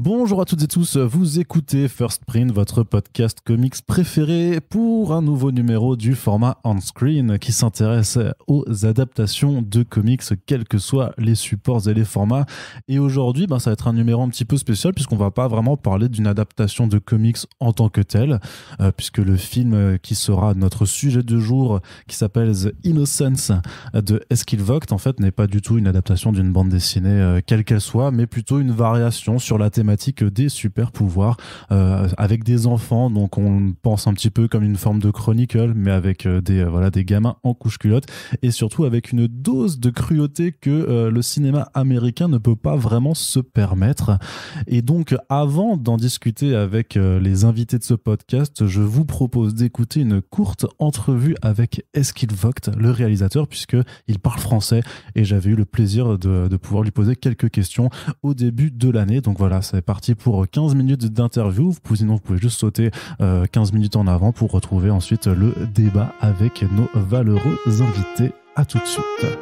Bonjour à toutes et tous, vous écoutez First Print, votre podcast comics préféré pour un nouveau numéro du format on-screen qui s'intéresse aux adaptations de comics, quels que soient les supports et les formats. Et aujourd'hui, ben, ça va être un numéro un petit peu spécial puisqu'on va pas vraiment parler d'une adaptation de comics en tant que telle, euh, puisque le film qui sera notre sujet de jour, qui s'appelle The Innocence de Esquilvocte, en fait, n'est pas du tout une adaptation d'une bande dessinée euh, quelle qu'elle soit, mais plutôt une variation sur la thématique des super pouvoirs euh, avec des enfants. Donc on pense un petit peu comme une forme de chronicle, mais avec euh, des euh, voilà des gamins en couche culotte et surtout avec une dose de cruauté que le cinéma américain ne peut pas vraiment se permettre. Et donc avant d'en discuter avec les invités de ce podcast, je vous propose d'écouter une courte entrevue avec Eskil le réalisateur, puisque il parle français et j'avais eu le plaisir de, pouvoir lui poser quelques questions au début de l'année. Donc voilà, ça c'est parti pour 15 minutes d'interview. sinon, vous pouvez juste sauter 15 euh, minutes en avant pour retrouver ensuite le débat avec nos valeureux invités. À tout de suite.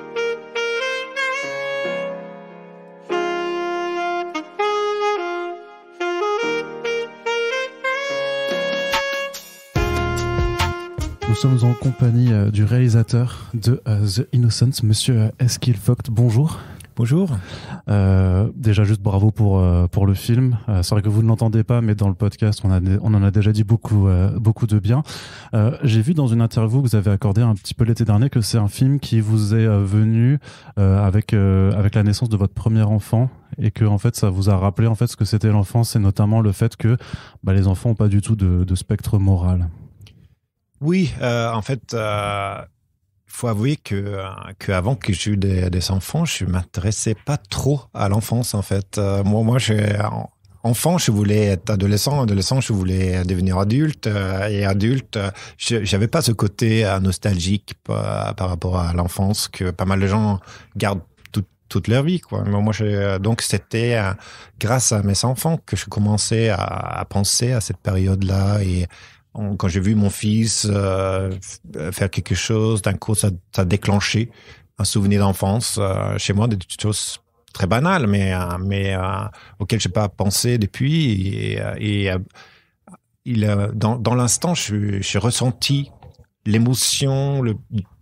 nous sommes en compagnie euh, du réalisateur de euh, The Innocents, monsieur Eskil Vogt. Bonjour. Bonjour. Euh, déjà juste bravo pour euh, pour le film. Euh, c'est vrai que vous ne l'entendez pas, mais dans le podcast, on a on en a déjà dit beaucoup beaucoup de bien. J'ai vu dans une interview que vous avez accordé un petit peu l'été dernier que c'est un film qui vous est venu avec avec la naissance de votre premier enfant et que en fait ça vous a rappelé en fait ce que c'était l'enfance et notamment le fait que bah, les enfants ont pas du tout de spectre moral. Oui, en fait il faut avouer que, euh, que avant que j'ai eu des, enfants, je m'intéressais pas trop à l'enfance en fait. Euh, moi, moi, enfant, je voulais être adolescent, adolescent, je voulais devenir adulte euh, et adulte, j'avais pas ce côté nostalgique par, rapport à l'enfance que pas mal de gens gardent toute leur vie. Quoi. Moi, donc, c'était grâce à mes enfants que je commençais à, à penser à cette période-là et, quand j'ai vu mon fils euh, faire quelque chose, d'un coup, ça, a déclenché un souvenir d'enfance euh, chez moi, des choses très banales, mais, euh, auxquelles je n'ai pas pensé depuis. Et, il, dans, l'instant, j'ai je, ressenti l'émotion,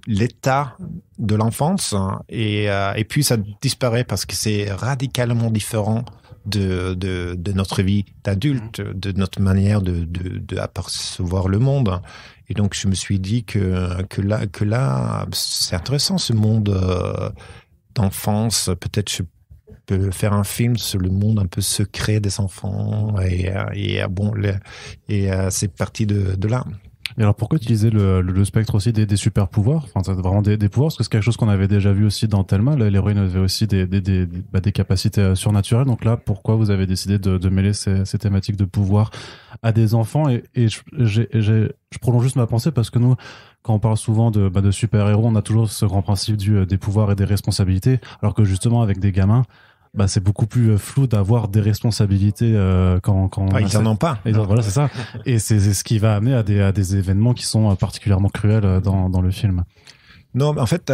l'état de l'enfance hein, et puis ça disparaît parce que c'est radicalement différent de, notre vie d'adulte, mmh. de notre manière de, le monde. Et donc, je me suis dit que, que là, que là c'est intéressant ce monde euh, d'enfance. Peut-être je peux faire un film sur le monde un peu secret des enfants. Et, et bon, et euh, c'est parti de là. Et alors pourquoi utiliser le, le, le spectre aussi des, des super pouvoirs Enfin, vraiment des, des pouvoirs, parce que c'est quelque chose qu'on avait déjà vu aussi dans Thelma. L'héroïne avait aussi des, des, des, bah, des, capacités euh, surnaturelles. Donc là, pourquoi vous avez décidé de, de mêler ces, thématiques de pouvoir à des enfants Et, et je prolonge juste ma pensée parce que nous, quand on parle souvent de, bah, de super-héros, on a toujours ce grand principe du, euh, des pouvoirs et des responsabilités, alors que justement avec des gamins, bah, c'est beaucoup plus euh, flou d'avoir des responsabilités euh, quand, quand ah, ils n'en ont pas. voilà, c'est ça. Et c'est ce qui va amener à des, à des événements qui sont euh, particulièrement cruels dans, dans le film. Non, en fait,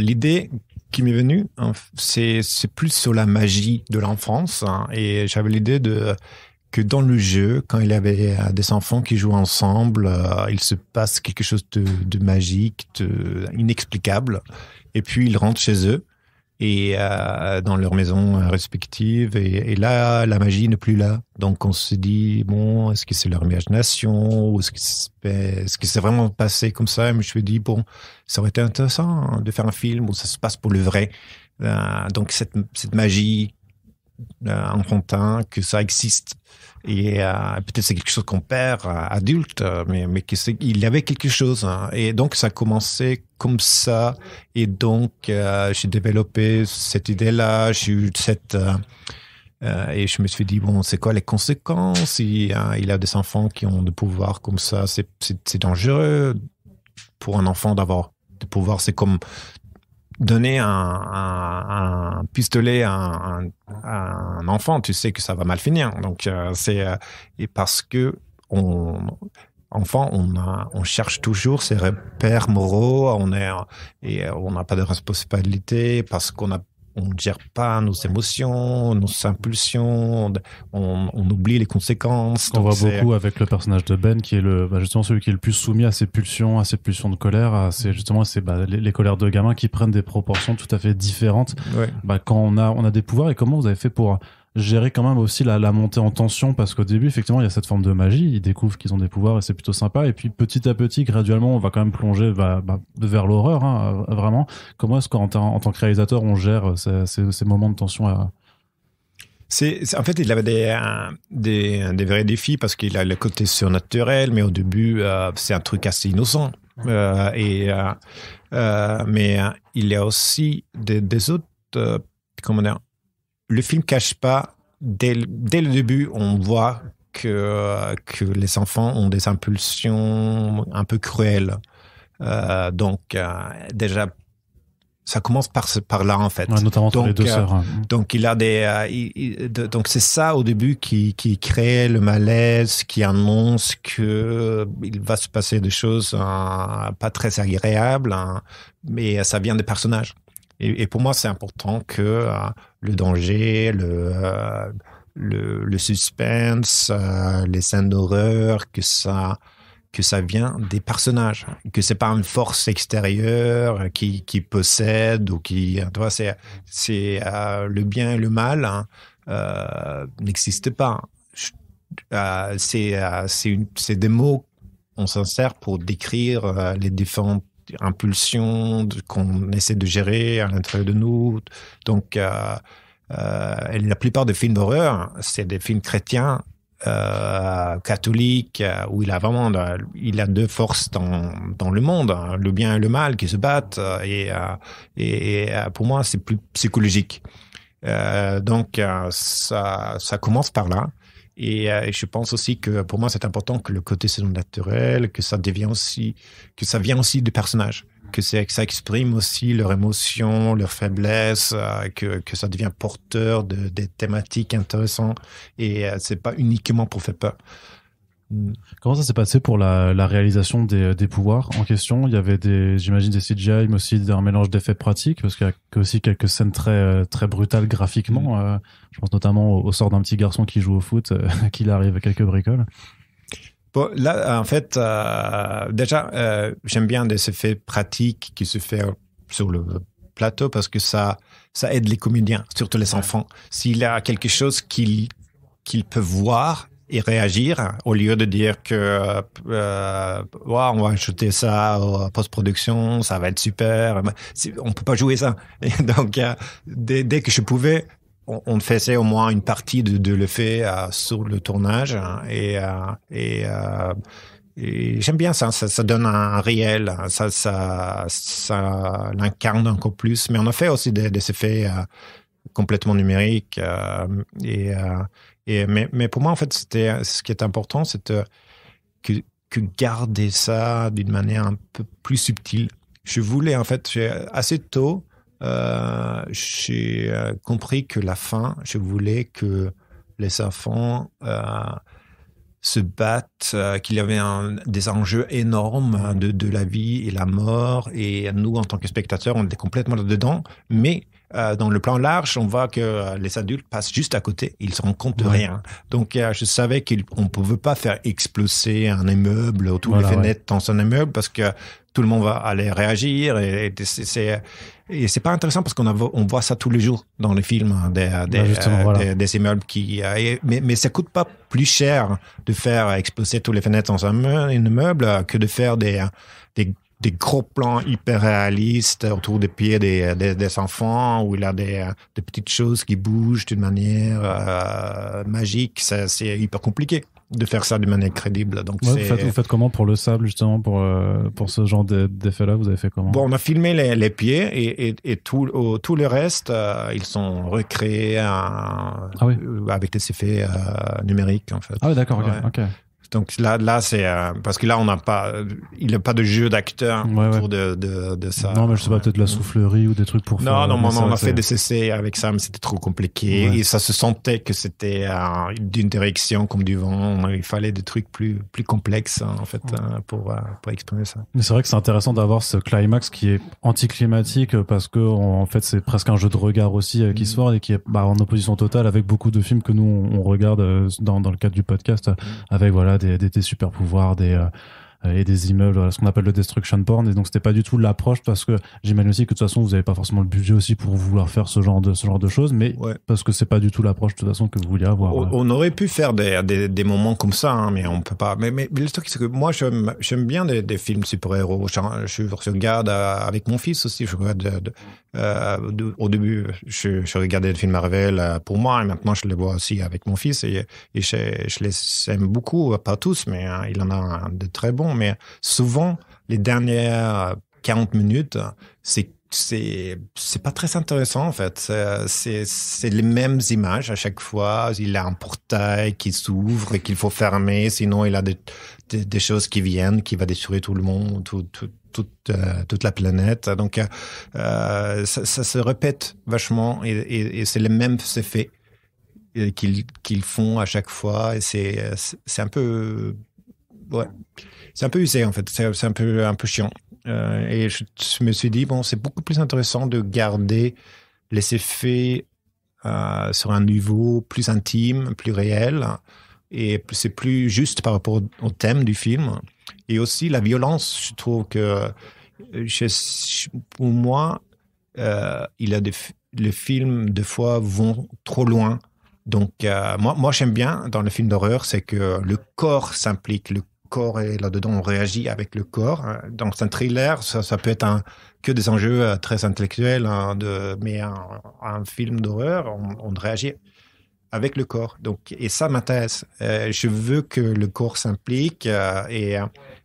l'idée qui m'est venue, c'est c'est plus sur la magie de l'enfance. Hein. et j'avais l'idée de que dans le jeu, quand il y avait des enfants qui jouent ensemble, il se passe quelque chose de, de magique, de inexplicable. Et puis ils rentrent chez eux et euh, dans leurs maisons respectives. Et, là, la magie n'est plus là. Donc on se dit, bon, est-ce que c'est leur imagination ou est-ce que c'est vraiment passé comme ça Mais je me dis, bon, ça aurait été intéressant de faire un film où ça se passe pour le vrai. Euh, donc cette, cette magie euh, enfantin, que ça existe et euh, peut-être c'est quelque chose qu'on perd euh, adulte, euh, mais, mais il y avait quelque chose. Hein. Et donc ça a commencé comme ça. Et donc j'ai développé cette idée-là, j'ai eu cette... et je me suis dit, bon, c'est quoi les conséquences il, y a des enfants qui ont des pouvoir comme ça, c'est dangereux pour un enfant d'avoir des pouvoir. C'est comme donner un, pistolet à un, enfant, tu sais que ça va mal finir. Donc euh, c'est euh, et parce que on enfant, on cherche toujours ses repères moraux, on est et on n'a pas de responsabilité parce qu'on a on ne gère pas nos émotions, nos impulsions, on, oublie les conséquences. On voit beaucoup avec le personnage de Ben, qui est le, bah, justement celui qui est le plus soumis à ses pulsions, à ses pulsions de colère, à justement c'est bah, les, colères de gamin qui prennent des proportions tout à fait différentes. Bah, quand on a, on a des pouvoirs, et comment vous avez fait pour gérer quand même aussi la, montée en tension parce qu'au début effectivement il y a cette forme de magie ils découvrent qu'ils ont des pouvoirs et c'est plutôt sympa et puis petit à petit graduellement on va quand même plonger bah, vers l'horreur hein, euh, vraiment comment est-ce qu'en tant que réalisateur on gère euh, ces, moments de tension euh? c'est, en fait, il avait des, des, vrais défis parce qu'il a le côté surnaturel, mais au début, c'est un truc assez innocent. et, mais il y a aussi des, des autres, comment dire, le film cache pas, dès, le début, on voit que, que les enfants ont des impulsions un peu cruelles. Euh, donc, euh, déjà, ça commence par, par là, en fait. notamment donc, les deux euh, sœurs. Hein. Donc, il a des, donc c'est ça au début qui, crée le malaise, qui annonce que il va se passer des choses hein, pas très agréables, hein. mais ça vient des personnages. Et, pour moi, c'est important que euh, le danger, le, euh, le, suspense, euh, les scènes d'horreur, que ça, que ça vient des personnages, que c'est pas une force extérieure qui, possède ou qui, tu vois, c'est, le bien et le mal hein, n'existent pas. c'est, c'est, des mots on s'en sert pour décrire les différentes impulsion qu'on essaie de gérer à l'intérieur de nous. Donc, euh, euh, la plupart des films d'horreur, c'est des films chrétiens, euh, catholiques, où il a vraiment, il a deux forces dans, dans le monde, hein, le bien et le mal qui se battent. Et, et, et pour moi, c'est plus psychologique. donc, ça, ça commence par là. Euh, et, je pense aussi que pour moi, c'est important que le côté c'est naturel, que ça devient aussi, que ça vient aussi du personnage, que, ça exprime aussi leurs émotions, leurs faiblesses, euh, que, que, ça devient porteur de, des thématiques intéressantes. Et euh, c'est pas uniquement pour faire peur. Mm. Comment ça s'est passé pour la, réalisation des, pouvoirs en question Il y avait des, j'imagine, des CGI, mais aussi un mélange d'effets pratiques, parce qu'il y a aussi quelques scènes très, euh, très brutales graphiquement. Mm. Euh, je pense notamment au, sort d'un petit garçon qui joue au foot, euh, qu'il arrive à quelques bricoles. là, en fait, déjà, j'aime bien des effets pratiques qui se font sur le plateau parce que ça, ça aide les comédiens, surtout les enfants. S'il y a quelque chose qu'il qu'ils peuvent voir et réagir hein, au lieu de dire que euh, euh, on va ajouter ça en post-production, ça va être super. On peut pas jouer ça. donc euh, dès, dès, que je pouvais, on, faisait au moins une partie de, de l'effet sur le tournage hein, et, et j'aime bien ça, ça, donne un réel, hein. ça, ça, ça l'incarne encore plus. Mais on a fait aussi des, effets complètement numériques. et, mais, pour moi, en fait, c'était ce qui est important, c'est que, garder ça d'une manière un peu plus subtile. Je voulais, en fait, assez tôt, euh, j'ai euh, compris que la fin, je voulais que les enfants euh, se battent, qu'il y avait des enjeux énormes de, de, la vie et la mort. Et nous, en tant que spectateurs, on était complètement là-dedans. Mais euh, dans le plan large, on voit que euh, les adultes passent juste à côté. Ils se rendent compte de rien. Donc, euh, je savais qu'on ne pouvait pas faire exploser un immeuble ou toutes les fenêtres dans un immeuble parce que tout le monde va aller réagir et, et c'est pas intéressant parce qu'on on voit ça tous les jours dans les films hein, bah, des, immeubles qui mais, mais ça coûte pas plus cher de faire exploser toutes les fenêtres dans un immeuble que de faire des des gros plans hyper réalistes autour des pieds des, des, enfants, où il a des, petites choses qui bougent d'une manière euh, magique. C'est hyper compliqué de faire ça d'une manière crédible. Donc vous, faites, comment pour le sable, justement, pour, euh, pour ce genre d'effet-là Vous avez fait comment Bon, on a filmé les, pieds et, tout, tout, le reste, euh, ils sont recréés ah avec des effets numériques, en fait. Ah oui, d'accord, ok. Donc là, là c'est euh, parce que là, on n'a pas, il n'y a pas de jeu d'acteur autour De, de, ça. Non, mais je sais pas, peut-être la soufflerie ou des trucs pour. Non, non, non, on a fait des CC avec ça, mais c'était trop compliqué et ça se sentait que c'était euh, d'une direction comme du vent. Il fallait des trucs plus plus complexes hein, en fait euh, pour pour exprimer ça. Mais c'est vrai que c'est intéressant d'avoir ce climax qui est anticlimatique parce que en fait, c'est presque un jeu de regard aussi qui sort mm. et qui est bah, en opposition totale avec beaucoup de films que nous on, regarde dans dans le cadre du podcast mm. avec voilà des, des, super pouvoirs, des, euh, euh, et des immeubles, ce qu'on appelle le destruction porn. Et donc, c'était pas du tout l'approche parce que j'imagine aussi que de toute façon, vous n'avez pas forcément le budget aussi pour vouloir faire ce genre de, ce genre de choses, mais parce que c'est pas du tout l'approche de toute façon que vous vouliez avoir. On, euh. aurait pu faire des, des, moments comme ça, hein, mais on peut pas. Mais, mais, le truc, c'est que moi, j'aime bien des, films super-héros. Je, je, regarde avec mon fils aussi. Je regarde euh, au début, je, je, regardais le film Marvel pour moi et maintenant, je les vois aussi avec mon fils et, je, les aime beaucoup, pas tous, mais hein, il en a de très bons mais souvent, les dernières 40 minutes, c'est c'est c'est pas très intéressant en fait c'est c'est les mêmes images à chaque fois il a un portail qui s'ouvre et qu'il faut fermer sinon il a des, des, choses qui viennent qui va détruire tout le monde toute euh, toute la planète donc euh, ça, se répète vachement et, c'est les mêmes effets euh, qu'ils qu'ils font à chaque fois et c'est c'est un peu ouais c'est un peu usé en fait, c'est un peu, un peu chiant. Euh, et je me suis dit, bon, c'est beaucoup plus intéressant de garder les effets euh, sur un niveau plus intime, plus réel, et c'est plus juste par rapport au thème du film. Et aussi la violence, je trouve que pour moi, euh, il a des, les films, des fois, vont trop loin. Donc, euh, moi, moi j'aime bien dans le film d'horreur, c'est que le corps s'implique, le corps est là-dedans, on réagit avec le corps. Hein. Donc c'est un thriller, ça, peut être un, que des enjeux euh, très intellectuels, hein, de, mais un, film d'horreur, on, réagit avec le corps. Donc, et ça m'intéresse. Euh, je veux que le corps s'implique. Euh, et,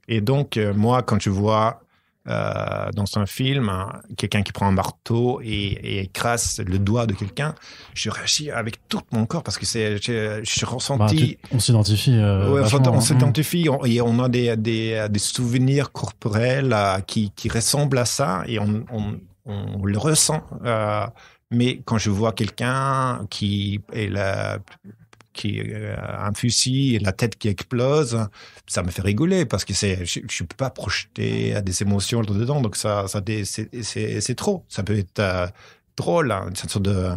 et donc, moi, quand je vois euh, dans un film, hein, quelqu'un qui prend un marteau et, et écrase le doigt de quelqu'un, je réagis avec tout mon corps parce que c'est, je, suis bah, ressenti. on s'identifie. Euh, on hein. s'identifie on, et on a des, des, souvenirs corporels euh, qui, qui ressemblent à ça et on, on le ressent. mais quand je vois quelqu'un qui est la qui un euh, fusil et la tête qui explose, ça me fait rigoler parce que c'est, je, ne peux pas projeter des émotions dedans, donc ça, ça c'est trop. Ça peut être euh, drôle, hein. une sorte de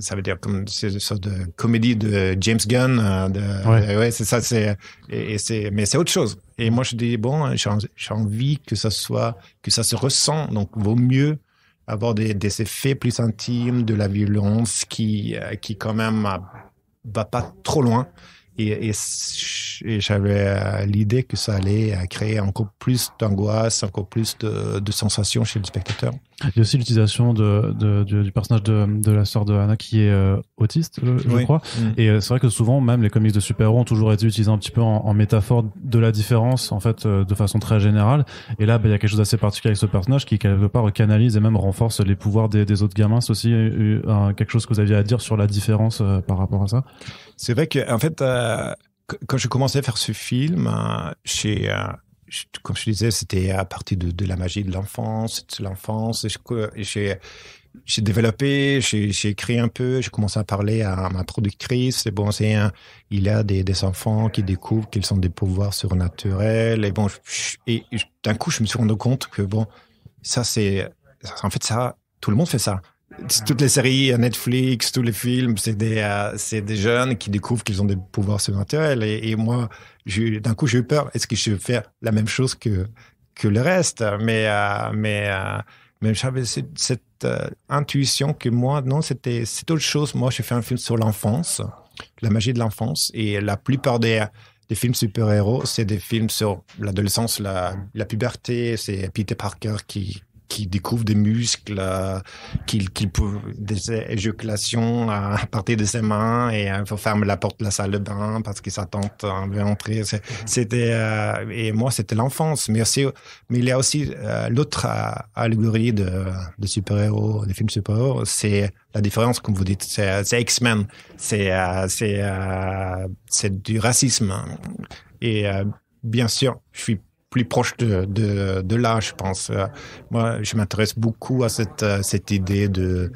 ça veut dire comme une sorte de comédie de James Gunn euh, de, ouais, c'est ça c'est et, c'est mais c'est autre chose et moi je dis bon j'ai envie que ça soit que ça se ressent donc vaut mieux avoir des, effets plus intimes de la violence qui qui quand même va pas trop loin et, j'avais euh, l'idée que ça allait euh, créer encore plus d'angoisse, encore plus de, sensations chez le spectateur. Ah, il y a aussi l'utilisation de, du, personnage de, de, la sœur de Anna qui est euh, autiste, je, crois. Mm. Et c'est vrai que souvent, même les comics de super-héros ont toujours été utilisés un petit peu en, métaphore de la différence, en fait, de façon très générale. Et là, bah, il y a quelque chose d'assez particulier avec ce personnage qui, quelque part, canalise et même renforce les pouvoirs des, des autres gamins. C'est aussi quelque chose que vous aviez à dire sur la différence par rapport à ça c'est vrai que, en fait, euh, quand je commençais à faire ce film, euh, euh, comme je disais, c'était à partir de, la magie de l'enfance, de l'enfance. J'ai développé, j'ai écrit un peu, j'ai commencé à parler à ma productrice. bon, c'est il y a des, enfants qui découvrent qu'ils ont des pouvoirs surnaturels. Et bon, et d'un coup, je me suis rendu compte que bon, ça c'est, en fait, ça, tout le monde fait ça toutes les séries euh, Netflix, tous les films, c'est des, euh, des jeunes qui découvrent qu'ils ont des pouvoirs surnaturels. Et, et moi, d'un coup, j'ai eu peur. Est-ce que je vais faire la même chose que, que le reste? Mais, euh, mais, mais j'avais cette, cette intuition que moi, non, c'était, c'est autre chose. Moi, j'ai fait un film sur l'enfance, la magie de l'enfance. Et la plupart des, des films super-héros, c'est des films sur l'adolescence, la, la puberté. C'est Peter Parker qui, qui découvre des muscles, euh, qui peut des éjaculations à partir de ses mains et euh, il faut fermer la porte de la salle de bain parce que sa tante veut entrer. C'était euh, et moi c'était l'enfance, mais mais il y a aussi l'autre allégorie de, super-héros, des films super-héros, c'est la différence, comme vous dites, c'est X-Men, c'est c'est c'est du racisme et bien sûr, je suis plus proche de, là, je pense. Euh, moi, je m'intéresse beaucoup à cette, euh, cette idée de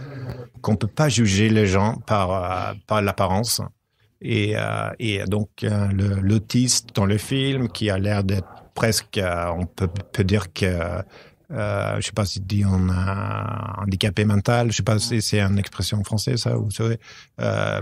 qu'on ne peut pas juger les gens par, euh, l'apparence. Et, donc, l'autiste dans le film, qui a l'air d'être presque, on peut, dire que je je sais pas si dit on a handicapé mental, je sais pas si c'est une expression française ça, vous savez,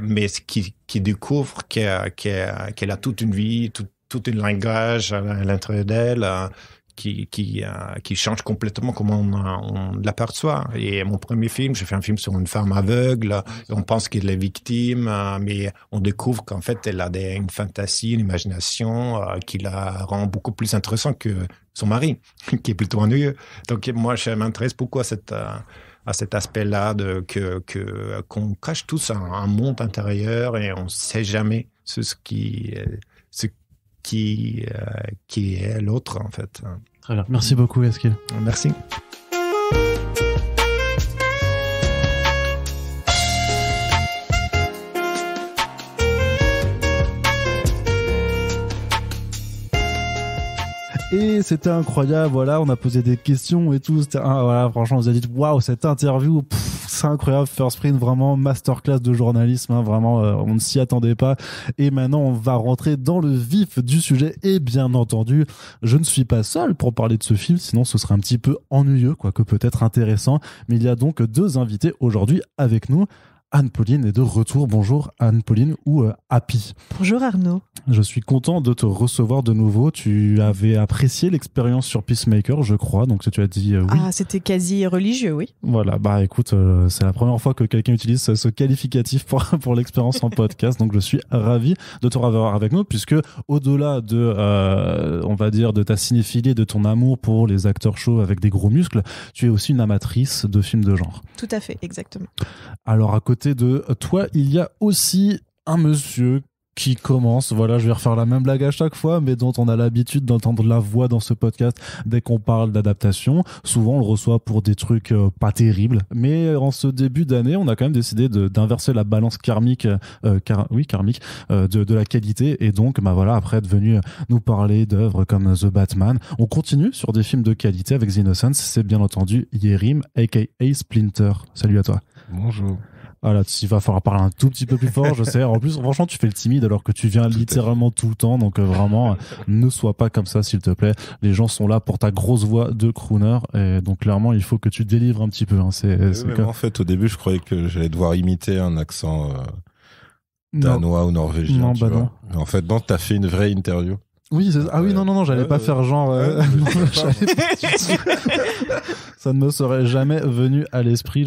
mais qui, qui découvre qu'elle a toute une vie, toute tout un langage à l'intérieur d'elle euh, qui, qui, euh, qui change complètement comment on, l'aperçoit. Et mon premier film, j'ai fait un film sur une femme aveugle. on pense qu'elle est victime, euh, mais on découvre qu'en fait, elle a des, une fantaisie, une imagination qui la rend beaucoup plus intéressante que son mari, qui est plutôt ennuyeux. Donc moi, je m'intéresse beaucoup à cette à cet aspect-là de que qu'on cache tous un, monde intérieur et on ne sait jamais ce, ce qui ce qui, euh, qui est l'autre, en fait. Très bien. Merci beaucoup, Estelle. Merci. Et c'était incroyable, voilà, on a posé des questions et tout. voilà, franchement, vous avez dit, waouh, cette interview, c'est incroyable, First Print, vraiment masterclass de journalisme, hein, vraiment, euh, on ne s'y attendait pas. Et maintenant, on va rentrer dans le vif du sujet. Et bien entendu, je ne suis pas seul pour parler de ce film, sinon ce serait un petit peu ennuyeux, quoique peut-être intéressant. Mais il y a donc deux invités aujourd'hui avec nous. Anne-Pauline est de retour. Bonjour Anne-Pauline ou euh, Happy. Bonjour Arnaud. Je suis content de te recevoir de nouveau. Tu avais apprécié l'expérience sur Peacemaker, je crois, donc tu as dit euh, oui. Ah, c'était quasi religieux, oui. Voilà, bah écoute, euh, c'est la première fois que quelqu'un utilise ce, qualificatif pour, pour l'expérience en podcast, donc je suis ravi de te revoir avec nous, puisque au-delà de, on va dire, de ta cinéphilie, de ton amour pour les acteurs chauds avec des gros muscles, tu es aussi une amatrice de films de genre. Tout à fait, exactement. Alors à côté de toi, il y a aussi un monsieur qui commence. Voilà, je vais refaire la même blague à chaque fois, mais dont on a l'habitude d'entendre la voix dans ce podcast dès qu'on parle d'adaptation. Souvent, on le reçoit pour des trucs euh, pas terribles. Mais en ce début d'année, on a quand même décidé d'inverser la balance karmique, car, euh, oui, karmique, euh, de, de, la qualité. Et donc, bah voilà, après être venu nous parler d'œuvres comme The Batman, on continue sur des films de qualité avec The Innocence. C'est bien entendu Yerim, aka Splinter. Salut à toi. Bonjour. Ah là, tu vas falloir parler un tout petit peu plus fort, je sais. En plus, franchement, tu fais le timide alors que tu viens littéralement tout le temps. Donc euh, vraiment, ne sois pas comme ça, s'il te plaît. Les gens sont là pour ta grosse voix de crooner. Et donc clairement, il faut que tu délivres un petit peu. Hein. C'est, En fait, au début, je croyais que j'allais devoir imiter un accent euh, danois ou norvégien. Bah en fait, non, t'as fait une vraie interview. Oui, ah oui, non, non, non, j'allais pas faire genre. Euh, ça ne me serait jamais venu à l'esprit.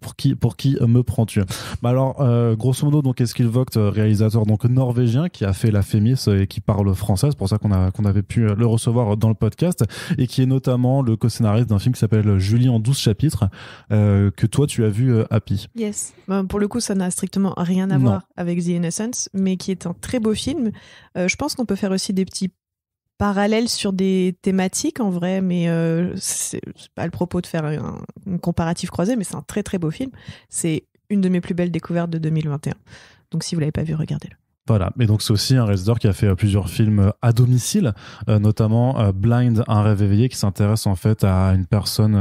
Pour qui, pour qui me prends-tu bah alors, euh, grosso modo, donc qu'il Vogt, euh, réalisateur donc norvégien, qui a fait la Fémis et qui parle français, c'est pour ça qu'on a qu'on avait pu le recevoir dans le podcast et qui est notamment le co-scénariste d'un film qui s'appelle Julie en 12 chapitres que toi tu as vu Happy. Yes. Ben, pour le coup, ça n'a strictement rien à voir avec The Innocence, mais qui est un très beau film. je pense qu'on peut faire aussi des petits parallèle sur des thématiques en vrai, mais euh, c'est pas le propos de faire un, un comparatif croisé, mais c'est un très très beau film. C'est une de mes plus belles découvertes de 2021. Donc si vous l'avez pas vu, regardez-le. Voilà, et donc c'est aussi un réalisateur qui a fait euh, plusieurs films euh, à domicile, euh, notamment Blind, un rêve éveillé, qui s'intéresse en fait à une personne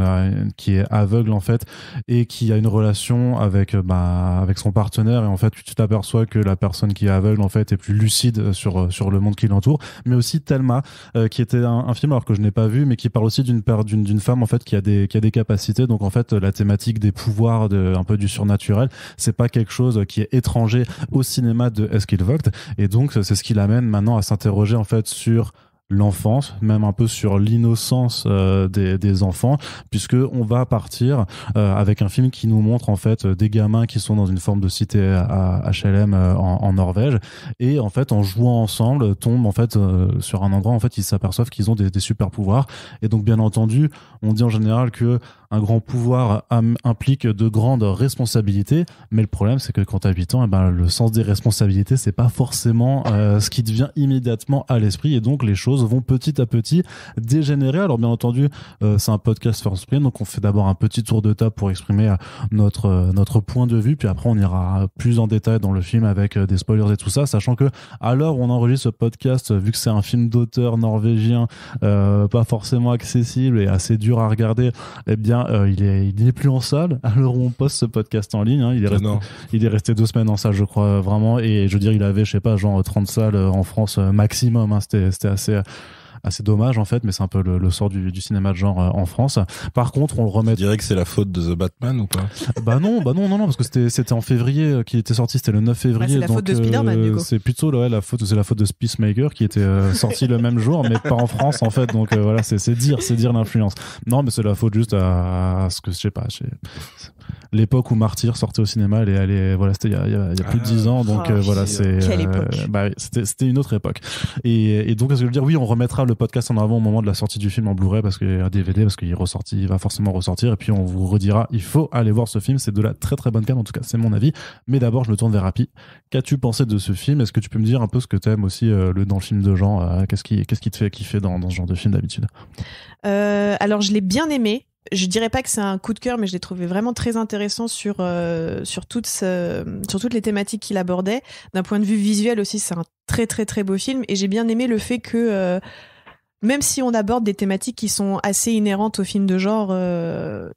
qui est aveugle en fait et qui a une relation avec bah, avec son partenaire et en fait tu t'aperçois que la personne qui est aveugle en fait est plus lucide sur sur le monde qui l'entoure, mais aussi Thelma, qui était un, un film alors que je n'ai pas vu, mais qui parle aussi d'une d'une d'une femme en fait qui a des qui a des capacités, donc en fait la thématique des pouvoirs, de, un peu du surnaturel, c'est pas quelque chose qui est étranger au cinéma de Est-ce qu'il veut et donc, c'est ce qui l'amène maintenant à s'interroger en fait sur l'enfance, même un peu sur l'innocence euh, des, enfants, puisque on va partir euh, avec un film qui nous montre en fait des gamins qui sont dans une forme de cité à, HLM euh, en, Norvège, et en fait en jouant ensemble tombent en fait sur un endroit en fait ils s'aperçoivent qu'ils ont des, des super pouvoirs, et donc bien entendu on dit en général que un grand pouvoir implique de grandes responsabilités, mais le problème c'est que quand habitant, et eh ben, le sens des responsabilités c'est pas forcément euh, ce qui devient immédiatement à l'esprit et donc les choses vont petit à petit dégénérer. Alors bien entendu, euh, c'est un podcast first donc on fait d'abord un petit tour de table pour exprimer euh, notre notre point de vue, puis après on ira plus en détail dans le film avec des spoilers et tout ça, sachant que à l'heure où on enregistre ce podcast, vu que c'est un film d'auteur norvégien, pas forcément accessible et assez dur à regarder, eh bien euh, il n'est il plus en salle alors on poste ce podcast en ligne. Hein. il, est resté, il est resté deux semaines en salle, je crois, vraiment. Et je veux dire, il avait, je sais pas, genre 30 salles euh, en France euh, maximum. Hein. C'était assez c'est dommage en fait, mais c'est un peu le, sort du, du, cinéma de genre euh, en France. Par contre, on le remet. Tu dirais que c'est la faute de The Batman ou pas Bah non, bah non, non, non, parce que c'était c'était en février euh, qui était sorti, c'était le 9 février. Donc bah, c'est la faute de Spider-Man. Euh, c'est plutôt ouais, la faute, c'est la faute de Peacemaker qui était sorti le même jour, mais pas en France en fait. Donc voilà, c'est dire, c'est dire l'influence. Non, mais c'est la faute juste à, ce que je sais pas. Je l'époque où Martyr sortait au cinéma, elle est, voilà, c'était il y a, plus de 10 ah, ans, donc euh, voilà, c'est euh, bah c'était une autre époque. Et, donc, je veux dire, oui, on remettra le podcast en avant au moment de la sortie du film en Blu-ray parce que un DVD parce qu'il il va forcément ressortir, et puis on vous redira, il faut aller voir ce film, c'est de la très très bonne canne en tout cas, c'est mon avis. Mais d'abord, je me tourne vers Happy, Qu'as-tu pensé de ce film Est-ce que tu peux me dire un peu ce que tu aimes aussi euh, le dans le film de genre Qu'est-ce qui, qu'est-ce qui te fait kiffer dans, dans ce genre de film d'habitude Alors, je l'ai bien aimé je dirais pas que c'est un coup de cœur, mais je l'ai trouvé vraiment très intéressant sur euh, sur toutes sur toutes les thématiques qu'il abordait. D'un point de vue visuel aussi, c'est un très très très beau film et j'ai bien aimé le fait que euh, même si on aborde des thématiques qui sont assez inhérentes au film de genre, euh,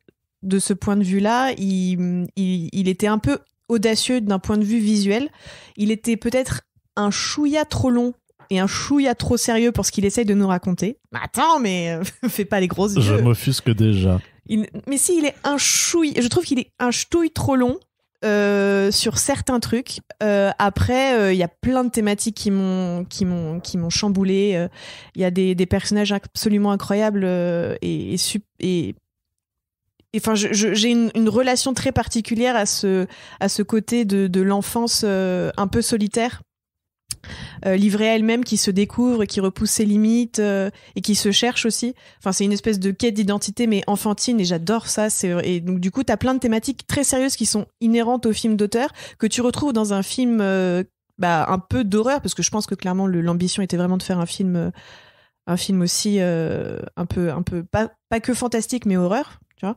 de ce point de vue-là, il, était un peu audacieux d'un point de vue visuel. Il était peut-être un chouïa trop long et un chouïa trop sérieux pour ce qu'il essaye de nous raconter. Bah, attends, mais euh, fais pas les grosses Je m'offusque déjà. Mais si, il est un chouille. Je trouve qu'il est un ch'touille trop long. Euh, sur certains trucs. Euh, après, il y a plein de thématiques qui m'ont qui m'ont qui m'ont chamboulé. Il y a des, personnages absolument incroyables et, et, et enfin j'ai une, relation très particulière à ce à ce côté de, l'enfance un peu solitaire euh, livrée à elle-même, qui se découvre et qui repousse ses limites euh, et qui se cherche aussi. Enfin, c'est une espèce de quête d'identité, mais enfantine, et j'adore ça. Et donc, du coup, tu as plein de thématiques très sérieuses qui sont inhérentes au film d'auteur, que tu retrouves dans un film euh, bah, un peu d'horreur, parce que je pense que clairement, l'ambition était vraiment de faire un film. un film aussi un peu un peu pas que fantastique mais horreur Mmh.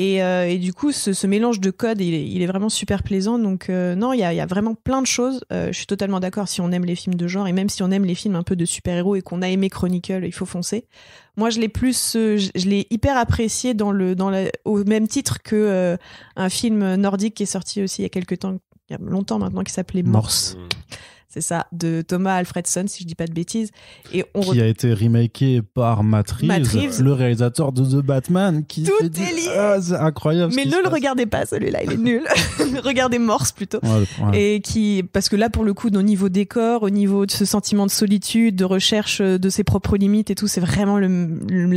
Euh, et, du coup, ce, mélange de codes, il est, il est vraiment super plaisant. Donc, euh, non, il y a, vraiment plein de choses. Euh, je suis totalement d'accord si on aime les films de genre et même si on aime les films un peu de super-héros et qu'on a aimé Chronicle, il faut foncer. Moi, je l'ai plus, je, l'ai hyper apprécié dans le, dans la, au même titre que un film nordique qui est sorti aussi il y a quelques temps, il y a longtemps maintenant, qui s'appelait Morse. Mmh. C'est ça, de Thomas Alfredson, si je dis pas de bêtises. Et on qui a été remaké par Matt Reeves, le réalisateur de The Batman. Qui Tout est ah, c'est incroyable. Mais ne le regardez pas, celui-là, il est nul. regardez Morse plutôt. Et qui, parce que là, pour le coup, au niveau décor, au niveau de ce sentiment de solitude, de recherche euh, de ses propres limites et tout, c'est vraiment la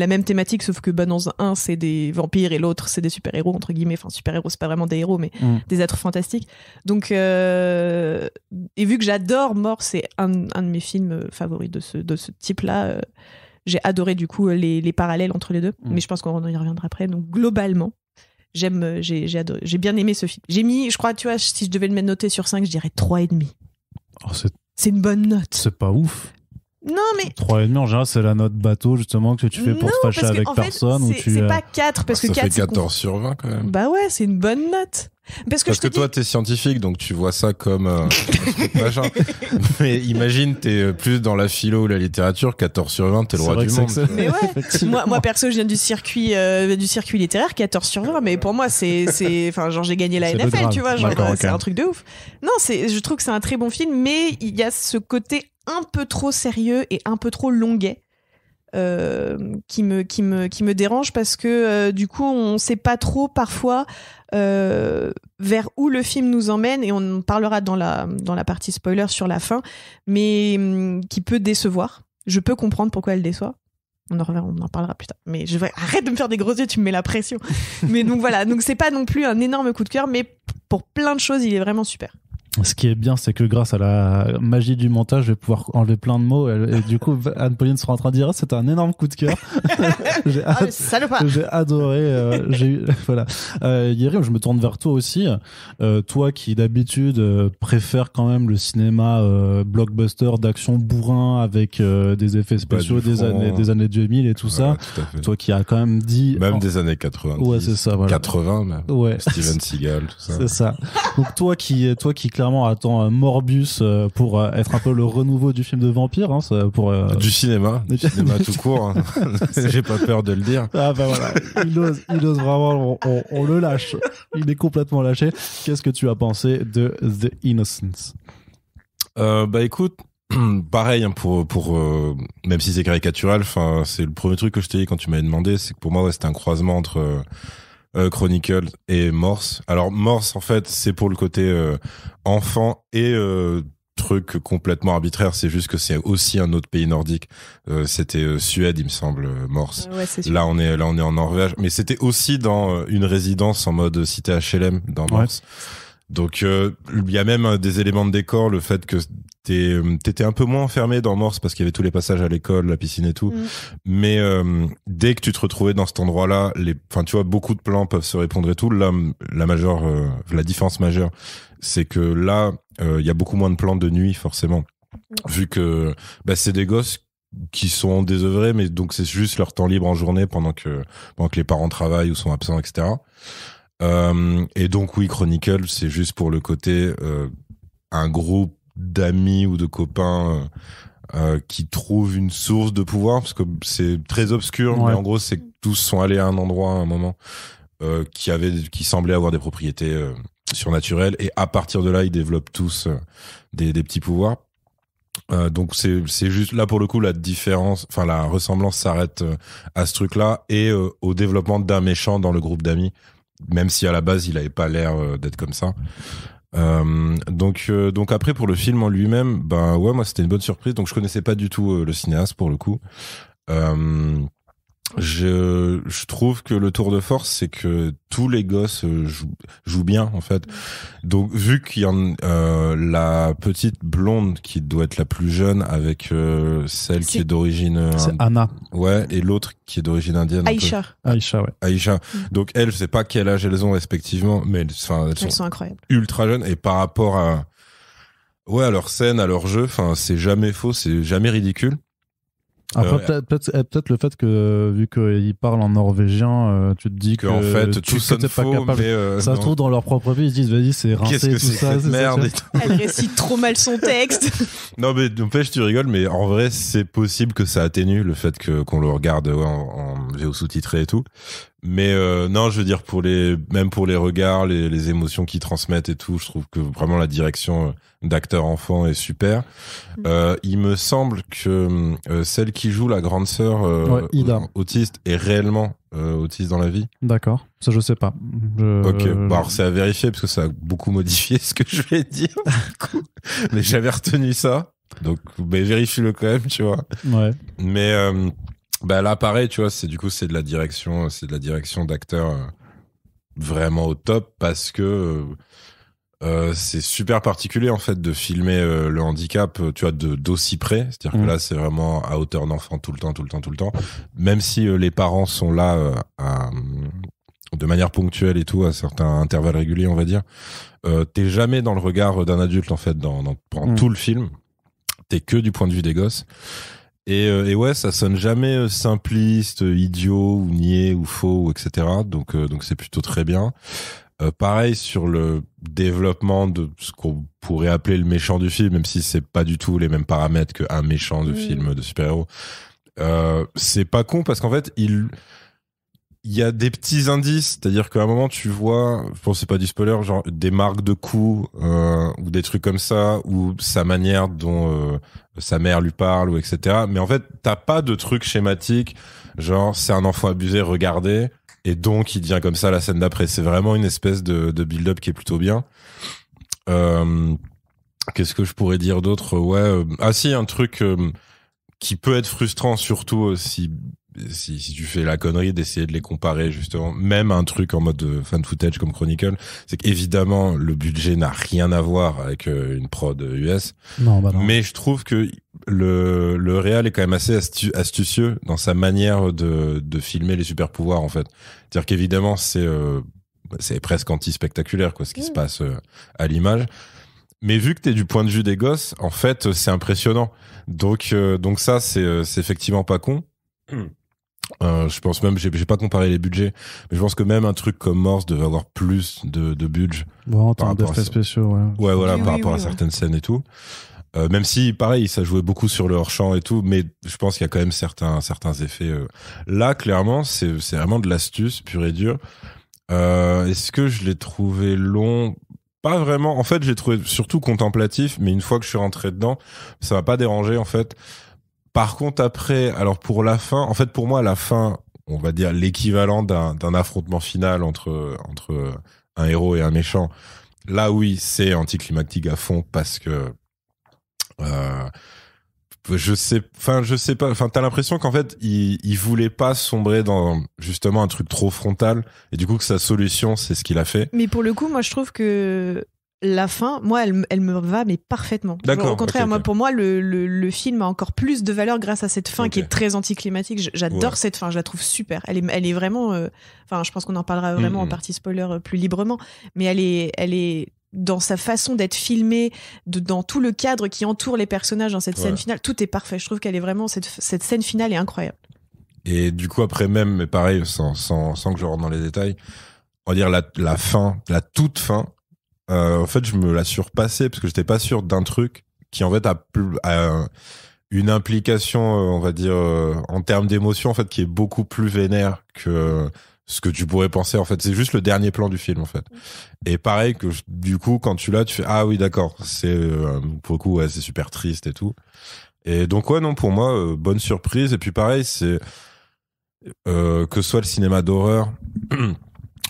même thématique, sauf que bah, dans un, c'est des vampires et l'autre, c'est des super-héros, entre guillemets. Enfin, super-héros, c'est pas vraiment des héros, mais mm. des êtres fantastiques. Donc, euh, et vu que j'adore Mort. c'est un, de mes films euh, favoris de ce, de ce type-là. Euh, j'ai adoré du coup les, les, parallèles entre les deux, mm. mais je pense qu'on y reviendra après. Donc globalement, j'aime, euh, j'ai, j'ai, bien aimé ce film. J'ai mis, je crois, tu vois, si je devais le mettre noté sur 5, je dirais 3,5. c'est... c'est une bonne note. C'est pas ouf. Non, mais. 3,5 en général, c'est la note bateau, justement, que tu fais pour non, te fâcher avec personne. ou tu... c'est pas 4, parce ah, que 4. Fait 14 sur 20, quand même. Bah ouais, c'est une bonne note. Parce que, toi, t'es scientifique, donc tu vois ça comme euh, machin. Mais imagine, t'es plus dans la philo ou la littérature, 14 sur 20, t'es le roi du monde. moi, perso, je viens du circuit, euh, du circuit littéraire, 14 sur 20. Mais pour moi, c'est, enfin, genre, j'ai gagné la NFL, tu vois, euh, c'est un truc de ouf. Non, je trouve que c'est un très bon film, mais il y a ce côté un peu trop sérieux et un peu trop longuet euh, qui me qui me qui me dérange parce que euh, du coup on sait pas trop parfois euh, vers où le film nous emmène et on en parlera dans la dans la partie spoiler sur la fin mais hum, qui peut décevoir je peux comprendre pourquoi elle déçoit on en, on en parlera plus tard. Mais je vais, arrête de me faire des gros yeux, tu me mets la pression. mais donc voilà, donc c'est pas non plus un énorme coup de cœur, mais pour plein de choses, il est vraiment super ce qui est bien, c'est que grâce à la magie du montage, je vais pouvoir enlever plein de mots. Et, du coup, Anne-Pauline sera en train de dire, c'est un énorme coup de cœur. Ah, j'ai adoré. Euh, j'ai voilà. Euh, je me tourne vers toi aussi. Euh, toi qui d'habitude euh, préfère quand même le cinéma euh, blockbuster d'action bourrin avec euh, des effets bah, spéciaux hein. des années, des années 2000 et tout ça. toi qui a quand même dit même des années 80 Ouais, c'est ça. Voilà. 80 même. Ouais. Steven Seagal, tout ça. C'est ça. Donc toi qui, toi qui à attend euh, Morbius euh, pour euh, être un peu le renouveau du film de vampire. Hein, pour, Du cinéma, du cinéma tout court. Hein. J'ai pas peur de le dire. Ah bah voilà, il ose, il ose vraiment, on, le lâche. Il est complètement lâché. Qu'est-ce que tu as pensé de The Innocence Bah écoute, pareil hein, pour pour même si c'est caricatural enfin c'est le premier truc que je t'ai dit quand tu m'avais demandé c'est que pour moi c'était un croisement entre euh, Chronicle et Morse. Alors Morse, en fait, c'est pour le côté euh, enfant et euh, truc complètement arbitraire. C'est juste que c'est aussi un autre pays nordique. c'était Suède, il me semble, Morse. là, on est là, on est en Norvège, mais c'était aussi dans une résidence en mode cité HLM dans Morse. Donc euh, il y a même euh, des éléments de décor, le fait que euh, t'étais un peu moins enfermé dans Morse parce qu'il y avait tous les passages à l'école, la piscine et tout. Mm. Mais dès que tu te retrouvais dans cet endroit-là, les, enfin tu vois, beaucoup de plans peuvent se répondre et tout. Là, la majeure, la différence majeure, c'est que là, il y a beaucoup moins de plans de nuit forcément, mm. vu que bah, c'est des gosses qui sont désœuvrés, mais donc c'est juste leur temps libre en journée pendant que pendant que les parents travaillent ou sont absents, etc. Euh, et donc oui, Chronicle, c'est juste pour le côté euh, un groupe d'amis ou de copains euh, euh qui trouvent une source de pouvoir, parce que c'est très obscur, mais en gros, c'est que tous sont allés à un endroit à un moment euh, qui avait, qui semblait avoir des propriétés surnaturelles, et à partir de là, ils développent tous des, des petits pouvoirs. Euh, donc c'est c'est juste là pour le coup la différence, enfin la ressemblance s'arrête à ce truc-là et au développement d'un méchant dans le groupe d'amis même si à la base il n'avait pas l'air euh, d'être comme ça. Euh, donc, euh, donc après pour le film en lui-même, ben ouais, moi c'était une bonne surprise. Donc je connaissais pas du tout le cinéaste pour le coup je, je trouve que le tour de force, c'est que tous les gosses euh, jouent, jouent bien en fait. Donc vu qu'il y en euh, la petite blonde qui doit être la plus jeune avec euh, celle qui est d'origine euh, c'est Anna. Ouais, et l'autre qui est d'origine indienne. Aïcha. Aïcha ouais. Aïcha. Mm. Donc elles, je sais pas quel âge elles ont respectivement, mais elles, sont, sont incroyables. ultra jeunes et par rapport à ouais à leur scène, à leur jeu, enfin c'est jamais faux, c'est jamais ridicule. Euh, peut-être peut eh, le fait que, vu qu'ils parlent en norvégien, euh, tu te dis que. en fait, tout pas euh, ça se trouve, dans leur propre vie, ils disent, vas-y, c'est rincé, tout ça. merde. Elle récite trop mal son texte. non, mais en tu rigoles, mais en vrai, c'est possible que ça atténue le fait qu'on le regarde en, en sous-titré et tout. Mais euh, non, je veux dire pour les même pour les regards, les, émotions qu'ils transmettent et tout, je trouve que vraiment la direction euh, d'acteur enfant est super. Mm. Euh, il me semble que celle qui joue la grande sœur autiste est réellement autiste dans la vie. D'accord, ça je sais pas. Je... Ok, alors c'est à vérifier parce que ça a beaucoup modifié ce que je vais dire. mais j'avais retenu ça, donc vérifie-le quand même, tu vois. Ouais. Mais bah là, pareil, tu vois, c'est du coup, c'est de la direction, c'est de la direction d'acteurs euh, vraiment au top parce que euh, euh, c'est super particulier en fait de filmer le handicap, tu vois, de d'aussi près. C'est-à-dire que mm. là, c'est vraiment à hauteur d'enfant tout le temps, tout le temps, tout le temps. Même si les parents sont là à, de manière ponctuelle et tout, à certains intervalles réguliers, on va dire, t'es jamais dans le regard d'un adulte en fait dans, mm. tout le film. T'es que du point de vue des gosses. Euh, et, ouais, ça sonne jamais euh, simpliste, euh, idiot ou niais ou faux etc. Donc donc c'est plutôt très bien. pareil sur le développement de ce qu'on pourrait appeler le méchant du film, même si c'est pas du tout les mêmes paramètres qu'un méchant de mm. film de super-héros. c'est pas con parce qu'en fait, il il y a des petits indices, c'est-à-dire qu'à un moment tu vois, je bon c'est pas du spoiler, genre des marques de coups euh, ou des trucs comme ça, ou sa manière dont euh, sa mère lui parle ou etc. Mais en fait t'as pas de truc schématique, genre c'est un enfant abusé, regardez, et donc il devient comme ça la scène d'après. C'est vraiment une espèce de, build-up qui est plutôt bien. Euh, qu'est-ce que je pourrais dire d'autre Ouais, ah si un truc qui peut être frustrant surtout si si, si, tu fais la connerie d'essayer de les comparer justement, même un truc en mode euh, fan footage comme Chronicle, c'est qu'évidemment le budget n'a rien à voir avec euh, une prod US. Euh, non, bah non. Mais je trouve que le le réal est quand même assez astucieux dans sa manière de de filmer les super pouvoirs en fait. C'est-à-dire qu'évidemment c'est c'est presque anti-spectaculaire quoi ce qui se passe à l'image. Mais vu que tu es du point de vue des gosses, en fait, c'est impressionnant. Donc, donc ça, c'est effectivement pas con. Euh, je pense même, j'ai pas comparé les budgets, mais je pense que même un truc comme Morse devait avoir plus de, budget. en termes spéciaux, ouais. Ouais, voilà, par rapport à certaines scènes et tout. Euh, même si, pareil, ça jouait beaucoup sur le hors-champ et tout, mais je pense qu'il y a quand même certains, certains effets. Euh. Là, clairement, c'est vraiment de l'astuce pure et dure. Est-ce que je l'ai trouvé long pas vraiment. En fait, j'ai trouvé surtout contemplatif, mais une fois que je suis rentré dedans, ça m'a pas dérangé en fait. Par contre, après, alors pour la fin, en fait, pour moi, la fin, on va dire l'équivalent d'un affrontement final entre, entre un héros et un méchant. Là, oui, c'est anticlimatique à fond parce que euh, je sais, enfin, je sais pas, enfin, t'as l'impression qu'en fait, il, il voulait pas sombrer dans justement un truc trop frontal et du coup que sa solution, c'est ce qu'il a fait. Mais pour le coup, moi, je trouve que la fin, moi, elle, me va mais parfaitement. Au contraire, moi, pour moi, le, film a encore plus de valeur grâce à cette fin qui est très anticlimatique. J'adore cette fin, je la trouve super. Elle est, elle est vraiment. Euh, enfin, je pense qu'on en parlera mm, vraiment mm, en mm. partie spoiler euh, plus librement, mais elle est, elle est dans sa façon d'être filmée, dans tout le cadre qui entoure les personnages dans cette scène finale. Tout est parfait. Je trouve qu'elle est vraiment cette, scène finale est incroyable. Et du coup, après même, mais pareil, sans, sans, sans que je rentre dans les détails, on va dire la, la fin, la toute fin euh, en fait, je me la surpassais parce que j'étais pas sûr d'un truc qui en fait a, une implication, euh, on va dire, euh, en termes d'émotion, en fait, qui est beaucoup plus vénère que ce que tu pourrais penser en fait c'est juste le dernier plan du film en fait mm. et pareil que du coup quand tu l'as tu fais ah oui d'accord c'est euh, pour ouais, c'est super triste et tout et donc ouais non pour moi euh, bonne surprise et puis pareil c'est que soit le cinéma d'horreur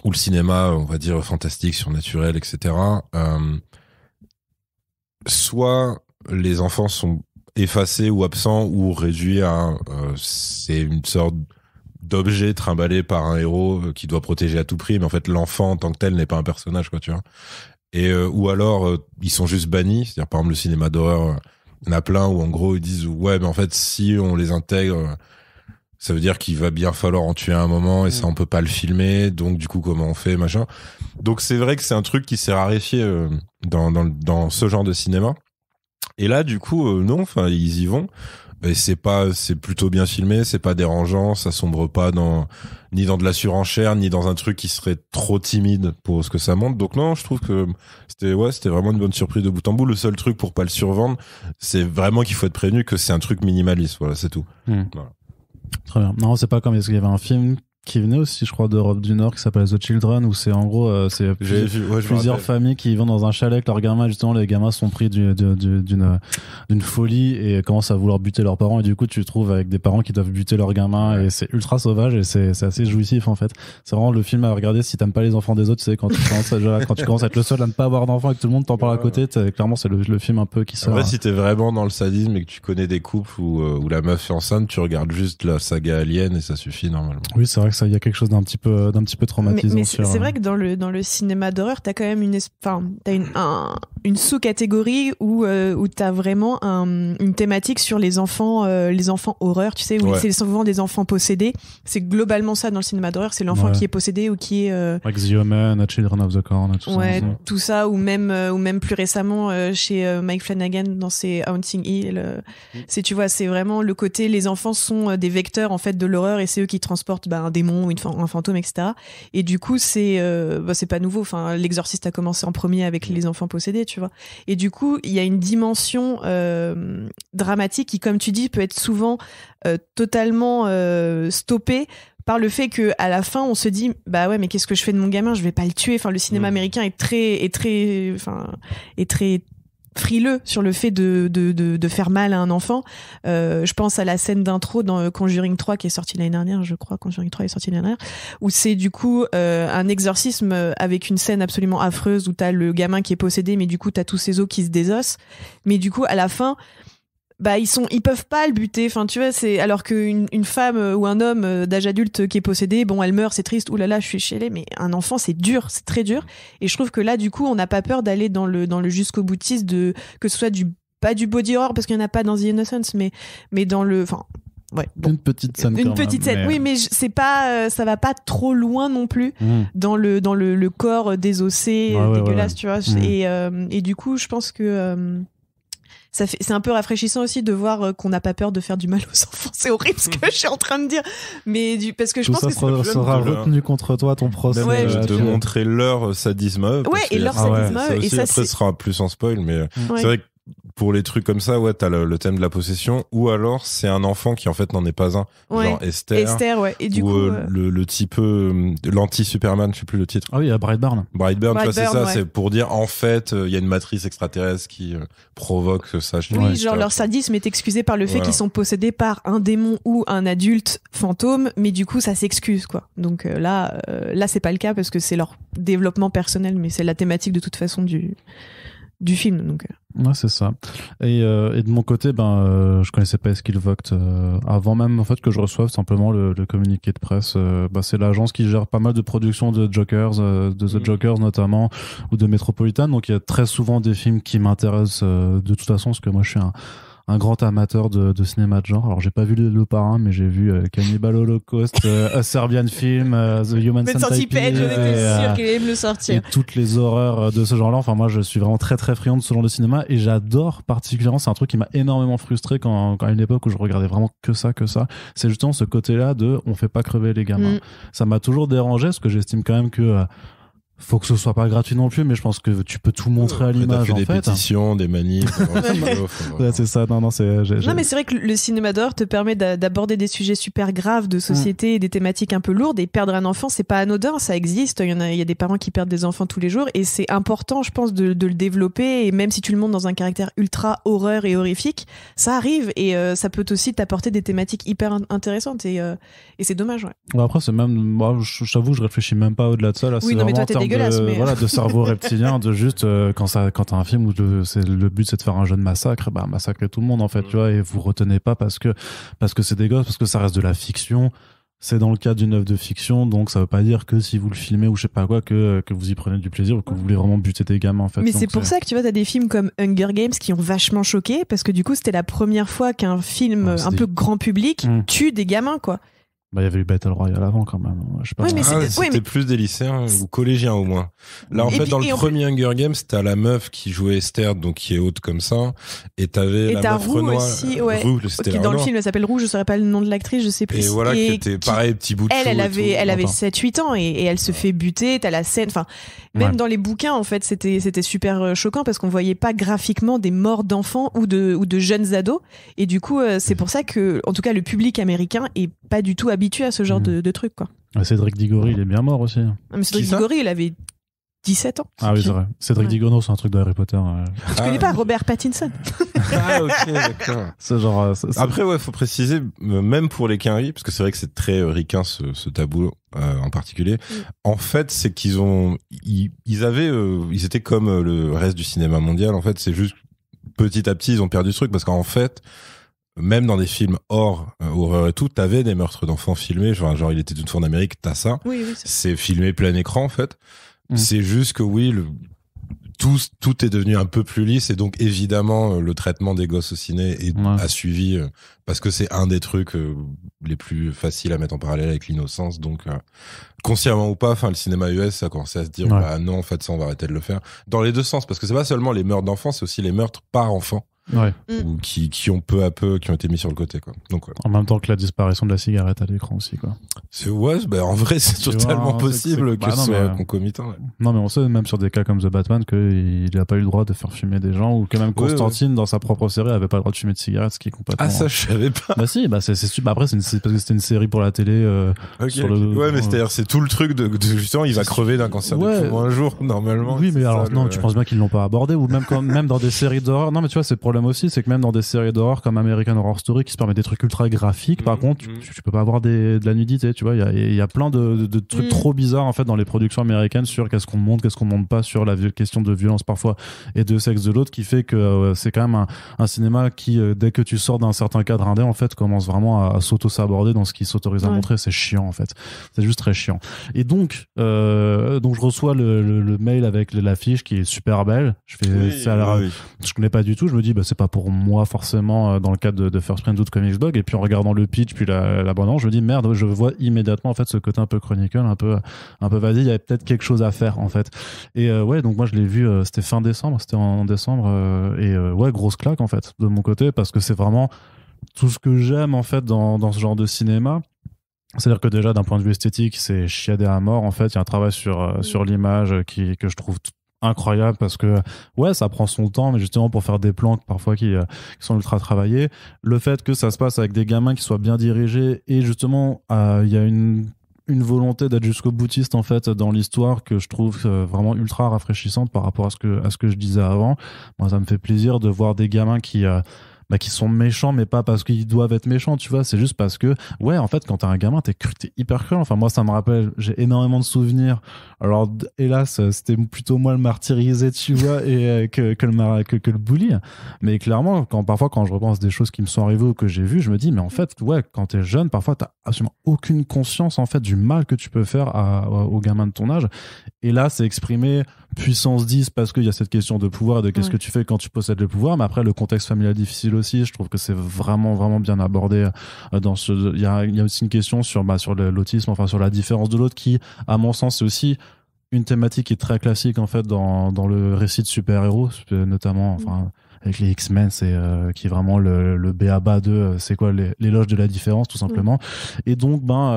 ou le cinéma, on va dire fantastique, surnaturel, etc. Euh, soit les enfants sont effacés ou absents ou réduits à euh, c'est une sorte d'objet trimballé par un héros euh, qui doit protéger à tout prix, mais en fait l'enfant en tant que tel n'est pas un personnage, quoi, tu vois. Et ou alors ils sont juste bannis, c'est-à-dire par exemple le cinéma d'horreur, il en a plein où en gros ils disent ouais mais en fait si on les intègre ça veut dire qu'il va bien falloir en tuer un moment et ça mm. on peut pas le filmer, donc du coup comment on fait, machin. Donc c'est vrai que c'est un truc qui s'est raréfié euh, dans, dans, ce genre de cinéma. Et là du coup euh, non, enfin ils y vont et c'est pas c'est plutôt bien filmé, c'est pas dérangeant, ça sombre pas dans ni dans de la surenchère ni dans un truc qui serait trop timide pour ce que ça monte. Donc non, je trouve que c'était ouais, c'était vraiment une bonne surprise de bout en bout. Le seul truc pour pas le survendre, c'est vraiment qu'il faut être prévenu que c'est un truc minimaliste, voilà, c'est tout. Mm. Très bien. Non, c'est pas comme est-ce qu'il y avait un film qui venait aussi, je crois, d'Europe du Nord, qui s'appelle The Children, où c'est en gros euh, c'est plusieurs familles qui vont dans un chalet avec leurs gamins. Justement, les gamins sont pris d'une d'une folie et commencent à vouloir buter leurs parents. Et du coup, tu te trouves avec des parents qui doivent buter leurs gamins. Et c'est ultra sauvage et c'est assez jouissif en fait. C'est vraiment le film à regarder si t'aimes pas les enfants des autres. Tu sais, quand tu commences, à, quand tu commences à être le seul à ne pas avoir d'enfants et que tout le monde t'en parle à côté, clairement, c'est le, film un peu qui sort. En fait, si t'es vraiment dans le sadisme et que tu connais des couples où, euh, la meuf est enceinte, tu regardes juste la saga Alien et ça suffit normalement. Oui, c'est vrai il y a quelque chose d'un petit peu, d'un petit peu traumatisant. c'est vrai euh, que dans le dans le cinéma d'horreur, t'as quand même une, enfin, t'as une une sous-catégorie où, euh, où tu as vraiment une thématique sur les enfants, euh, les enfants horreur tu sais, où c'est souvent des enfants possédés. C'est globalement ça dans le cinéma d'horreur, c'est l'enfant qui est possédé ou qui est. Euh, like Children of the Corn, tout ouais, ça. Mm-hmm. tout ça, ou même, ou même plus récemment chez Mike Flanagan dans ses Haunting Hill. Mm. C'est, tu vois, c'est vraiment le côté, les enfants sont des vecteurs en fait de l'horreur et c'est eux qui transportent ben, un démon ou une, un fantôme, etc. Et du coup, c'est bah, c'est pas nouveau. Enfin, l'exorciste a commencé en premier avec les enfants possédés, tu et du coup, il y a une dimension euh, dramatique qui, comme tu dis, peut être souvent euh, totalement euh, stoppée par le fait que à la fin on se dit bah ouais mais qu'est-ce que je fais de mon gamin je vais pas le tuer enfin le cinéma mmh. américain est très est très enfin est très frileux sur le fait de, de, de, faire mal à un enfant. Euh, je pense à la scène d'intro dans euh, Conjuring 3 qui est sortie l'année dernière, je crois, Conjuring 3 est sorti l'année dernière, où c'est du coup euh, un exorcisme avec une scène absolument affreuse où t'as le gamin qui est possédé, mais du coup t'as tous ses os qui se désossent. Mais du coup, à la fin, bah ils sont ils peuvent pas le buter enfin tu vois c'est alors qu'une une femme euh, ou un homme euh, d'âge adulte euh, qui est possédé bon elle meurt c'est triste oulala là là, je suis chez mais un enfant c'est dur c'est très dur et je trouve que là du coup on n'a pas peur d'aller dans le dans le jusqu'au boutiste de que ce soit du pas du body horror parce qu'il n'y en a pas dans The Innocence mais mais dans le enfin Ouais, Une petite scène. Une petite scène. Oui, mais c'est pas, ça va pas trop loin non plus hmm. dans le dans le, le corps désossé, dégueulasse, tu vois. Hmm. Et, et, du coup, je pense que ça fait, c'est un peu rafraîchissant aussi de voir euh, qu'on n'a pas peur de faire du mal aux enfants. C'est horrible ce que mhm. je suis en train de dire, mais du, parce que je pense que sera, ça sera retenu contre toi ton procès. de montrer leur sadisme. Ouais, et leur sadisme. Ah et ça, après, sera plus en spoil, mais euh, c'est vrai que pour les trucs comme ça, ouais, t'as le, le, thème de la possession, ou alors c'est un enfant qui en fait n'en est pas un, genre Esther, Esther et ou euh, euh, le, type euh, l'anti-Superman, je sais plus le titre. Ah oui, Brightburn. Brightburn, vois, c'est ça, c'est pour dire en fait, il y a une matrice extraterrestre qui provoque ça. Je oui, genre leur sadisme est excusé par le fait qu'ils sont possédés par un démon ou un adulte fantôme, mais du coup ça s'excuse quoi. Donc là, là c'est pas le cas parce que c'est leur développement personnel, mais c'est la thématique de toute façon du du film. Donc Ouais, c'est ça. Et, euh, et, de mon côté, ben, euh, je connaissais pas ce qu'il vote euh, avant même en fait que je reçoive simplement le, communiqué de presse. bah c'est l'agence qui gère pas mal de productions de Jokers, de The mhm. Jokers notamment, ou de Metropolitan. Donc il y a très souvent des films qui m'intéressent de toute façon, parce que moi je suis un un grand amateur de, cinéma de genre. Alors, j'ai pas vu Le, Parrain, mais j'ai vu euh, Cannibal Holocaust, euh, A Serbian Film, euh, The Human Centipede. étais sûr qu'il allait me le sortir. Et toutes les horreurs de ce genre-là. Enfin, moi, je suis vraiment très, très friand de ce genre de cinéma et j'adore particulièrement. C'est un truc qui m'a énormément frustré quand, quand, à une époque où je regardais vraiment que ça, que ça. C'est justement ce côté-là de on fait pas crever les gamins. Mm. Ça m'a toujours dérangé parce que j'estime quand même que faut que ce soit pas gratuit non plus, mais je pense que tu peux tout montrer à l'image. Des fait. pétitions, des manifs. c'est ça. Non, non, c'est. Non, mais c'est vrai que le cinéma d'or te permet d'aborder des sujets super graves de société, et des thématiques un peu lourdes. Et perdre un enfant, c'est pas anodin, ça existe. Il y a, des parents qui perdent des enfants tous les jours, et c'est important, je pense, de, le développer. Et même si tu le montres dans un caractère ultra horreur et horrifique, ça arrive, et euh, ça peut aussi t'apporter des thématiques hyper intéressantes. Euh, et, c'est dommage. Ouais. après, c'est même. Moi, j'avoue, je réfléchis même pas au-delà de ça de, voilà, de cerveau reptilien, de juste euh, quand ça, quand t'as un film où le, but c'est de faire un jeune massacre, bah massacrer tout le monde en fait, mm. tu vois, et vous retenez pas parce que parce que c'est dégueulasse, parce que ça reste de la fiction. C'est dans le cadre d'une œuvre de fiction, donc ça veut pas dire que si vous le filmez ou je sais pas quoi, que, vous y prenez du plaisir ou que vous voulez vraiment buter des gamins en fait. Mais c'est pour ça que tu vois, t'as des films comme Hunger Games qui ont vachement choqué parce que du coup c'était la première fois qu'un film ah, un peu grand public mm. tue des gamins quoi. Bah, il y avait eu Battle Royale avant quand même. Je ah, c'était plus des lycéens ou collégiens au moins. Là, en fait, dans le premier Hunger Games, t'as la meuf qui jouait Esther, donc qui est haute comme ça, et t'avais la meuf Roux aussi, qui dans le film elle s'appelle Rouge, je saurais pas le nom de l'actrice, je sais plus. Et voilà, qui était pareil, petit bout de Elle, avait, elle avait 7-8 ans et, elle se fait buter. T'as la scène, enfin, même dans les bouquins, en fait, c'était, c'était super euh, choquant parce qu'on voyait pas graphiquement des morts d'enfants ou de, ou de jeunes ados. Et du coup, euh, c'est mhm. pour ça que, en tout cas, le public américain est pas du tout habitué à ce genre hmm. de, truc quoi. Ah, Cédric Diggory, il est bien mort aussi. Hein. Cédric Diggory, il avait 17 ans. Ah oui, c'est vrai. Cédric ouais. c'est un truc d'Harry Potter. Parce Je ah, connais pas Robert Pattinson. ah, ok, d'accord. genre. Euh, Après, ouais, faut préciser, euh, même pour les quinries, parce que c'est vrai que c'est très euh, ricain ce, tabou en particulier. Mm. En fait, c'est qu'ils ont. Ils, avaient. ils étaient comme le reste du cinéma mondial. En fait, c'est juste petit à petit, ils ont perdu ce truc parce qu'en fait, même dans des films hors euh, horreur et tout, t'avais des meurtres d'enfants filmés. Genre, il était d'une fois d'amérique Amérique, t'as ça. Oui, oui, c'est filmé plein écran, en fait. Mm. C'est juste que oui, tout, tout est devenu un peu plus lisse et donc évidemment euh, le traitement des gosses au ciné a suivi euh, parce que c'est un des trucs les plus faciles à mettre en parallèle avec l'innocence donc consciemment ou pas enfin le cinéma US a commencé à se dire Ah bah non en fait ça on va arrêter de le faire dans les deux sens parce que c'est pas seulement les meurtres d'enfants c'est aussi les meurtres par enfant ouais. Mm. ou qui, qui, ont peu à peu qui ont été mis sur le côté quoi. Donc En même temps que la disparition de la cigarette à l'écran aussi quoi. C'est ouais, bah, en vrai c'est totalement possible que ce soit concomitant. Non mais on sait même sur des cas comme The Batman qu'il n'a pas eu le droit de faire fumer des gens ou que même Constantine dans sa propre série avait pas le droit de fumer de cigarette ce qui est complètement Ah ça je savais pas. Bah si, bah c'est bah, après c'est parce que c'était une série pour la télé euh, sur Le, Ouais, mais euh, c'est-à-dire c'est tout le truc de, justement il va crever d'un cancer ouais. un jour normalement. Oui, mais alors non, tu penses bien qu'ils l'ont pas abordé ou même quand, même dans des séries d'horreur. Non mais tu vois, c'est aussi, c'est que même dans des séries d'horreur comme American Horror Story qui se permet des trucs ultra graphiques, par mm, contre, mm. tu, peux pas avoir des, de la nudité, tu vois. Il y, y a, plein de, trucs mm. trop bizarres en fait dans les productions américaines sur qu'est-ce qu'on montre, qu'est-ce qu'on montre pas, sur la question de violence parfois et de sexe de l'autre, qui fait que euh, c'est quand même un, cinéma qui, euh, dès que tu sors d'un certain cadre indé, en fait, commence vraiment à, s'auto-saborder dans ce qui s'autorise à montrer. C'est chiant en fait. C'est juste très chiant. Et donc, euh, donc je reçois le, mail avec l'affiche qui est super belle. Je fais ça je connais pas du tout. Je me dis bah c'est pas pour moi forcément euh, dans le cadre de, First Print ou de Comics Dog*. Et puis en regardant le pitch, puis la, je me dis merde, je vois immédiatement en fait ce côté un peu chronicle, un peu, un peu vas-y, il y avait peut-être quelque chose à faire en fait. Et euh, ouais, donc moi je l'ai vu, euh, c'était fin décembre, c'était en, décembre. et ouais, grosse claque en fait de mon côté parce que c'est vraiment tout ce que j'aime en fait dans, ce genre de cinéma. C'est-à-dire que déjà, d'un point de vue esthétique, c'est chiadé à mort. En fait, il y a un travail sur, sur l'image qui, que je trouve incroyable parce que ouais ça prend son temps mais justement pour faire des plans parfois euh, qui, sont ultra travaillés le fait que ça se passe avec des gamins qui soient bien dirigés et justement euh, il y a une une volonté d'être jusqu'au boutiste en fait dans l'histoire que je trouve euh, vraiment ultra rafraîchissante par rapport à ce que à ce que je disais avant moi ça me fait plaisir de voir des gamins qui bah, qui sont méchants, mais pas parce qu'ils doivent être méchants, tu vois. C'est juste parce que, ouais, en fait, quand t'es un gamin, t'es hyper cruel. Enfin, moi, ça me rappelle, j'ai énormément de souvenirs. Alors, hélas, c'était plutôt moi le martyrisé, tu vois, et euh, que, le que, le bully. Mais clairement, quand, parfois, quand je repense des choses qui me sont arrivées ou que j'ai vues, je me dis, mais en fait, ouais, quand t'es jeune, parfois, t'as absolument aucune conscience, en fait, du mal que tu peux faire à, aux gamins de ton âge. Et là, c'est exprimé puissance 10 parce qu'il y a cette question de pouvoir et de qu'est-ce que tu fais quand tu possèdes le pouvoir. Mais après, le contexte familial difficile aussi. Je trouve que c'est vraiment, vraiment bien abordé. Euh, dans ce, il y a, aussi une question sur, bah, sur l'autisme, enfin sur la différence de l'autre, qui, à mon sens, c'est aussi une thématique qui est très classique en fait dans, dans le récit de super-héros, notamment. Mm. Enfin, avec les X-Men, c'est euh, qui est vraiment le, le BABA de euh, c'est quoi l'éloge de la différence tout simplement. Et donc ben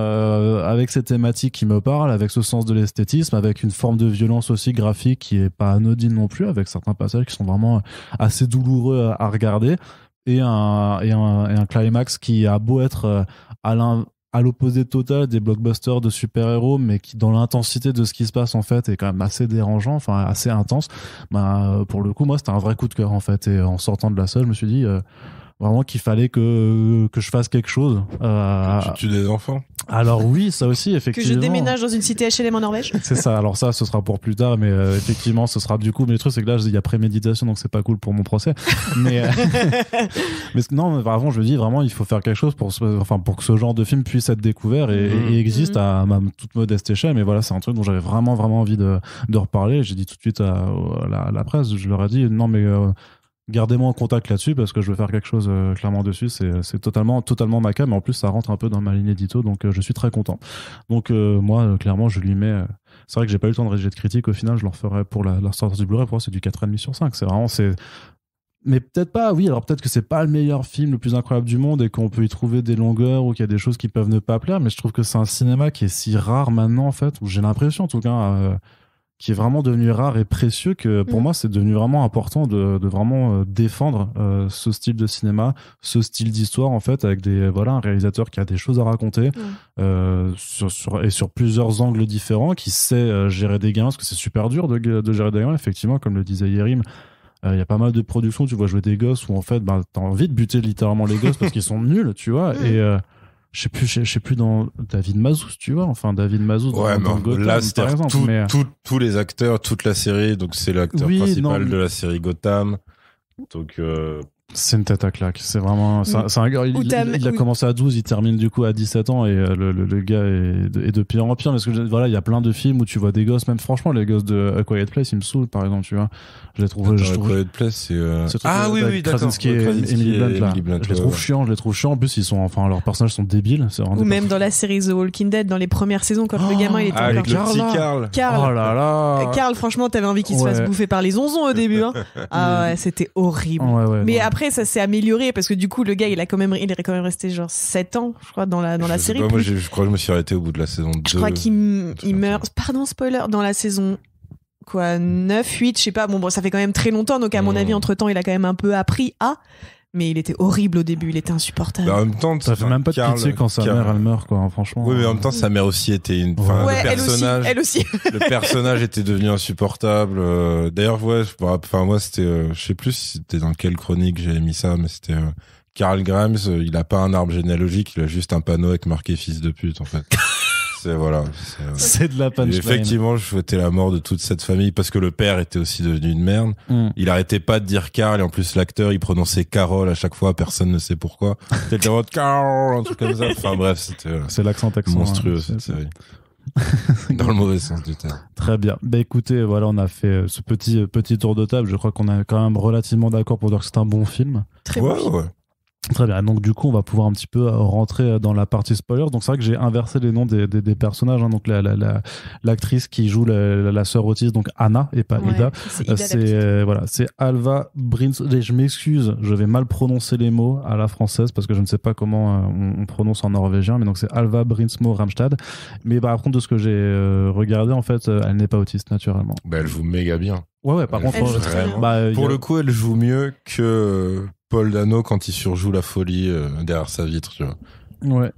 avec cette thématique qui me parle, avec ce sens de l'esthétisme, avec une forme de violence aussi graphique qui est pas anodine non plus, avec certains passages qui sont vraiment assez douloureux à regarder et un, et un, et un climax qui a beau être euh, à l'opposé total des blockbusters de super-héros, mais qui, dans l'intensité de ce qui se passe, en fait, est quand même assez dérangeant, enfin, assez intense. Bah, pour le coup, moi, c'était un vrai coup de cœur, en fait. Et en sortant de la salle, je me suis dit, euh, vraiment qu'il fallait que, que je fasse quelque chose. Euh, tu tues des enfants Alors oui, ça aussi, effectivement. que je déménage dans une cité HLM en Norvège C'est ça, alors ça, ce sera pour plus tard, mais euh, effectivement, ce sera du coup. Mais le truc, c'est que là, il y a préméditation, donc c'est pas cool pour mon procès. Mais, euh, mais non, avant, je me dis vraiment, il faut faire quelque chose pour, enfin, pour que ce genre de film puisse être découvert et, mhm. existe à ma toute modeste échelle. Mais voilà, c'est un truc dont j'avais vraiment, vraiment envie de, de reparler. J'ai dit tout de suite à, la, à, la, presse, je leur ai dit, non, mais euh, gardez-moi en contact là-dessus parce que je veux faire quelque chose euh, clairement dessus. Euh, c'est totalement, totalement ma cas, Mais en plus, ça rentre un peu dans ma ligne édito. Donc, euh, je suis très content. Donc, moi, clairement, je lui mets. c'est vrai que j'ai pas eu le temps de rédiger de critique. Au final, je leur ferai pour la, sortie du Blu-ray. Pour moi, c'est du 4,5 sur 5. C'est vraiment. mais peut-être pas, oui. Alors peut-être que c'est pas le meilleur film, le plus incroyable du monde, et qu'on peut y trouver des longueurs ou qu'il y a des choses qui peuvent ne pas plaire. Mais je trouve que c'est un cinéma qui est si rare maintenant, en fait, où j'ai l'impression, en tout cas, qui est vraiment devenu rare et précieux que pour mhm. moi c'est devenu vraiment important de, vraiment euh, défendre euh, ce style de cinéma ce style d'histoire en fait avec des voilà un réalisateur qui a des choses à raconter euh, et sur plusieurs angles différents qui sait gérer des gains parce que c'est super dur de, gérer des gains effectivement comme le disait Yerim il y a pas mal de productions tu vois jouer des gosses où en fait bah, t'as envie de buter littéralement les gosses parce qu'ils sont nuls tu vois et je sais plus je sais plus dans David Mazouz tu vois enfin David Mazouz dans, Gotham par exemple euh, tous les acteurs toute la série donc c'est l'acteur principal de la série Gotham donc euh, c'est une tête à claque. C'est vraiment. C'est un, gars. Il, a commencé à 12, il termine du coup à 17 ans et euh, le, gars est de, pire en pire. Parce que voilà, il y a plein de films où tu vois des gosses, même franchement, les gosses de A Quiet Place, ils me saoulent par exemple, tu vois. Je les trouve. Ah, je trouve Quiet Place, c'est. Euh, ah oui, oui, d'accord. Krasinski et Emily Blunt, là. je les trouve chiants, je les trouve chiants. En plus, ils sont. Enfin, leurs personnages sont débiles. Ou même dans la série The Walking Dead, dans les premières saisons, quand le oh, gamin il était Avec le petit Carl. Carl. Oh là Carl, euh, franchement, t'avais envie qu'il se fasse bouffer par les onzons au début. Hein. Ah ouais, c'était horrible. Mais après, ça s'est amélioré parce que du coup, le gars, il a quand même, il est quand même resté genre 7 ans, je crois, dans la, dans la série. je, crois que je me suis arrêté au bout de la saison 2. Je crois qu'il meurt, pardon, spoiler, dans la saison quoi, 9, 8, je sais pas. Bon, bon, ça fait quand même très longtemps, donc à mon mmh. avis, entre temps, il a quand même un peu appris à mais il était horrible au début, il était insupportable. Bah, en même temps, ça fait même pas de quand sa mère elle meurt, quoi, hein, franchement. Oui, mais en même temps, sa mère aussi était une. le personnage, elle aussi. le personnage était devenu insupportable. Euh, d'ailleurs, ouais, enfin moi c'était, euh, je sais plus si c'était dans quelle chronique j'avais mis ça, mais c'était. Euh, Karl Grimes, il a pas un arbre généalogique, il a juste un panneau avec marqué fils de pute en fait. C'est voilà. C'est euh, de la punchline. effectivement, je souhaitais la mort de toute cette famille parce que le père était aussi devenu une merde. Mm. Il arrêtait pas de dire Carl et en plus l'acteur, il prononçait Carole à chaque fois. Personne ne sait pourquoi. C'était le Carl, un truc comme ça. Enfin bref, c'était. Euh, c'est l'accent Monstrueux hein. dans le mauvais sens du terme. Très bien. Bah écoutez, voilà, on a fait euh, ce petit petit tour de table. Je crois qu'on est quand même relativement d'accord pour dire que c'est un bon film. Très ouais, Très bien. Donc du coup, on va pouvoir un petit peu euh, rentrer euh, dans la partie spoiler. Donc c'est vrai que j'ai inversé les noms des, des, personnages. Hein. Donc la, l'actrice la, qui joue la, sœur autiste, donc Anna et pas Ida, c'est euh, voilà, c'est Alva Brins. Et je m'excuse, je vais mal prononcer les mots à la française parce que je ne sais pas comment on, prononce en norvégien. Mais donc c'est Alva Brinsmo Ramstad. Mais bah, par contre, de ce que j'ai regardé, en fait, elle n'est pas autiste naturellement. Bah, elle joue méga bien. Ouais, ouais. Par contre, bah, pour le coup, elle joue mieux que Paul Dano quand il surjoue la folie euh, derrière sa vitre, tu vois. Ouais.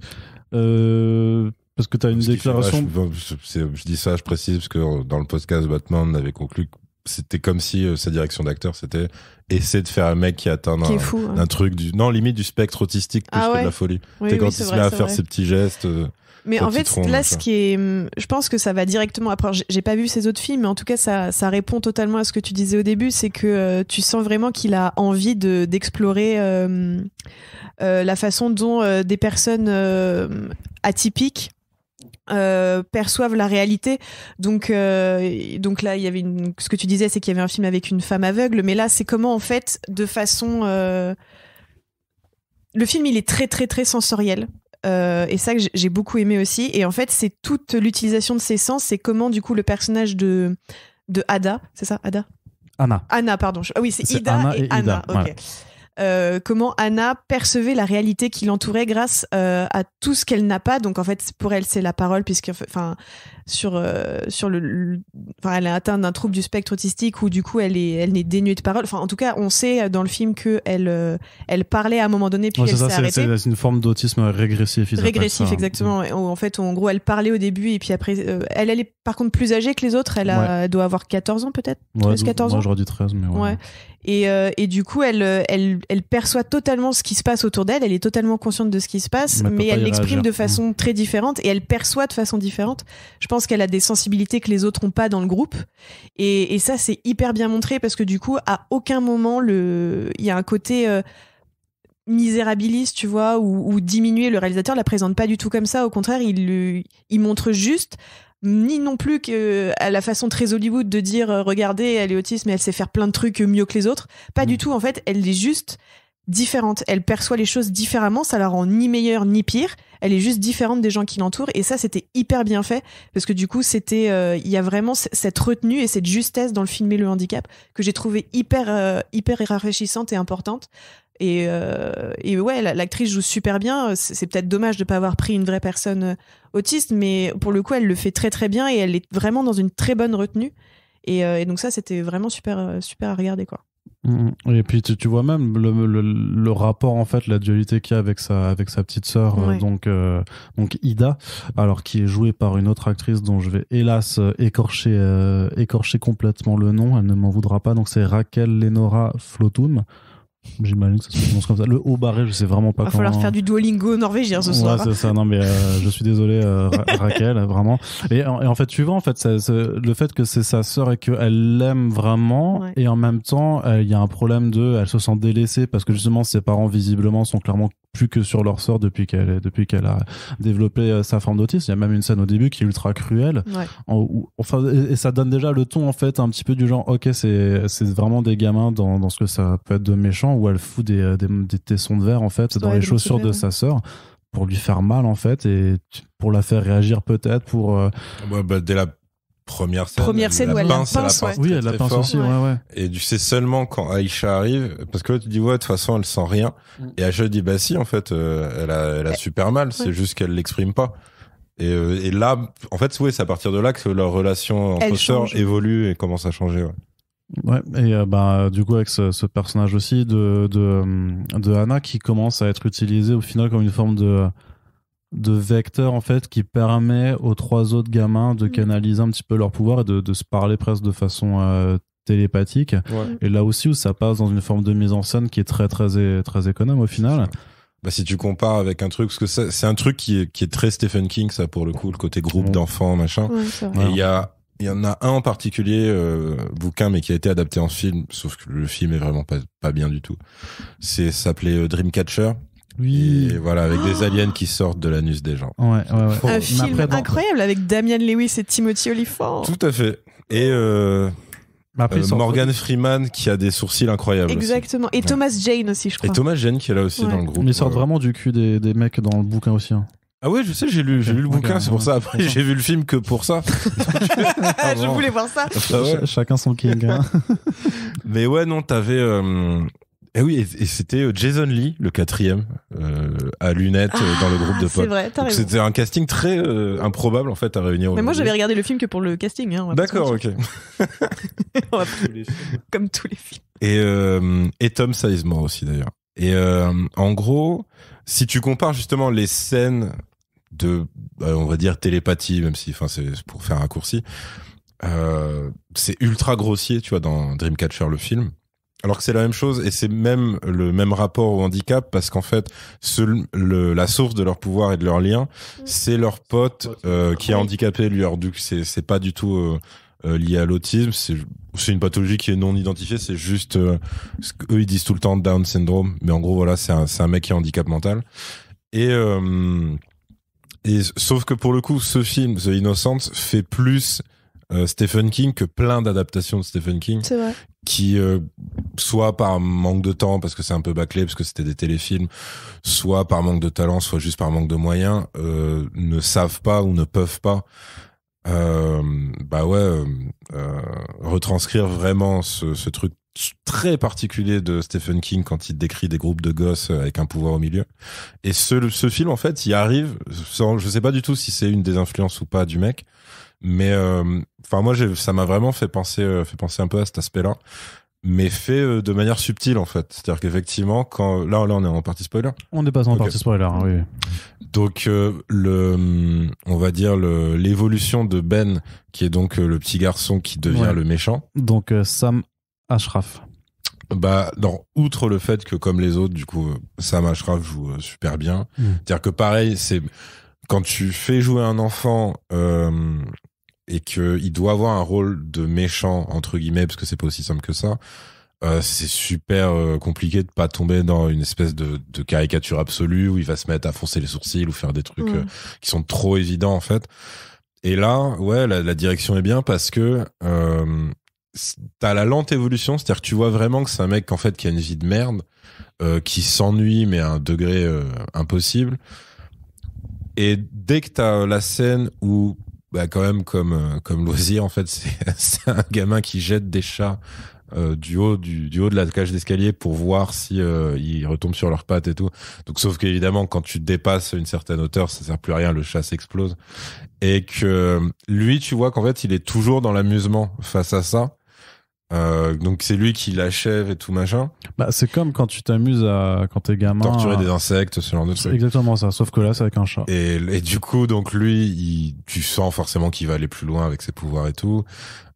Euh, parce que tu as une déclaration. je, dis ça, je précise, parce que dans le podcast Batman, on avait conclu que c'était comme si euh, sa direction d'acteur, c'était essayer de faire un mec qui atteint hein. un, truc du. Non, limite du spectre autistique plus ah que de la folie. Oui, quand il se met à faire ses petits gestes. Mais en fait, là, ce qui est, hum, je pense que ça va directement. Après, j'ai pas vu ces autres films, mais en tout cas, ça, ça répond totalement à ce que tu disais au début, c'est que euh, tu sens vraiment qu'il a envie d'explorer hum, euh, la façon dont euh, des personnes atypiques perçoivent la réalité. Donc, donc là, il y avait une... ce que tu disais, c'est qu'il y avait un film avec une femme aveugle, mais là, c'est comment en fait, de façon, le film, il est très très très sensoriel. Euh, et ça que j'ai beaucoup aimé aussi. Et en fait, c'est toute l'utilisation de ces sens, c'est comment du coup le personnage de, de Ada, c'est ça Ada Anna. Anna, pardon. Ah oui, c'est Ida et, Anna. Euh, comment Anna percevait la réalité qui l'entourait grâce euh, à tout ce qu'elle n'a pas. Donc en fait, pour elle, c'est la parole, puisque enfin sur euh, sur le, enfin elle est atteinte d'un trouble du spectre autistique où du coup elle est elle n'est dénuée de parole. Enfin en tout cas, on sait dans le film que elle elle parlait à un moment donné puis elle s'est arrêtée. C'est une forme d'autisme régressif. Régressif exactement. En fait, en gros, elle parlait au début et puis après, elle elle est par contre plus âgée que les autres. Elle, doit avoir 14 ans peut-être. 13, 14 ans. Moi j'aurais dit 13 mais ouais. Et, et, du coup, elle, elle, elle perçoit totalement ce qui se passe autour d'elle, elle est totalement consciente de ce qui se passe, mais, elle l'exprime de mm. façon très différente et elle perçoit de façon différente. Je pense qu'elle a des sensibilités que les autres n'ont pas dans le groupe. Et, ça, c'est hyper bien montré parce que du coup, à aucun moment, il y a un côté... Euh, misérabiliste, tu vois, ou, diminué diminuer. Le réalisateur la présente pas du tout comme ça. Au contraire, il, il montre juste ni non plus que euh, à la façon très Hollywood de dire euh, regardez elle est autiste mais elle sait faire plein de trucs euh, mieux que les autres pas du mm. tout en fait elle est juste différente elle perçoit les choses différemment ça la rend ni meilleure ni pire elle est juste différente des gens qui l'entourent et ça c'était hyper bien fait parce que du coup c'était il y a vraiment cette retenue et cette justesse dans le film et le handicap que j'ai trouvé hyper hyper rafraîchissante et importante et, et ouais l'actrice joue super bien c'est peut-être dommage de pas avoir pris une vraie personne autiste, mais pour le coup, elle le fait très très bien et elle est vraiment dans une très bonne retenue. Et, euh, donc ça, c'était vraiment super euh, super à regarder quoi. Mm, mm. Et puis tu, vois même le, rapport en fait, la dualité qu'il y a avec sa avec sa petite sœur euh, donc donc Ida, alors qui est jouée par une autre actrice dont je vais hélas écorcher écorcher complètement le nom, elle ne m'en voudra pas donc c'est Raquel Lenora Flotum J'imagine que ça se prononce comme ça. Le haut barré, je sais vraiment pas. Il va falloir faire du Duolingo norvégien ce soir. Ouais, hein. c'est ça. Non, mais euh, je suis désolé, euh, Raquel, vraiment. Et en, fait, suivant en fait, le fait que c'est sa sœur et qu'elle l'aime vraiment, et en même temps, il y a un problème de, elle se sent délaissée parce que justement, ses parents visiblement sont clairement plus que sur leur sort depuis qu'elle depuis qu'elle a développé euh, sa forme d'autisme. Il y a même une scène au début qui est ultra cruelle. enfin, et, ça donne déjà le ton en fait un petit peu du genre ok c'est c'est vraiment des gamins dans, ce que ça peut être de méchant où elle fout euh, des des, tessons de verre en fait dans les chaussures de sa sœur pour lui faire mal en fait et pour la faire réagir peut-être pour. Euh, bah, dès la première scène. où elle la pince, Oui, elle la pince aussi, ouais, ouais. Et tu sais seulement quand Aïcha arrive, parce que tu dis, ouais, de toute façon, elle sent rien. Mm. Et Aïcha dit, bah si, en fait, euh, elle a, eh, super mal, c'est juste qu'elle l'exprime pas. Et, euh, là, en fait, c'est à partir de là que leur relation entre soeurs évolue et commence à changer, ouais. Ouais, et euh, bah, du coup, avec ce, personnage aussi de, de, de, Anna qui commence à être utilisé au final comme une forme de de vecteur en fait qui permet aux trois autres gamins de mm. canaliser un petit peu leur pouvoir et de, se parler presque de façon euh, télépathique. Et là aussi où ça passe dans une forme de mise en scène qui est très très très économe au final. Bah, si tu compares avec un truc, parce que c'est un truc qui est, très Stephen King, ça pour le coup, le côté groupe d'enfants, machin. il y a il y en a un en particulier, euh, bouquin, mais qui a été adapté en film, sauf que le film est vraiment pas, pas bien du tout. C'est s'appelait euh, Dreamcatcher. Et voilà, avec des oh. aliens qui sortent de l'anus des gens. Un film incroyable avec Damian Lewis et Timothy Olyphant. Tout à fait. Et euh, euh, Morgan Freeman qui a des sourcils incroyables. Exactement. Et Thomas Jane aussi, je crois. Et Thomas Jane qui est là aussi dans le groupe. ils sortent vraiment du cul des, mecs dans le bouquin aussi. Hein. Ah ouais, je sais, j'ai lu, j'ai lu le bouquin, c'est pour ça. Après, j'ai vu le film que pour ça. Ah je voulais voir ça. Ah chacun son king. Hein. Mais ouais, non, t'avais. Euh, et eh oui, et, c'était euh, Jason Lee, le quatrième, euh, à lunettes euh, dans le groupe de pop. Ah, c'est vrai, t'as C'était un casting très improbable en fait à réunir. Mais moi j'avais regardé le film que pour le casting. Hein, D'accord, ok. Comme tous les films. Et, euh, Tom Sizemore aussi d'ailleurs. Et en gros, si tu compares justement les scènes de, on va dire télépathie, même si, enfin, c'est pour faire un raccourci. c'est ultra grossier, tu vois, dans Dreamcatcher le film. Alors que c'est la même chose et c'est même le même rapport au handicap parce qu'en fait, la source de leur pouvoir et de leur lien, mm. c'est leur pote euh, qui est handicapé lui. Alors du c'est c'est pas du tout euh, euh, lié à l'autisme, c'est une pathologie qui est non identifiée, c'est juste ce qu'eux ils disent tout le temps Down syndrome, mais en gros voilà, c'est un mec qui est handicap mental et et sauf que pour le coup, ce film The Innocent fait plus Stephen King que plein d'adaptations de Stephen King C'est vrai qui euh, soit par manque de temps parce que c'est un peu bâclé parce que c'était des téléfilms, soit par manque de talent, soit juste par manque de moyens, euh, ne savent pas ou ne peuvent pas euh, bah ouais euh, euh, retranscrire vraiment ce, ce, truc très particulier de Stephen King quand il décrit des groupes de gosses avec un pouvoir au milieu. Et ce, ce film en fait, il arrive je sais pas du tout si c'est une des influences ou pas du mec, mais euh, enfin, moi, ça m'a vraiment fait penser, euh, fait penser un peu à cet aspect-là mais fait euh, de manière subtile en fait. C'est-à-dire qu'effectivement, quand là, là, on est en partie spoiler. On n'est pas en partie spoiler, hein, oui. Donc le, mm, on va dire le l'évolution de Ben, qui est donc le petit garçon qui devient le méchant. Donc Sam Ashraf. Bah, non, outre le fait que comme les autres, du coup, Sam Ashraf joue super bien. Mm. C'est-à-dire que pareil, c'est quand tu fais jouer un enfant et qu'il doit avoir un rôle de méchant, entre guillemets, parce que c'est pas aussi simple que ça, euh, c'est super euh, compliqué de pas tomber dans une espèce de, caricature absolue où il va se mettre à foncer les sourcils ou faire des trucs euh, qui sont trop évidents en fait. Et là, ouais, la, la direction est bien parce que t'as la lente évolution, c'est-à-dire que tu vois vraiment que c'est un mec en fait qui a une vie de merde, qui s'ennuie mais à un degré impossible. Et dès que t'as la scène où bah, quand même comme euh, comme en fait c'est un gamin qui jette des chats euh, du haut du, du haut de la cage d'escalier pour voir si euh, ils retombent sur leurs pattes et tout donc sauf qu'évidemment quand tu dépasses une certaine hauteur ça sert plus à rien le chat s'explose et que lui tu vois qu'en fait il est toujours dans l'amusement face à ça euh, donc c'est lui qui l'achève et tout machin. Bah c'est comme quand tu t'amuses à quand t'es gamin. Torturer des insectes, ce genre de truc. Exactement ça, sauf que là c'est avec un chat. Et, du coup donc lui, tu sens forcément qu'il va aller plus loin avec ses pouvoirs et tout.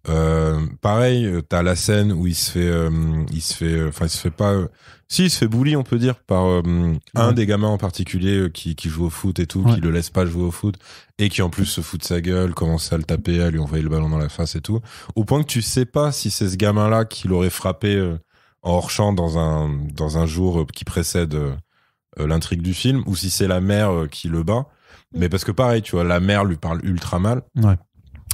Euh, pareil, euh, t'as la scène où il se fait, euh, il se fait, euh, enfin il se fait pas, si il se fait bully, on peut dire par un des gamins en particulier qui, joue au foot et tout, qui le laisse pas jouer au foot et qui en plus se fout de sa gueule, commence à le taper, à lui envoyer le ballon dans la face et tout, au point que tu sais pas si c'est ce gamin-là qui l'aurait frappé en hors champ dans un dans un jour qui précède l'intrigue du film ou si c'est la mère qui le bat. Mais parce que pareil, tu vois, la mère lui parle ultra mal. Ouais.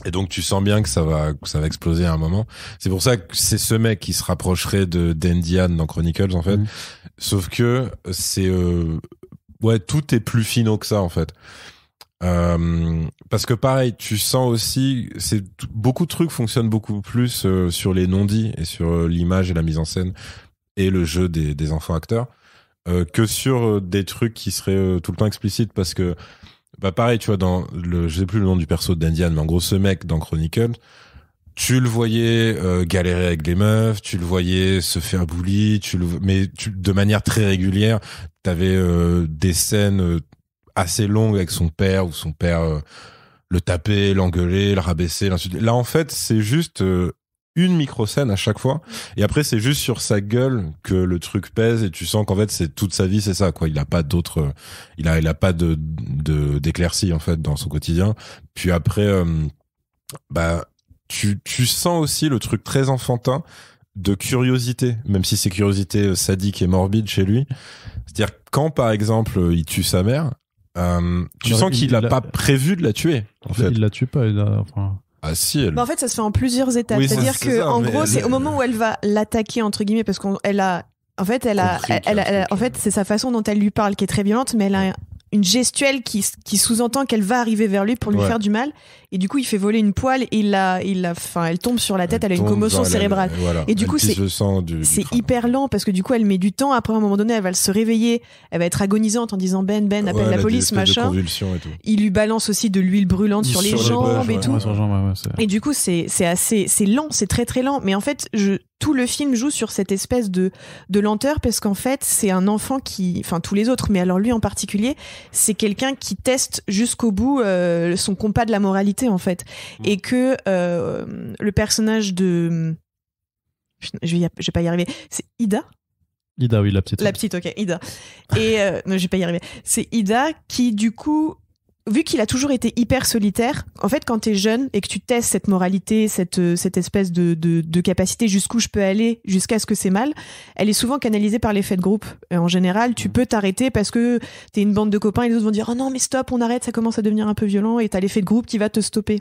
Et donc tu sens bien que ça va ça va exploser à un moment. C'est pour ça que c'est ce mec qui se rapprocherait de d'Endian dans Chronicles en fait. Mm. Sauf que c'est euh, ouais tout est plus fino que ça en fait. Euh, parce que pareil, tu sens aussi, c'est beaucoup de trucs fonctionnent beaucoup plus euh, sur les non-dits et sur l'image et la mise en scène et le jeu des, des enfants acteurs que sur des trucs qui seraient tout le temps explicites parce que bah pareil, tu vois, dans le, je sais plus le nom du perso d'Indian, mais en gros, ce mec dans Chronicle, tu le voyais euh, galérer avec les meufs, tu le voyais se faire bully, tu le, mais tu, de manière très régulière, t'avais avais euh, des scènes euh, assez longues avec son père où son père le tapait, l'engueulait, le rabaissait. Là, en fait, c'est juste une micro-scène à chaque fois. Et après, c'est juste sur sa gueule que le truc pèse et tu sens qu'en fait, c'est toute sa vie, c'est ça, quoi. Il a pas d'autre, euh, il a, il a pas de, de, d'éclaircie, en fait, dans son quotidien. Puis après, euh, bah, tu, tu sens aussi le truc très enfantin de curiosité, même si c'est curiosité euh, sadique et morbide chez lui. C'est-à-dire, quand, par exemple, il tue sa mère, tu sens qu'il a, pas prévu de la tuer. En fait, il la tue pas. enfin, ah, bah, en fait, ça se fait en plusieurs étapes. C'est-à-dire que en gros, c'est au moment où elle va l'attaquer entre guillemets parce qu'elle a en fait, elle a, en fait, c'est sa façon dont elle lui parle qui est très violente, mais elle a une gestuelle qui, sous-entend qu'elle va arriver vers lui pour lui faire du mal et du coup il fait voler une poêle et la, il la, enfin, elle tombe sur la tête, elle, a une commotion cérébrale. Et du coup c'est hyper lent parce que du coup elle met du temps. Après à un moment donné elle va se réveiller, elle va être agonisante en disant Ben Ben appelle la police machin. Il lui balance aussi de l'huile brûlante sur, les jambes et tout. et du coup c'est assez c'est lent, c'est très très lent. Mais en fait je tout le film joue sur cette espèce de, de lenteur parce qu'en fait, c'est un enfant qui, enfin tous les autres, mais alors lui en particulier, c'est quelqu'un qui teste jusqu'au bout euh, son compas de la moralité en fait mm. et que euh, le personnage de je vais, pas y arriver c'est Ida Ida oui la petite la petite ok Ida et euh, non je pas y arriver c'est Ida qui du coup vu qu'il a toujours été hyper solitaire, en fait, quand tu es jeune et que tu testes cette moralité, cette, euh, cette espèce de, de, capacité jusqu'où je peux aller, jusqu'à ce que c'est mal, elle est souvent canalisée par l'effet de groupe. Et en général, tu mm. peux t'arrêter parce que t'es une bande de copains et les autres vont dire, oh non, mais stop, on arrête, ça commence à devenir un peu violent et t'as l'effet de groupe qui va te stopper.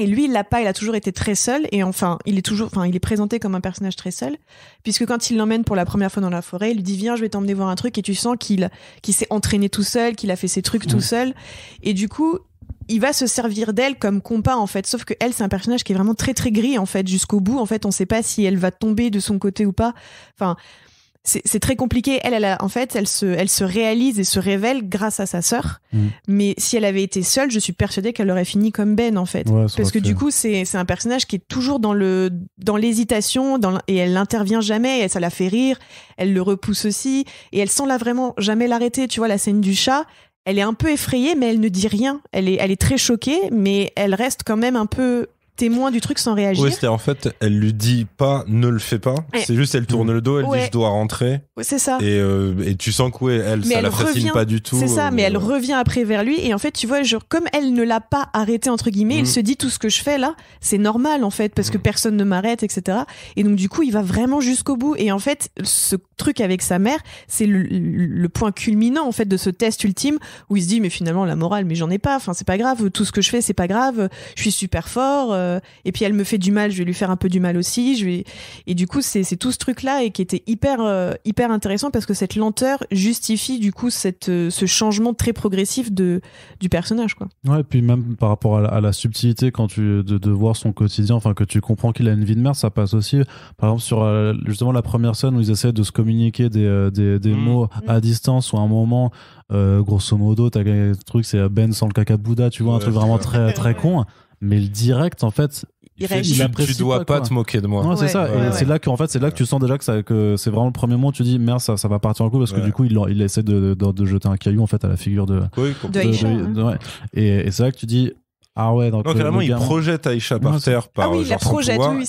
Et lui, il l'a pas, il a toujours été très seul. Et enfin, il est toujours, enfin, il est présenté comme un personnage très seul. Puisque quand il l'emmène pour la première fois dans la forêt, il lui dit, viens, je vais t'emmener voir un truc. Et tu sens qu'il, qu'il s'est entraîné tout seul, qu'il a fait ses trucs tout mm. seul. Et du coup, il va se servir d'elle comme compas en fait sauf que elle c'est un personnage qui est vraiment très très gris en fait jusqu'au bout en fait on sait pas si elle va tomber de son côté ou pas enfin c'est très compliqué. Elle, a, en fait, elle se, elle se réalise et se révèle grâce à sa sœur. Mm. Mais si elle avait été seule, je suis persuadée qu'elle aurait fini comme Ben, en fait. Parce que du coup, c'est un personnage qui est toujours dans le dans l'hésitation dans et elle n'intervient jamais. Et ça la fait rire. Elle le repousse aussi. Et elle sent là vraiment jamais l'arrêter. Tu vois, la scène du chat, elle est un peu effrayée, mais elle ne dit rien. Elle est, elle est très choquée, mais elle reste quand même un peu témoin du truc sans réagir. Oui, c'était en fait, elle lui dit pas ne le fais pas. C'est juste, elle tourne le dos, elle dit je dois rentrer. c'est ça. Et, euh, et, tu sens que elle, ça la fascine pas du tout. C'est ça, mais euh, elle revient après vers lui. Et en fait, tu vois, genre, comme elle ne l'a pas arrêté, entre guillemets, il mm. se dit tout ce que je fais là, c'est normal en fait, parce que mm. personne ne m'arrête, etc. Et donc, du coup, il va vraiment jusqu'au bout. Et en fait, ce truc avec sa mère, c'est le, point culminant en fait de ce test ultime où il se dit, mais finalement, la morale, mais j'en ai pas. Enfin, c'est pas grave. Tout ce que je fais, c'est pas grave. Je suis super fort. Euh, euh, et puis elle me fait du mal, je vais lui faire un peu du mal aussi. Je vais... Et du coup, c'est tout ce truc-là et qui était hyper, euh, hyper intéressant parce que cette lenteur justifie du coup cette, euh, ce changement très progressif de, du personnage. Quoi. Ouais, et puis même par rapport à la, subtilité quand tu, de, voir son quotidien, enfin que tu comprends qu'il a une vie de merde, ça passe aussi. Par exemple, sur justement la première scène où ils essaient de se communiquer des, des, mm. mots mm. à distance ou à un moment, grosso modo, tu as un truc, c'est Ben sans le caca Bouddha, tu vois, un truc vraiment très, très con mais le direct en fait il Tu, dois pas, te moquer de moi. Non, c'est ça. c'est là que fait, c'est là que tu sens déjà que, c'est vraiment le premier moment où tu dis merde, ça, va partir en coup parce que du coup, il, essaie de, jeter un caillou en fait à la figure de. Hein. Et, c'est là que tu dis ah ouais, donc. Euh, il projette Aïcha par terre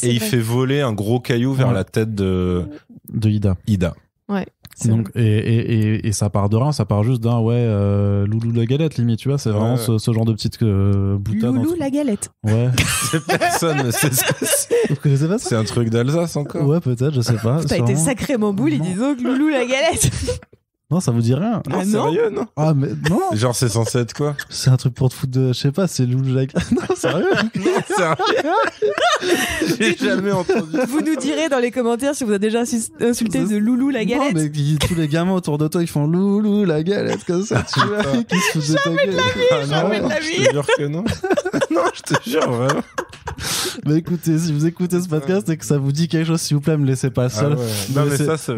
et il fait voler un gros caillou vers la tête de. De Ida. Ida. Donc, et, ça part de rien, ça part juste d'un ouais, euh, loulou la galette, limite, tu vois, c'est vraiment ce, genre de petite euh, boutade. Loulou la galette. Ouais. C'est un truc d'Alsace encore. Ouais, peut-être, je sais pas. T'as été sacrément boule, ils disons que loulou la galette. Non, ça vous dit rien. Non, ah, sérieux, non, Ah, mais non Genre, c'est censé être quoi C'est un truc pour te foutre de. Je sais pas, c'est Loulou Jack. non, sérieux Non, sérieux J'ai jamais entendu. Vous nous direz dans les commentaires si vous avez déjà insulté de Loulou la galette. Non, mais tous les gamins autour de toi, ils font Loulou la galette, comme ça, tu vois, qui se foutent Jamais de la vie, ah, jamais de la vie. Je te jure que non. non, je te jure, vraiment. mais écoutez, si vous écoutez ce podcast et que ça vous dit quelque chose, s'il vous plaît, me laissez pas seul.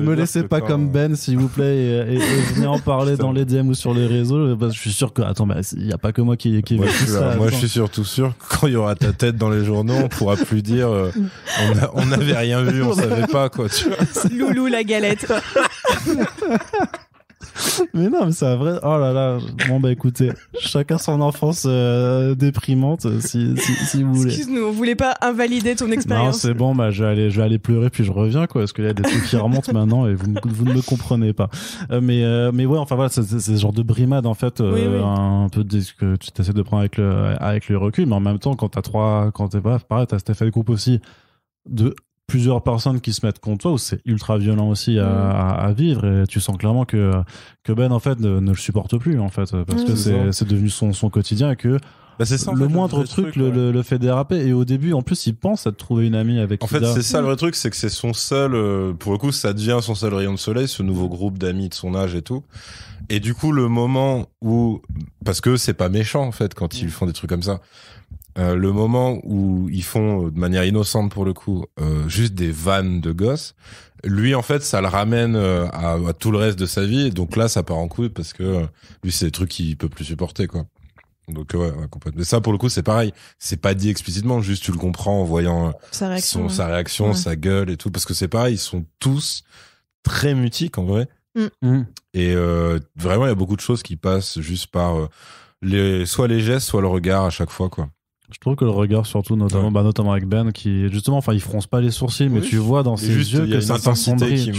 Me laissez, pas comme Ben, s'il vous plaît, et, venez en parler dans les DM ou sur les réseaux. Euh, je suis sûr que, attends, il n'y a pas que moi qui, qui moi, je, ça, moi je suis surtout sûr que quand il y aura ta tête dans les journaux, on pourra plus dire, euh, on n'avait rien vu, on savait pas, quoi, Loulou la galette. mais non, mais c'est vrai. Oh là là. Bon bah écoutez, chacun son enfance euh, déprimante, si, si, vous voulez. Excuse-nous, on voulait pas invalider ton expérience. Non, c'est bon. Bah je vais aller, je vais aller pleurer puis je reviens quoi, parce qu'il y a des trucs qui remontent maintenant et vous, vous ne me comprenez pas. Euh, mais euh, mais ouais, enfin voilà, c'est ce genre de brimade en fait, un peu de, que tu t'essaies de prendre avec le avec le recul, mais en même temps quand t'as trois, quand t'es bref, pareil, t'as cet effet groupe aussi de plusieurs personnes qui se mettent contre toi, c'est ultra violent aussi mm. à, vivre, et tu sens clairement que, que Ben, en fait, ne, le supporte plus, en fait, parce mm. que c'est devenu son, quotidien et que bah, le moindre truc, le, fait déraper. Et au début, en plus, il pense à te trouver une amie avec. En fait, c'est ça le vrai truc, c'est que c'est son seul. Euh, pour le coup, ça devient son seul rayon de soleil, ce nouveau groupe d'amis de son âge et tout. Et du coup, le moment où, parce que c'est pas méchant en fait, quand ils mm. font des trucs comme ça. Euh, le moment où ils font euh, de manière innocente pour le coup euh, juste des vannes de gosses, lui en fait ça le ramène à, tout le reste de sa vie donc là ça part en couille parce que lui c'est des trucs qu'il peut plus supporter quoi. Donc ouais, complètement. Mais ça pour le coup c'est pareil, c'est pas dit explicitement, juste tu le comprends en voyant sa réaction, son, sa, réaction sa gueule et tout parce que c'est pareil, ils sont tous très mutiques en vrai. Mm. Mm. Et vraiment il y a beaucoup de choses qui passent juste par les, soit les gestes, soit le regard à chaque fois quoi. Je trouve que le regard, surtout, notamment, bah, notamment avec Ben, qui justement, enfin, il fronce pas les sourcils, mais tu vois dans ses yeux que ça intensité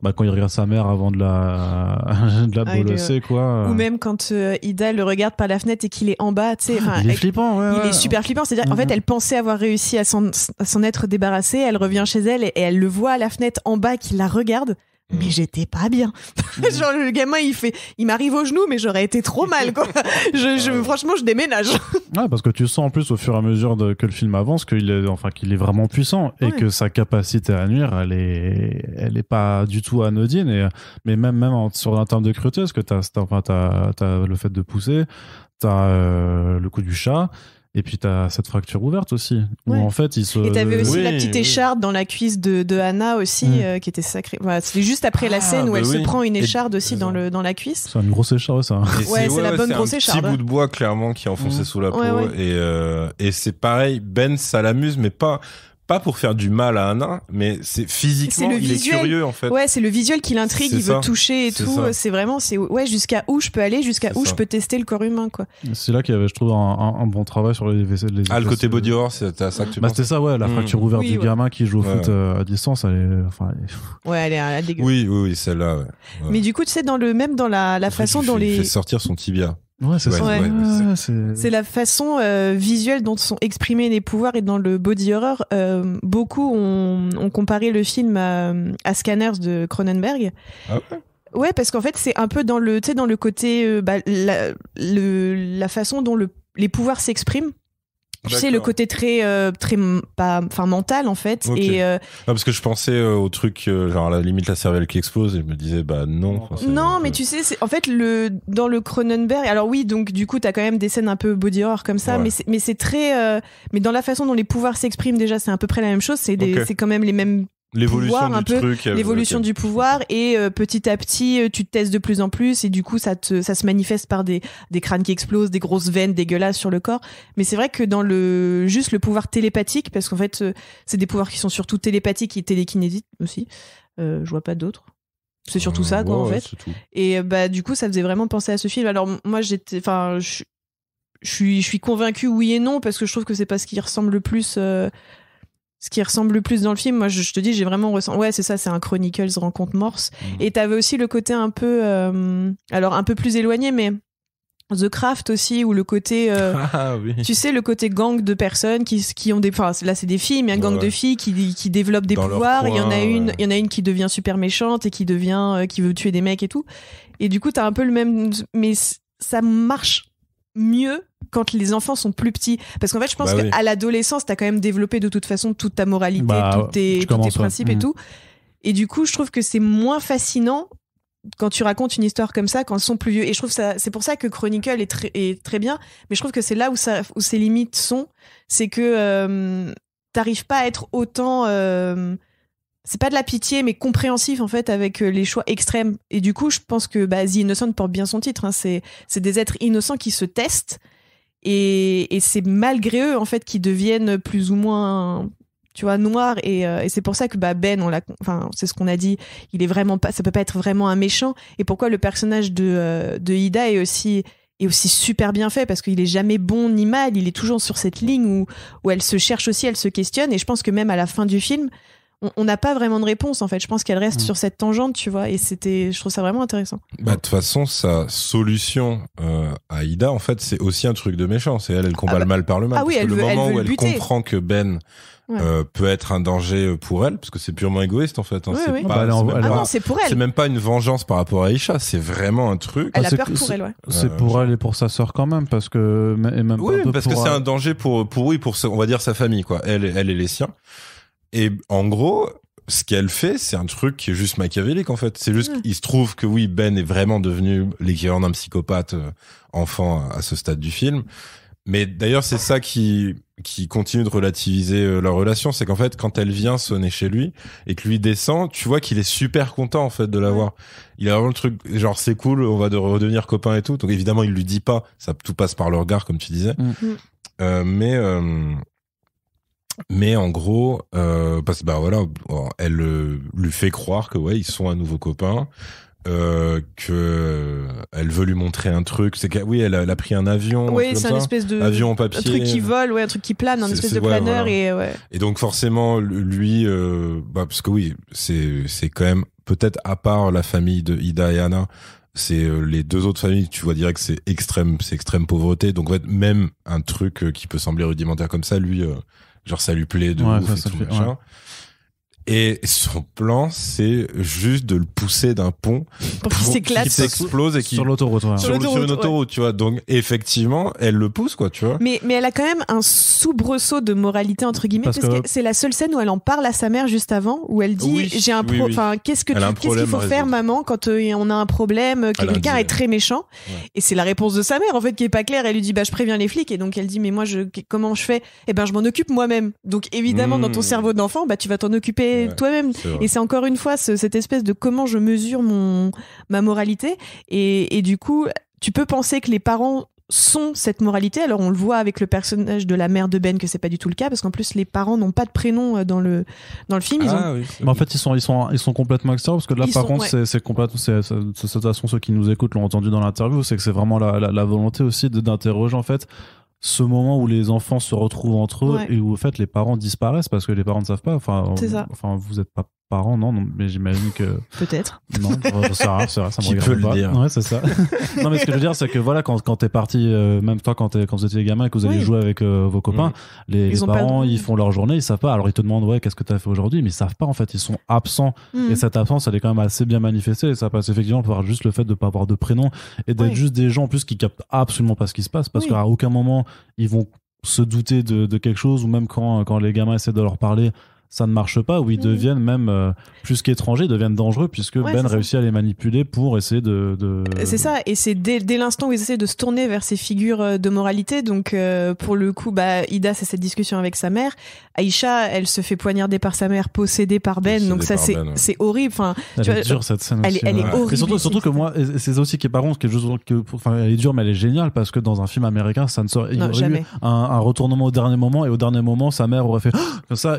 bah, quand il regarde sa mère avant de la, de la ah, quoi. Euh, euh. Ou même quand euh, Ida le regarde par la fenêtre et qu'il est en bas, tu ah, Il est flippant, ouais, Il est super flippant. C'est-à-dire, en fait, mm-hmm. elle pensait avoir réussi à s'en être débarrassée. Elle revient chez elle et, et elle le voit à la fenêtre en bas qui la regarde mais mm. j'étais pas bien. Mm. Genre le gamin il fait, il m'arrive au genou, mais j'aurais été trop mal quoi. Je, franchement, je déménage. ah, parce que tu sens en plus au fur et à mesure que le film avance qu'il est, enfin qu'il est vraiment puissant et que sa capacité à nuire, elle est, elle est pas du tout anodine. Et, mais même même sur un terme de cruauté, parce que t'as, as t'as, le fait de pousser, t'as as euh, le coup du chat et puis t'as cette fracture ouverte aussi, en fait il se. Et t'avais aussi la petite écharde dans la cuisse de, de Anna aussi, euh, qui était sacrée. Voilà, c'est juste après la ah, scène où bah elle se prend une écharde aussi dans, le, dans la cuisse. C'est une grosse écharde ça. ouais, c'est la bonne grosse un Petit bout hein. de bois clairement qui est enfoncé sous la peau. Et, euh, et c'est pareil, Ben ça l'amuse, mais pas pas pour faire du mal à un nain, mais c'est physiquement, il est curieux en fait. Ouais, c'est le visuel qui l'intrigue, il veut toucher et tout. C'est vraiment, c'est ouais, jusqu'à où je peux aller, jusqu'à où je peux tester le corps humain, quoi. C'est là qu'il y avait, je trouve, un, bon travail sur les. vaisseaux. ah, le côté body horror, c'était à ça que tu bah, C'était ça, ouais, la hmm. fracture ouverte du gamin qui joue au foot euh, à distance, elle Enfin, Ouais, elle est, Oui, oui, oui celle-là. Mais du coup, tu sais, dans le, même dans la, façon dont les. Il fait sortir son tibia c'est la façon euh, visuelle dont sont exprimés les pouvoirs et dans le body horror, euh, beaucoup ont, comparé le film à, Scanners de Cronenberg. Ah ouais. parce qu'en fait c'est un peu dans le, dans le côté, euh, bah, la, façon dont les pouvoirs s'expriment tu sais le côté très euh, très pas enfin mental en fait et euh, ah, parce que je pensais euh, au truc genre à la limite la cervelle qui explose et je me disais bah non non mais tu sais c'est en fait le dans le Cronenberg alors oui donc du coup t'as quand même des scènes un peu body horror comme ça mais c'est mais c'est très mais dans la façon dont les pouvoirs s'expriment déjà c'est à peu près la même chose c'est c'est quand même les mêmes l'évolution du truc euh, l'évolution du pouvoir et euh, petit à petit euh, tu te testes de plus en plus et du coup ça ça se manifeste par des des crânes qui explosent des grosses veines dégueulasses sur le corps mais c'est vrai que dans le juste le pouvoir télépathique parce qu'en fait c'est des pouvoirs qui sont surtout télépathiques et télékinésiques aussi je vois pas d'autres c'est surtout ça quoi en fait et bah du coup ça faisait vraiment penser à ce film alors moi j'étais enfin je suis je suis convaincu oui et non parce que je trouve que c'est pas ce qui ressemble le plus ce qui ressemble le plus dans le film, moi je, te dis, j'ai vraiment ressenti. Ouais, c'est ça, c'est un Chronicles rencontre Morse. Mhm. Et t'avais aussi le côté un peu, euh, alors un peu plus éloigné, mais The Craft aussi, ou le côté, euh, ah tu sais, le côté gang de personnes qui, qui ont des, enfin là c'est des filles, mais un gang de filles qui, qui développent des pouvoirs. Il y en a une, il y en a une qui devient super méchante et qui devient, euh, qui veut tuer des mecs et tout. Et du coup, t'as un peu le même, mais ça marche mieux quand les enfants sont plus petits. Parce qu'en fait, je pense bah que qu'à l'adolescence, t'as quand même développé de toute façon toute ta moralité, bah, tous tes, principes et mm. tout. Et du coup, je trouve que c'est moins fascinant quand tu racontes une histoire comme ça quand ils sont plus vieux. Et je trouve ça, c'est pour ça que Chronicle est, très bien. Mais je trouve que c'est là où, ça, ses limites sont, c'est que tu euh, t'arrives pas à être autant euh, c'est pas de la pitié, mais compréhensif en fait avec euh, les choix extrêmes. Et du coup, je pense que bah, The Innocent porte bien son titre. Hein. C'est des êtres innocents qui se testent et, et c'est malgré eux en fait qu'ils deviennent plus ou moins tu vois noirs euh, et, c'est pour ça que bah, Ben on l'a enfin c'est ce qu'on a dit il est vraiment pas ça peut pas être vraiment un méchant et pourquoi le personnage de euh, de Ida est aussi est aussi super bien fait parce qu'il est jamais bon ni mal il est toujours sur cette ligne où où elle se cherche aussi elle se questionne et je pense que même à la fin du film on n'a pas vraiment de réponse en fait. Je pense qu'elle reste mm. sur cette tangente, tu vois. Et c'était, je trouve ça vraiment intéressant. Bah de toute façon, sa solution euh, à Ida, en fait, c'est aussi un truc de méchant. C'est elle, elle combat ah le bah, mal par le mal. Ah oui, parce que le moment où elle comprend que Ben euh, peut être un danger euh, pour elle parce que c'est purement égoïste en fait hein, c'est bah, ah c'est pour elle c'est même pas une vengeance par rapport à Isha. c'est vraiment un truc elle a ah, pour elle ouais. c'est pour elle et pour sa sœur quand même parce que oui, parce que c'est un danger pour pour oui pour on va dire sa famille quoi elle elle et les siens et en gros, ce qu'elle fait, c'est un truc qui est juste machiavélique en fait. C'est juste qu'il se trouve que oui, Ben est vraiment devenu l'équivalent d'un psychopathe euh, enfant à ce stade du film. Mais d'ailleurs, c'est ça qui qui continue de relativiser euh, leur relation, c'est qu'en fait, quand elle vient sonner chez lui et que lui descend, tu vois qu'il est super content en fait de la voir. Il a vraiment le truc genre c'est cool, on va de redevenir copain et tout. Donc évidemment, il lui dit pas, ça tout passe par le regard comme tu disais. Mm. Mm. Euh, mais mais en gros, euh, bah, voilà, elle euh, lui fait croire que ouais, ils sont un nouveau copain, Euh, que euh, elle veut lui montrer un truc. C'est oui, elle a, pris un avion. Oui, c'est un espèce de avion en papier, un truc qui vole, ouais, un truc qui plane, un espèce de planeur et donc forcément, lui, bah, parce que oui, c'est c'est quand même peut-être à part la famille de Ida et Anna, c'est les deux autres familles, tu vois direct, c'est extrême, c'est extrême pauvreté. Donc en fait, même un truc qui peut sembler rudimentaire comme ça, lui genre ça lui plaît de ouf et tout, fait, machin. Et son plan, c'est juste de le pousser d'un pont pour, qu'il s'éclate, qu'il s'explose et qui sur l'autoroute, sur, une autoroute, tu vois. Donc effectivement, elle le pousse, quoi, tu vois. Mais mais elle a quand même un soubresaut de moralité entre guillemets parce, que... c'est la seule scène où elle en parle à sa mère juste avant, où elle dit j'ai un qu'est-ce que qu'est-ce qu'il faut faire, maman, quand euh, on a un problème, que quelqu'un est très méchant. Et c'est la réponse de sa mère en fait qui est pas claire. Elle lui dit bah je préviens les flics et donc elle dit mais moi je comment je fais Eh ben je m'en occupe moi-même. Donc évidemment dans ton hmm. cerveau d'enfant bah tu vas t'en occuper toi-même. Et c'est encore une fois cette espèce de comment je mesure mon ma moralité. Et, du coup, tu peux penser que les parents sont cette moralité. Alors on le voit avec le personnage de la mère de Ben que c'est pas du tout le cas parce qu'en plus les parents n'ont pas de prénom euh, dans le dans le film. Ils ah mais en fait ils sont ils sont ils sont complètement extérieurs parce que là par contre c'est complètement c'est de toute façon ceux qui nous écoutent l'ont entendu dans l'interview c'est que c'est vraiment la, la, volonté aussi d'interroger en fait ce moment où les enfants se retrouvent entre eux et où fait les parents disparaissent parce que les parents ne savent pas. Enfin, enfin vous n'êtes pas parents, non, mais j'imagine que. Peut-être. Non, c'est rare, ça me Qui pas. c'est ça. non, mais ce que je veux dire, c'est que voilà, quand, quand t'es parti, euh, même toi, quand, quand vous étiez gamin et que vous alliez jouer avec euh, vos copains, les, parents, ils font leur journée, ils savent pas. Alors ils te demandent, ouais, qu'est-ce que t'as fait aujourd'hui Mais ils savent pas, en fait, ils sont absents. Mm. Et cette absence, elle est quand même assez bien manifestée. ça passe effectivement par juste le fait de pas avoir de prénom et d'être juste des gens, en plus, qui captent absolument pas ce qui se passe parce qu'à aucun moment, ils vont se douter de, quelque chose ou même quand, quand les gamins essaient de leur parler ça ne marche pas, où ils mhm. deviennent même euh, plus qu'étrangers, ils deviennent dangereux puisque Ben réussit à les manipuler pour essayer de. C'est ça, et c'est dès, dès l'instant où ils essaient de se tourner vers ces figures euh, de moralité. Donc euh, pour le coup, bah, Ida, c'est cette discussion avec sa mère. Aïcha, elle se fait poignarder par sa mère, possédée par Ben. donc ça, ben, c'est horrible. Enfin, elle tu est vois, dure cette scène. Elle, aussi, elle, est horrible. surtout, surtout que moi, c'est aussi qui est par contre, que, que, enfin, elle est dure, mais elle est géniale parce que dans un film américain, ça ne serait. Il aurait eu un, retournement au dernier moment et au dernier moment, sa mère aurait fait comme ça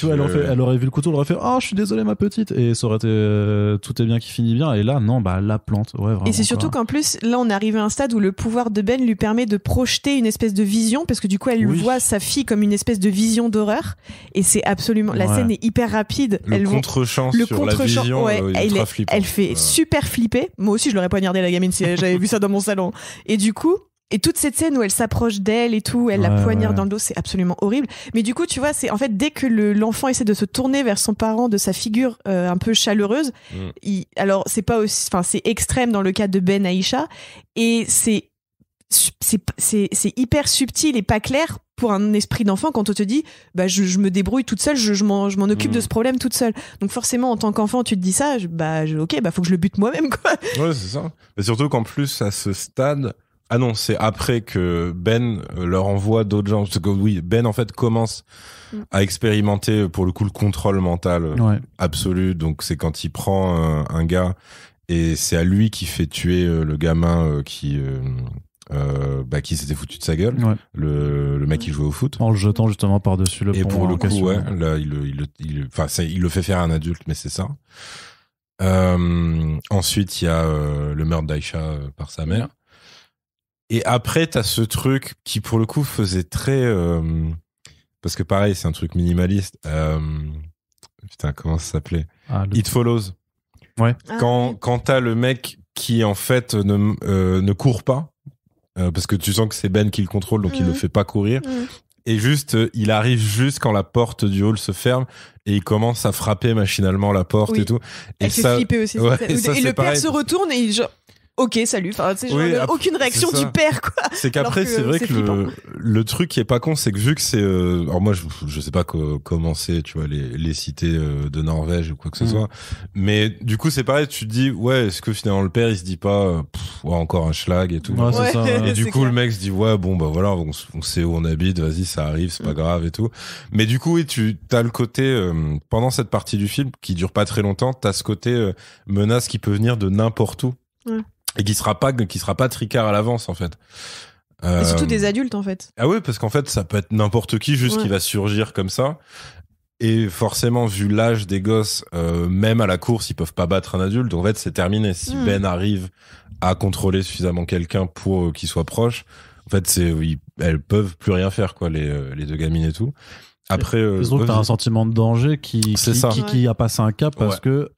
tu vois, elle, aurait, elle vu le couteau, elle aurait fait Oh, je suis désolé, ma petite. Et ça aurait été euh, Tout est bien qui finit bien. Et là, non, bah, la plante. Ouais, et c'est surtout qu'en plus, là, on est à un stade où le pouvoir de Ben lui permet de projeter une espèce de vision, parce que du coup, elle voit sa fille comme une espèce de vision d'horreur. Et c'est absolument. La scène est hyper rapide. Le contre-champ sur la vision, euh, elle, elle fait super flipper. Moi aussi, je l'aurais poignardé, la gamine, si j'avais vu ça dans mon salon. Et du coup, et toute cette scène où elle s'approche d'elle et tout, elle la poignarde dans le dos, c'est absolument horrible. Mais du coup, tu vois, c'est en fait dès que l'enfant essaie de se tourner vers son parent, de sa figure euh, un peu chaleureuse, mm. il, alors c'est pas aussi, enfin c'est extrême dans le cas de Ben Aïcha et c'est c'est hyper subtil et pas clair pour un esprit d'enfant quand on te dit bah je, je me débrouille toute seule je, je m'en occupe de mm. ce problème toute seule donc forcément en tant qu'enfant tu te dis ça je, bah ok bah faut que je le bute moi-même quoi ouais c'est ça mais surtout qu'en plus à ce stade ah non, c'est après que Ben euh, leur envoie d'autres gens. oui, Ben en fait commence mm. à expérimenter euh, pour le coup le contrôle mental euh, absolu. Donc c'est quand il prend un gars et c'est à lui qui fait tuer le gamin qui bah, qui s'était foutu de sa gueule, le, le, mec qui mm. jouait au foot. En le jetant justement par-dessus le Et pour le coup, ouais, là, il, il, il, le fait faire à un adulte, mais c'est ça. ensuite, il y a le meurtre d'Aïcha par sa mère. Et après, t'as ce truc qui, pour le coup, faisait très. Euh, parce que pareil, c'est un truc minimaliste. Euh, putain, comment ça s'appelait ah, It Follows. Ah quand, quand t'as le mec qui, en fait, ne, euh, ne court pas, parce que tu sens que c'est Ben qui le contrôle, donc il il le mm. fait pas courir. Mm. Et juste, il arrive juste quand la porte du hall se ferme et il commence à frapper machinalement la porte et tout. Et, ça, aussi. et, et le père se retourne et il genre ok salut enfin tu sais aucune réaction du père quoi c'est qu'après c'est vrai que le, truc qui est pas con c'est que vu que c'est euh, alors moi je, je sais pas comment c'est tu vois les, les cités euh, de Norvège ou quoi que ce mm. soit mais du coup c'est pareil tu te dis ouais est-ce que finalement le père il se dit pas euh, ou encore un schlag et tout ouais, ça, et du coup le mec se dit ouais bon bah voilà on, sait où on habite vas-y ça arrive c'est pas mm. grave et tout mais du coup oui, tu as le côté pendant cette partie du film qui dure pas très longtemps tu as ce côté menace qui peut venir de n'importe où et qui sera pas qui sera pas tricard à l'avance en fait. Euh... surtout des adultes en fait. Ah oui, parce qu'en fait ça peut être n'importe qui juste qui va surgir comme ça. Et forcément, vu l'âge des gosses, euh, même à la course, ils peuvent pas battre un adulte. Donc en fait, c'est terminé. Si hmm. Ben arrive à contrôler suffisamment quelqu'un pour euh, qu'il soit proche, en fait, c'est oui elles peuvent plus rien faire quoi, les euh, les deux gamines et tout. Après, euh, tu as un sentiment de danger qui qui, qui, a passé un cap parce que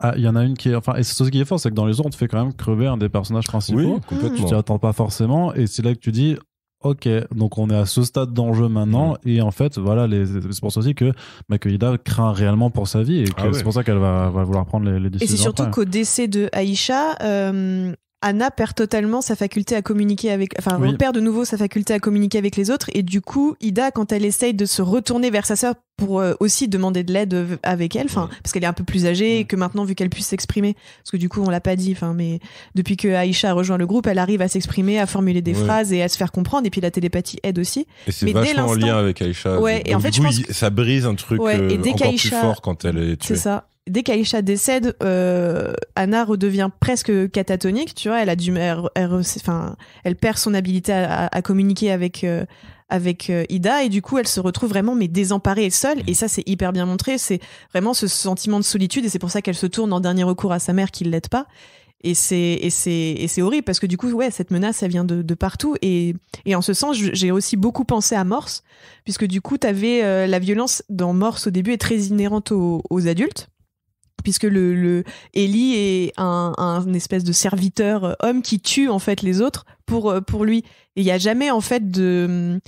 ah, il y en a une qui est. Enfin, et ce qui est fort, c'est que dans les autres, on te fait quand même crever un des personnages principaux. Tu t'y attends pas forcément. Et c'est là que tu dis. Ok, donc on est à ce stade d'enjeu maintenant, mm. et en fait, voilà, c'est pour ça aussi que Makoïda craint réellement pour sa vie, et ah c'est pour ça qu'elle va, vouloir prendre les, décisions. Et c'est surtout qu'au décès de Aïcha, euh, Anna perd totalement sa faculté à communiquer avec, enfin, perd de nouveau sa faculté à communiquer avec les autres. Et du coup, Ida, quand elle essaye de se retourner vers sa sœur pour euh, aussi demander de l'aide euh, avec elle, enfin, parce qu'elle est un peu plus âgée et que maintenant, vu qu'elle puisse s'exprimer, parce que du coup, on l'a pas dit, enfin, mais depuis que Aïcha a rejoint le groupe, elle arrive à s'exprimer, à formuler des phrases et à se faire comprendre. Et puis, la télépathie aide aussi. Et c'est vachement en lien avec Aïcha. Ouais. et en fait, ça brise un truc et euh, dès plus fort quand elle est C'est ça dès qu'Aïcha décède, euh, Anna redevient presque catatonique, tu vois, elle perd son habilité à, communiquer avec euh, avec euh, Ida et du coup elle se retrouve vraiment mais désemparée et seule et ça c'est hyper bien montré, c'est vraiment ce sentiment de solitude et c'est pour ça qu'elle se tourne en dernier recours à sa mère qui ne l'aide pas. Et c'est horrible parce que du coup ouais cette menace elle vient de, partout et en ce sens j'ai aussi beaucoup pensé à Morse puisque du coup tu avais la violence dans Morse au début est très inhérente aux adultes puisque le, Ellie est un, espèce de serviteur euh, homme qui tue en fait les autres pour euh, pour lui. Et il n'y a jamais en fait de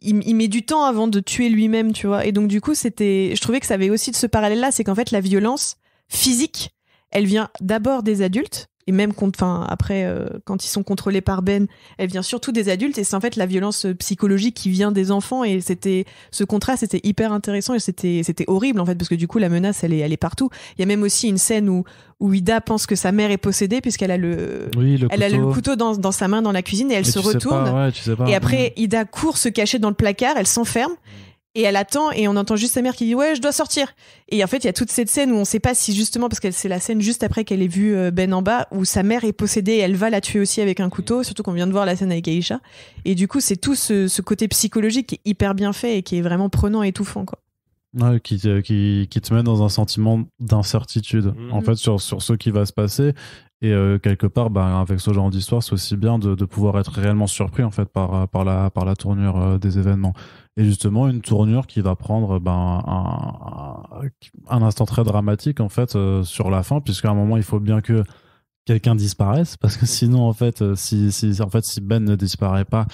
il, met du temps avant de tuer lui-même, tu vois. Et donc du coup, c'était, je trouvais que ça avait aussi de ce parallèle-là, c'est qu'en fait la violence physique, elle vient d'abord des adultes et même enfin après euh, quand ils sont contrôlés par Ben, elle vient surtout des adultes et c'est en fait la violence euh, psychologique qui vient des enfants et c'était ce contraste c'était hyper intéressant et c'était c'était horrible en fait parce que du coup la menace elle est elle est partout. Il y a même aussi une scène où où Ida pense que sa mère est possédée puisqu'elle a le, elle a le couteau dans, sa main dans la cuisine et elle se retourne et après Ida court se cacher dans le placard, elle s'enferme et elle attend et on entend juste sa mère qui dit ouais je dois sortir et en fait il y a toute cette scène où on sait pas si justement parce que c'est la scène juste après qu'elle ait vu euh, Ben en bas où sa mère est possédée et elle va la tuer aussi avec un couteau surtout qu'on vient de voir la scène avec Aisha et du coup c'est tout ce, côté psychologique qui est hyper bien fait et qui est vraiment prenant et étouffant quoi euh, qui, te met dans un sentiment d'incertitude mhm. en fait sur, sur ce qui va se passer et euh, quelque part, bah, avec ce genre d'histoire, c'est aussi bien de, de, pouvoir être réellement surpris en fait par, par, la, par la tournure des événements et justement une tournure qui va prendre ben, un, instant très dramatique en fait euh, sur la fin, puisqu'à un moment il faut bien que quelqu'un disparaisse parce que sinon en fait euh, si, en fait si Ben ne disparaît pas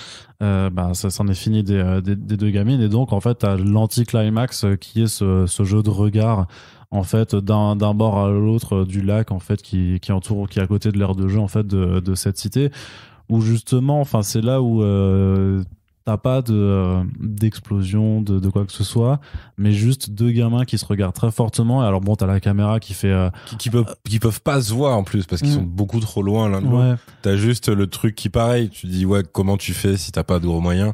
euh, ben, ça s'en est fini des, deux gamines et donc en fait l'anti-climax qui est ce, jeu de regard en fait d'un bord à l'autre du lac en fait qui, entoure qui est à côté de l'aire de jeu en fait de, cette cité où justement enfin c'est là où T'as pas de euh, d'explosion de, quoi que ce soit, mais juste deux gamins qui se regardent très fortement. Et alors bon, t'as la caméra qui fait euh, qui, qui, peuvent qui peuvent pas se voir en plus parce qu'ils mm. sont beaucoup trop loin l'un de l'autre. T'as juste le truc qui pareil. Tu dis ouais comment tu fais si t'as pas de gros moyens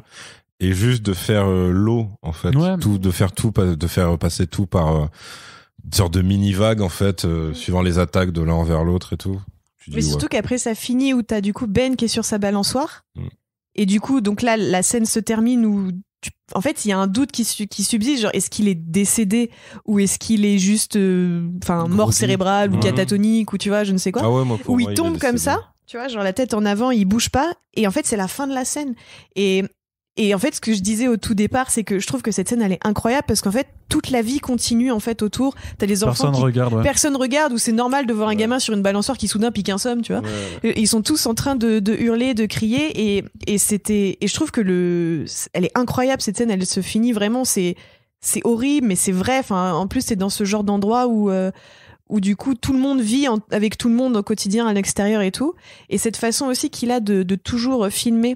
et juste de faire euh, l'eau en fait, tout de faire tout de faire passer tout par une sorte de mini vague en fait, mm. suivant les attaques de l'un envers l'autre et tout. mais surtout qu'après ça finit où t'as du coup Ben qui est sur sa balançoire. Mm. Et du coup, donc là, la scène se termine où en fait, il y a un doute qui, qui subsiste, genre est-ce qu'il est décédé ou est-ce qu'il est juste, euh, enfin, mort cérébrale ou catatonique ou tu vois, je ne sais quoi, ah où il tombe comme ça, tu vois, genre la tête en avant, il bouge pas, et en fait, c'est la fin de la scène. Et et en fait, ce que je disais au tout départ, c'est que je trouve que cette scène, elle est incroyable parce qu'en fait, toute la vie continue en fait autour. T'as les enfants. Personne ne regarde. Ouais. Personne regarde ou c'est normal de voir un gamin sur une balançoire qui soudain pique un somme, tu vois. Ils sont tous en train de, hurler, de crier et, et c'était et je trouve que le, elle est incroyable cette scène. Elle se finit vraiment. C'est c'est horrible, mais c'est vrai. Enfin, en plus, c'est dans ce genre d'endroit où euh, où du coup tout le monde vit avec tout le monde au quotidien à l'extérieur et tout. Et cette façon aussi qu'il a de, de toujours filmer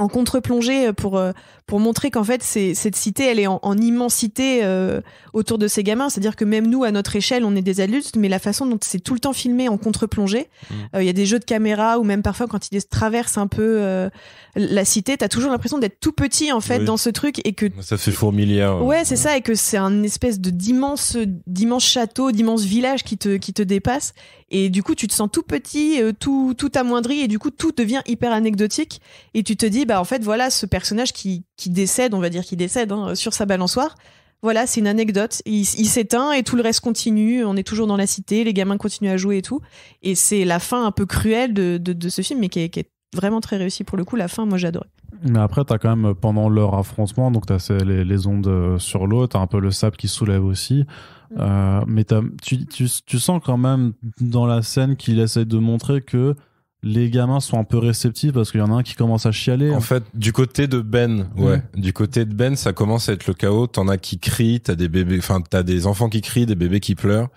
en contre-plongée euh, pour, euh, pour montrer qu'en fait, cette cité, elle est en, immensité euh, autour de ces gamins. C'est-à-dire que même nous, à notre échelle, on est des adultes, mais la façon dont c'est tout le temps filmé en contre-plongée, mmh. il y a des jeux de caméra ou même parfois quand ils traversent un peu la cité, t'as toujours l'impression d'être tout petit en fait dans ce truc et que ça fait fourmilière. Ouais, c'est ça et que c'est un espèce de d'immense d'immense château, d'immense village qui te qui te dépasse et du coup tu te sens tout petit, euh, tout tout amoindri et du coup tout devient hyper anecdotique et tu te dis bah en fait voilà ce personnage qui qui décède, on va dire qui décède hein, sur sa balançoire. Voilà, c'est une anecdote. Il, s'éteint et tout le reste continue. On est toujours dans la cité, les gamins continuent à jouer et tout. Et c'est la fin un peu cruelle de, de, ce film, mais qui qui est vraiment très réussi pour le coup. La fin, moi, j'adorais. Mais après, t'as quand même, pendant leur affrontement, donc t'as les, les ondes euh, sur l'eau, t'as un peu le sable qui soulève aussi. Mm. Euh, mais tu, tu, sens quand même dans la scène qu'il essaie de montrer que les gamins sont un peu réceptifs parce qu'il y en a un qui commence à chialer. En fait, du côté de Ben, mm. ouais, du côté de Ben, ça commence à être le chaos. T'en as qui crient, t'as des bébés, enfin, t'as des enfants qui crient, des bébés qui pleurent.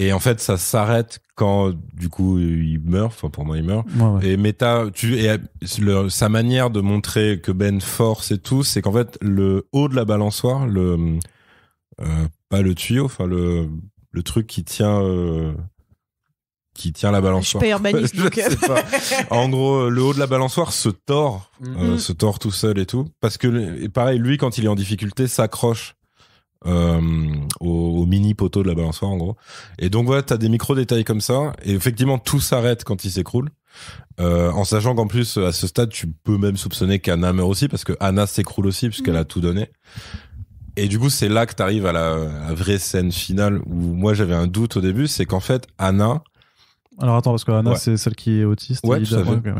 Et en fait, ça s'arrête quand, du coup, il meurt. Enfin, pour moi, il meurt. Et Meta, tu, et sa manière de montrer que Ben force et tout, c'est qu'en fait, le haut de la balançoire, le, euh, pas le tuyau, enfin, le, le truc qui tient, euh, qui tient la balançoire. Je, urbaniste, euh. En gros, le haut de la balançoire se tord, mhm. se tord tout seul et tout. Parce que, pareil, lui, quand il est en difficulté, s'accroche euh, au, mini poteau de la balançoire en gros. Et donc voilà, t'as des micro détails comme ça, et effectivement tout s'arrête quand il s'écroule. Euh, en sachant qu'en plus à ce stade, tu peux même soupçonner qu'Anna meurt aussi parce que Anna s'écroule aussi puisqu'elle a tout donné. Et du coup, c'est là que t'arrives à la, vraie scène finale où moi j'avais un doute au début, c'est qu'en fait Anna. Alors attends parce que Anna c'est celle qui est autiste. Ouais, tout fait.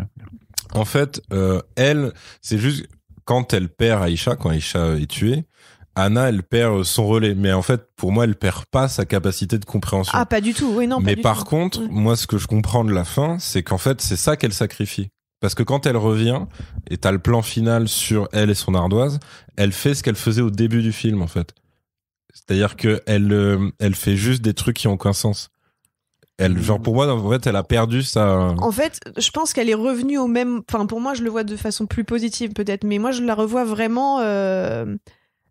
En fait, euh, elle, c'est juste quand elle perd Aïcha, quand Aïcha est tuée, Anna, elle perd euh, son relais. Mais en fait, pour moi, elle perd pas sa capacité de compréhension. Ah, pas du tout. Oui, non. Mais par contre, moi, ce que je comprends de la fin, c'est qu'en fait, c'est ça qu'elle sacrifie. Parce que quand elle revient, et t'as le plan final sur elle et son ardoise, elle fait ce qu'elle faisait au début du film, en fait. C'est-à-dire que elle, euh, elle fait juste des trucs qui ont aucun sens. Elle, mm. genre pour moi, en fait, elle a perdu sa. En fait, je pense qu'elle est revenue au même. Enfin, pour moi, je le vois de façon plus positive peut-être, mais moi, je la revois vraiment. Euh,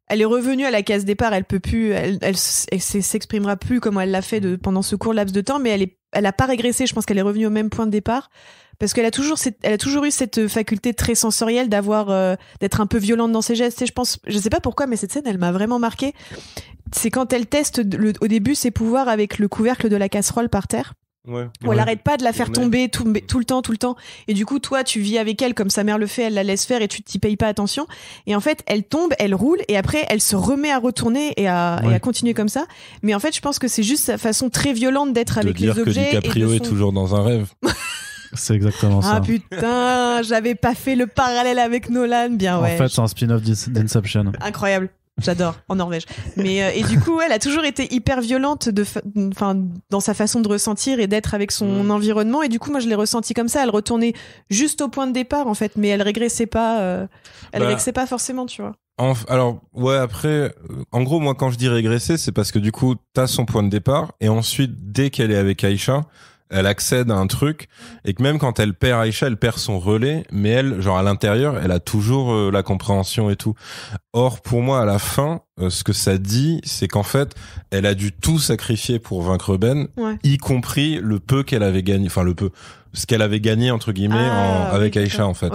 elle est revenue à la case départ, elle peut plus, elle, elle, s'exprimera plus comme elle l'a fait pendant ce court laps de temps, mais elle est, elle a pas régressé. Je pense qu'elle est revenue au même point de départ parce qu'elle a toujours, elle a toujours eu cette euh, faculté très sensorielle d'avoir, euh, d'être un peu violente dans ses gestes. Et je pense, je sais pas pourquoi, mais cette scène, elle m'a vraiment marqué. C'est quand elle teste au début ses pouvoirs avec le couvercle de la casserole par terre. Ouais, Elle arrête pas de la faire tomber tout, tout, le temps, tout le temps. Et du coup, toi, tu vis avec elle comme sa mère le fait, elle la laisse faire et tu t'y payes pas attention. Et en fait, elle tombe, elle roule et après, elle se remet à retourner et à, continuer comme ça. Mais en fait, je pense que c'est juste sa façon très violente d'être avec les objets. Que DiCaprio et de son... est toujours dans un rêve. C'est exactement ça. Ah putain, j'avais pas fait le parallèle avec Nolan, bien ouais. En fait, c'est un spin-off d'Inception. Incroyable. J'adore en Norvège. Mais euh, et du coup, elle a toujours été hyper violente de enfin dans sa façon de ressentir et d'être avec son mm. environnement et du coup, moi je l'ai ressenti comme ça, elle retournait juste au point de départ en fait, mais elle régressait pas euh, elle bah, régressait pas forcément, tu vois. alors ouais, après euh, en gros, moi quand je dis régresser, c'est parce que du coup, tu as son point de départ et ensuite dès qu'elle est avec Aïcha, elle accède à un truc et que même quand elle perd Aïcha, elle perd son relais, mais elle, genre à l'intérieur, elle a toujours euh, la compréhension et tout. Or, pour moi, à la fin, euh, ce que ça dit, c'est qu'en fait, elle a dû tout sacrifier pour vaincre Ben, y compris le peu qu'elle avait gagné, enfin le peu, ce qu'elle avait gagné entre guillemets ah, avec Aïcha en fait.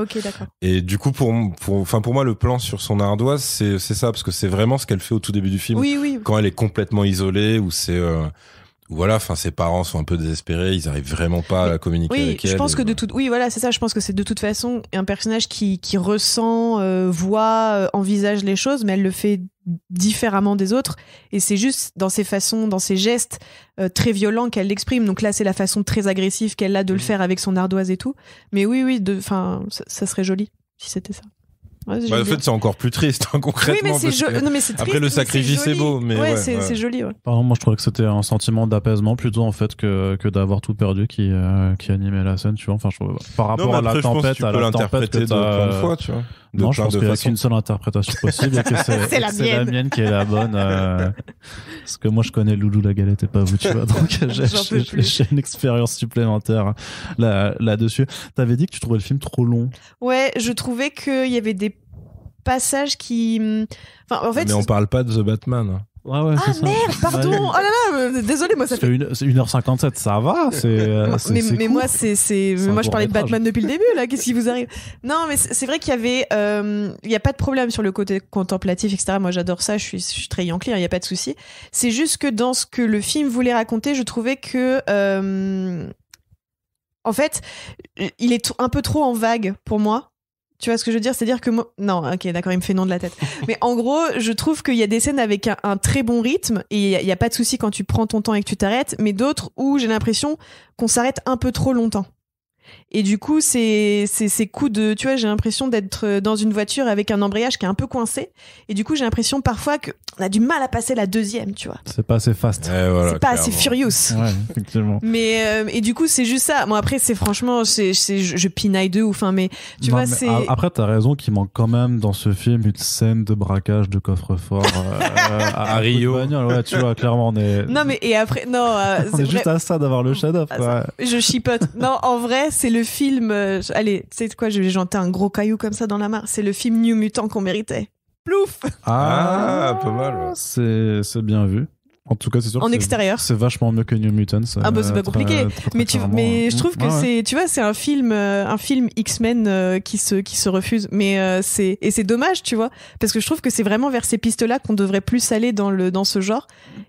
et du coup pour pour enfin pour moi le plan sur son ardoise c'est c'est ça parce que c'est vraiment ce qu'elle fait au tout début du film quand elle est complètement isolée ou c'est euh, voilà, enfin ses parents sont un peu désespérés, ils arrivent vraiment pas à à communiquer oui, je pense que de toute, oui, voilà, c'est ça. Je pense que c'est de toute façon un personnage qui, ressent, euh, voit, euh, envisage les choses, mais elle le fait différemment des autres. Et c'est juste dans ses façons, dans ses gestes euh, très violents qu'elle l'exprime. Donc là, c'est la façon très agressive qu'elle a de le mhm. faire avec son ardoise et tout. Mais oui, oui, enfin, ça serait joli si c'était ça en bah, fait, c'est encore plus triste, concrètement. Après, le sacrifice c'est beau, mais. Ouais, c'est joli, moi, je trouvais que c'était un sentiment d'apaisement plutôt, en fait, que, d'avoir tout perdu qui, euh, qui animait la scène, tu vois. Enfin, Par rapport à la tempête, à la tempête. fois, non, je pense qu'il n'y a qu'une seule interprétation possible et que c'est la, mienne qui est la bonne. Euh, parce que moi, je connais Loulou la galette et pas vous, tu vois. Donc, j'ai une expérience supplémentaire là-dessus. tu T'avais dit que tu trouvais le film trop long. Ouais, je trouvais qu'il y avait des passages qui. Hum, enfin, en fait, Mais on parle pas de The Batman. Hein ah merde, pardon Oh là là, euh, désolé, moi ça fait... 1h57, ça va euh, mais, moi, c'est, moi je parlais de Batman depuis le début, là, qu'est-ce qui vous arrive Non, mais c'est vrai qu'il y avait... Euh, il y n'y a pas de problème sur le côté contemplatif, etc. Moi j'adore ça, je suis, je suis très Yankee, hein, il y n'y a pas de souci. C'est juste que dans ce que le film voulait raconter, je trouvais que... en fait, il est un peu trop en vague pour moi tu vois ce que je veux dire C'est-à-dire que moi... Non, ok, d'accord, il me fait non de la tête. Mais en gros, je trouve qu'il y a des scènes avec un, très bon rythme et il n'y a, a, pas de souci quand tu prends ton temps et que tu t'arrêtes, mais d'autres où j'ai l'impression qu'on s'arrête un peu trop longtemps. Et du coup, c'est ces coups de, tu vois, j'ai l'impression d'être dans une voiture avec un embrayage qui est un peu coincé. Et du coup, j'ai l'impression parfois qu'on a du mal à passer la deuxième, tu vois. C'est pas assez fast. Eh, c'est pas assez furious. Ouais, effectivement. mais euh, et du coup, c'est juste ça. Bon après, c'est franchement, c'est je, je pinaille deux ouf. Hein, mais tu vois, c'est. Après, t'as raison qu'il manque quand même dans ce film une scène de braquage de coffre-fort euh, à, Rio. tu vois, clairement, on est. Non mais et après, non. Euh, c'est juste à ça d'avoir le shadow ah, Je chipote. non, en vrai, c'est le le film. Euh, allez, tu sais quoi, je vais jeter un gros caillou comme ça dans la mare. C'est le film New Mutant qu'on méritait. Plouf Ah, ah. pas mal. c'est bien vu. En tout cas, c'est sûr. En extérieur. C'est vachement mieux que New Mutants. Euh, ah bah c'est pas compliqué. mais tu, mais je trouve que c'est, tu vois, c'est un film, euh, un film X-Men euh, qui se, qui se refuse. Mais c'est et c'est dommage, tu vois, parce que je trouve que c'est vraiment vers ces pistes-là qu'on devrait plus aller dans le, dans ce genre.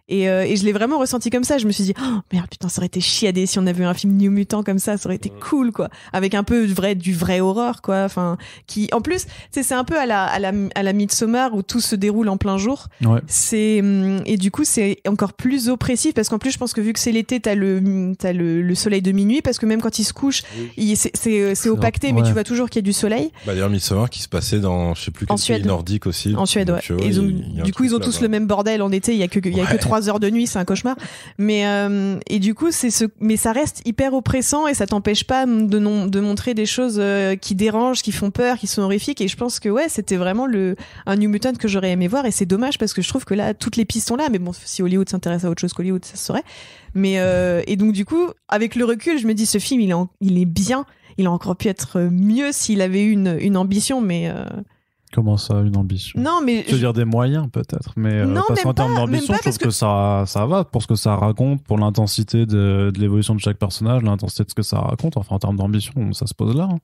Et, je l'ai vraiment ressenti comme ça. Je me suis dit, oh, merde, putain, ça aurait été chiadé si on avait eu un film New Mutant comme ça. Ça aurait été cool, quoi, avec un peu vrai, du vrai horreur, quoi. Enfin, qui, en plus, c'est un peu à la, à la, à la Midsommar où tout se déroule en plein jour. Ouais. C'est hum, et du coup, c'est encore plus oppressif parce qu'en plus je pense que vu que c'est l'été t'as le as le, soleil de minuit parce que même quand il se couche il c'est opacté mais tu vois toujours qu'il y a du soleil bah d'ailleurs savoir qui se passait dans je sais plus quel en pays Suède. nordique aussi en Suède du coup ils ont tous le même bordel en été il y a que il y a que trois heures de nuit c'est un cauchemar mais euh, et du coup c'est ce mais ça reste hyper oppressant et ça t'empêche pas de de montrer des choses euh, qui dérangent qui font peur qui sont horrifiques et je pense que ouais c'était vraiment le un New Mutant que j'aurais aimé voir et c'est dommage parce que je trouve que là toutes les pistes sont là mais bon si Hollywood s'intéresse à autre chose qu'Hollywood, ça serait. Mais euh, et donc du coup, avec le recul, je me dis ce film, il est, il est bien. Il a encore pu être mieux s'il avait eu une, ambition, mais. Euh, Comment ça, une ambition Non, mais. Je veux dire des moyens, peut-être. Mais euh, parce qu'en termes d'ambition, je trouve que, ça, ça va pour ce que ça raconte, pour l'intensité de, l'évolution de chaque personnage, l'intensité de ce que ça raconte. Enfin, en termes d'ambition, ça se pose là. Hein.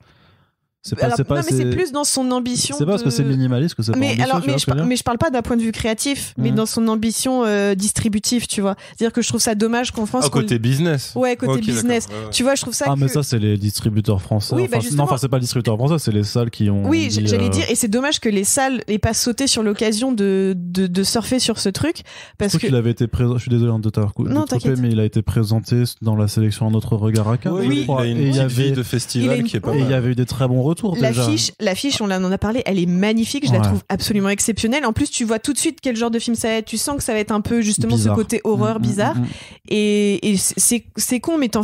C'est pas, pas, non, mais c'est plus dans son ambition. C'est pas parce que c'est minimaliste que c'est pas mais, mais, je parle pas d'un point de vue créatif, mais mhm. dans son ambition euh, distributive, tu vois. C'est-à-dire que je trouve ça dommage qu'en France. Ah, côté business. Ouais, côté business. Tu vois, je trouve ça. Ah, mais ça, c'est les distributeurs français. Bah, non, enfin, c'est pas les distributeurs français, c'est les salles qui ont. Oui, j'allais euh, dire, et c'est dommage que les salles aient pas sauté sur l'occasion de, de, surfer sur ce truc. Parce je que. qu'il avait été présent. Je suis désolé hein, de t'avoir mais il a été présenté dans la sélection à notre regard à Oui, il y avait de festival qui pas Il y avait eu des très bons l'affiche on en a parlé elle est magnifique je la trouve absolument exceptionnelle en plus tu vois tout de suite quel genre de film ça va être tu sens que ça va être un peu justement ce côté mm, horreur mm, bizarre mm, et, c'est con mais en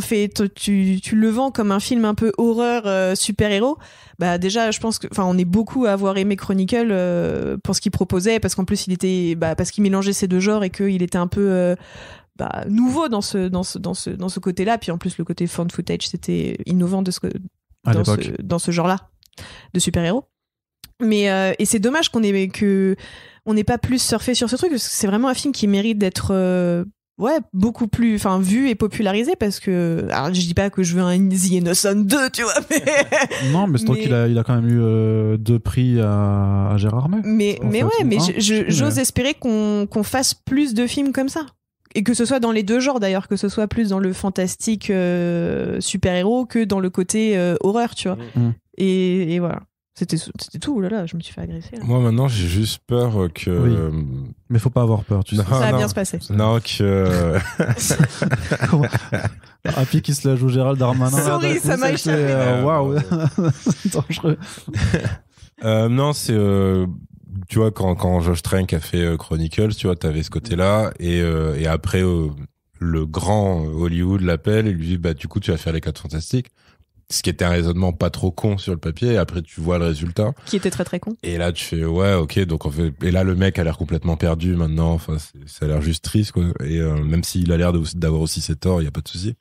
tu, le vends comme un film un peu horreur euh, super héros bah déjà je pense que enfin on est beaucoup à avoir aimé Chronicle euh, pour ce qu'il proposait parce qu'en plus il était bah, parce qu'il mélangeait ces deux genres et qu'il était un peu euh, bah, nouveau dans ce, dans ce, dans ce, côté-là. Puis en plus, le côté fan footage, c'était innovant de ce, que dans ce, genre-là de super-héros. Mais euh, et c'est dommage qu'on ait que on n'ait pas plus surfé sur ce truc parce que c'est vraiment un film qui mérite d'être euh, ouais beaucoup plus enfin vu et popularisé parce que alors je dis pas que je veux un The Innocent 2 tu vois mais non mais c'est mais... qu'il a il a quand même eu euh, deux prix à, Gérard mais mais ouais mais j'ose espérer qu'on qu'on fasse plus de films comme ça et que ce soit dans les deux genres d'ailleurs, que ce soit plus dans le fantastique euh, super-héros que dans le côté euh, horreur, tu vois. Mm. Et, voilà. C'était tout, oh là, là, je me suis fait agresser. Moi maintenant, j'ai juste peur que. Euh, Mais faut pas avoir peur, tu Ça va bien se passer. Non, que. Happy qui se la joue Gérald Darmanin. Souris, ça m'a échappé. Ah, waouh, dangereux. non, c'est tu vois, quand, quand Josh Trank a fait euh, Chronicles, tu vois, t'avais ce côté-là. Et, euh, et après, euh, le grand Hollywood l'appelle et lui dit, bah, du coup, tu vas faire les quatre fantastiques ce qui était un raisonnement pas trop con sur le papier. Et après, tu vois le résultat. Qui était très très con. Et là, tu fais ouais, ok. Donc en fait, et là, le mec a l'air complètement perdu maintenant. Enfin, ça a l'air juste triste, quoi. Et euh, même s'il a l'air d'avoir aussi ses torts, il y a pas de souci.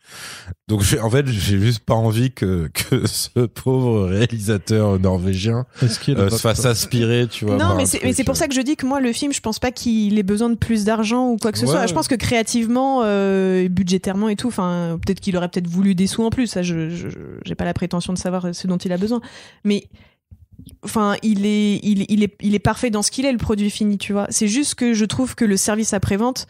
Donc en fait, j'ai juste pas envie que que ce pauvre réalisateur norvégien euh, se fasse aspirer, tu vois. Non, mais c'est pour euh. ça que je dis que moi, le film, je pense pas qu'il ait besoin de plus d'argent ou quoi que ce soit. Je pense que créativement, budgétairement et tout, enfin, peut-être qu'il aurait peut-être voulu des sous en plus. Ça, pas la prétention de savoir ce dont il a besoin. Mais enfin il est il, est il est parfait dans ce qu'il est le produit fini tu vois c'est juste que je trouve que le service après vente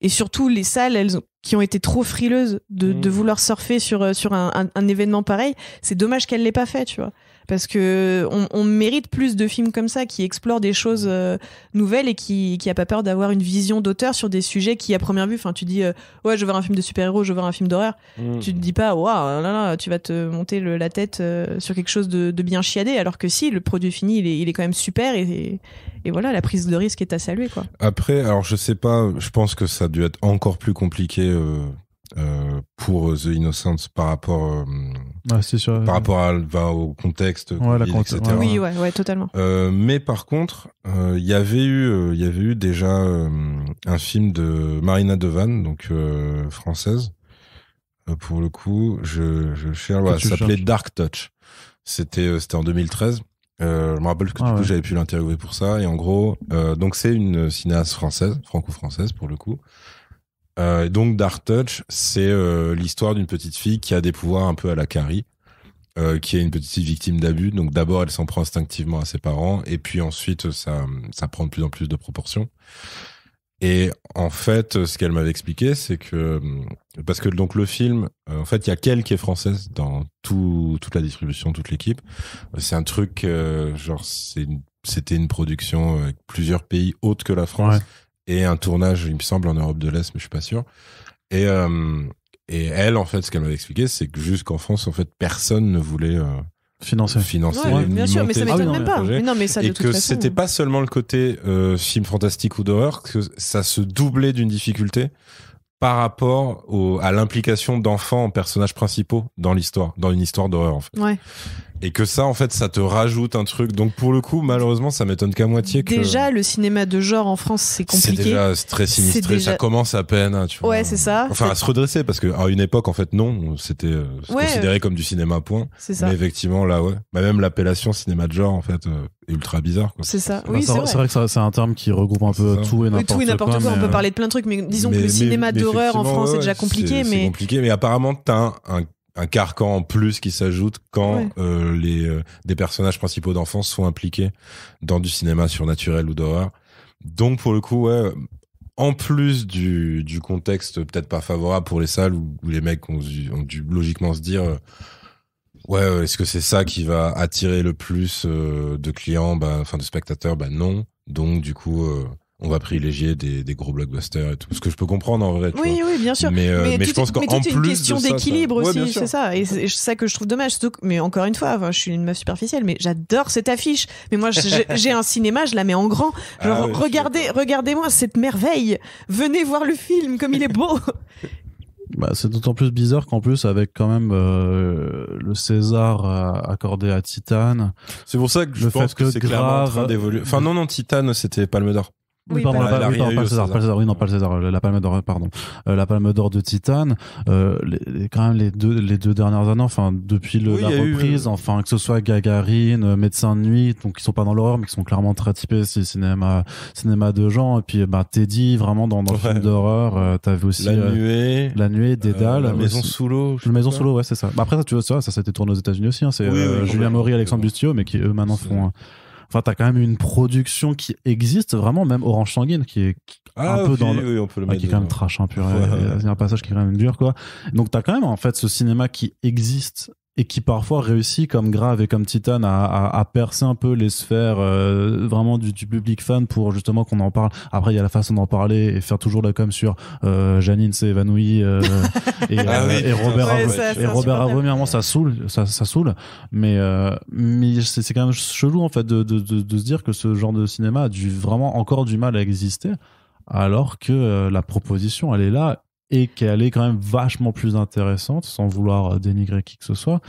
et surtout les salles elles qui ont été trop frileuses de, mmh. vouloir surfer sur euh, sur un, un événement pareil c'est dommage qu'elle l'ait pas fait tu vois parce que on, mérite plus de films comme ça qui explorent des choses euh, nouvelles et qui qui a pas peur d'avoir une vision d'auteur sur des sujets qui à première vue enfin tu dis euh, ouais je veux voir un film de super-héros je veux voir un film d'horreur Tu mm. tu te dis pas waouh là là tu vas te monter la tête euh, sur quelque chose de, bien chiadé alors que si le produit fini il est, il est quand même super et, et, voilà la prise de risque est à saluer quoi après alors je sais pas je pense que ça a dû être encore plus compliqué pour The Innocents par rapport ah, par rapport à, au contexte, Oui, ouais, totalement. Euh, mais par contre, euh, il y avait eu, euh, il y avait eu déjà un film de Marina Devan, donc française. pour le coup, je, je cherche. ça s'appelait Dark Touch. C'était, c'était en 2013. je me rappelle que ah j'avais pu l'interviewer pour ça et en gros donc c'est une cinéaste française franco-française pour le coup euh, donc Dark Touch, c'est euh, l'histoire d'une petite fille qui a des pouvoirs un peu à la Carrie, euh, qui est une petite victime d'abus. Donc d'abord, elle s'en prend instinctivement à ses parents, et puis ensuite, ça, ça prend de plus en plus de proportions. Et en fait, ce qu'elle m'avait expliqué, c'est que parce que donc le film, en fait, il y a qu'elle qui est française dans tout, toute la distribution, toute l'équipe. C'est un truc genre c'est c'était une production avec plusieurs pays autres que la France et un tournage, il me semble, en Europe de l'Est, mais je suis pas sûr. Et, euh, et elle, en fait, ce qu'elle m'avait expliqué, c'est que jusqu'en France, en fait, personne ne voulait euh, financer, financer bien sûr, mais ça m'étonne même pas. mais non, mais ça, et que c'était hein. pas seulement le côté euh, film fantastique ou d'horreur, que ça se doublait d'une difficulté par rapport à l'implication d'enfants en personnages principaux dans l'histoire, dans une histoire d'horreur en fait. Ouais. Et que ça, en fait, ça te rajoute un truc. Donc, pour le coup, malheureusement, ça m'étonne qu'à moitié. Que... Déjà, le cinéma de genre en France, c'est compliqué. C'est déjà très sinistré. Ça commence à peine. Hein, tu vois. ouais, c'est ça. Enfin, à se redresser, parce qu'à une époque, en fait, non, c'était euh, considéré comme du cinéma point. C'est ça. Mais effectivement, là, ouais. Bah, même l'appellation cinéma de genre, en fait, euh, est ultra bizarre. C'est ça. Oui, c'est vrai. vrai. que c'est un terme qui regroupe un peu tout et n'importe quoi. Tout et n'importe quoi. on peut euh, parler de plein de trucs, mais disons que le cinéma d'horreur en France est déjà compliqué. C'est compliqué, mais apparemment, t'as un un carcan en plus qui s'ajoute quand euh, les euh, des personnages principaux d'enfance sont impliqués dans du cinéma surnaturel ou d'horreur. Donc pour le coup, en plus du, contexte peut-être pas favorable pour les salles où, les mecs ont, dû logiquement se dire euh, ouais est-ce que c'est ça qui va attirer le plus de clients, ben, enfin de spectateurs, Ben non. Donc du coup on va privilégier des, gros blockbusters et tout. Ce que je peux comprendre en vrai. oui, bien sûr. Mais, euh, mais, je pense C'est une question d'équilibre aussi, c'est ça. Et c'est ça que je trouve dommage. Mais encore une fois, je suis une meuf superficielle, mais j'adore cette affiche. Mais moi, j'ai un cinéma, je la mets en grand. Ah Genre, regardez, regardez-moi cette merveille. Venez voir le film, comme il est beau. Bah, c'est d'autant plus bizarre qu'en plus avec quand même euh, le César accordé à Titan. C'est pour ça que je pense que, c'est clairement en train d'évoluer. Enfin non non Titan c'était Palme d'Or. Oui, la, pas le César, non, pas le la Palme d'Or, pardon, euh, la Palme d'Or de Titan, euh, les, quand même les deux, les deux dernières années, enfin depuis le, la reprise, euh, enfin que ce soit Gagarine, euh, Médecin de nuit, donc qui sont pas dans l'horreur, mais qui sont clairement très typés c'est cinéma, cinéma de gens, et puis bah Teddy vraiment dans, dans le film d'horreur, euh, t'avais aussi la nuée, la nuée, Dédale, la maison sous l'eau, la maison sous l'eau, ouais c'est ça. Bah, après ça tu vois ça, ça été tourné aux États-Unis aussi, hein, c'est Julien Maury, Alexandre Bustio, mais qui eux maintenant font Enfin, t'as quand même une production qui existe vraiment, même Orange Sanguine, qui est un ah, peu dans le... oui, on peut le mettre qui est quand même trash, hein, un passage qui est quand même dur, quoi. Donc, t'as quand même, en fait, ce cinéma qui existe et qui parfois réussit comme Grave et comme Titan à, à, à percer un peu les sphères euh, vraiment du, du, public fan pour justement qu'on en parle. Après, il y a la façon d'en parler et faire toujours la com sur euh, Janine s'est évanouie euh, et, ah euh, et, Robert ouais, et Robert ça saoule, ça, ça saoule. Mais mais c'est quand même chelou en fait de, de, de, de, se dire que ce genre de cinéma a du, vraiment encore du mal à exister alors que la proposition elle est là et qu'elle est quand même vachement plus intéressante, sans vouloir euh, dénigrer qui que ce soit,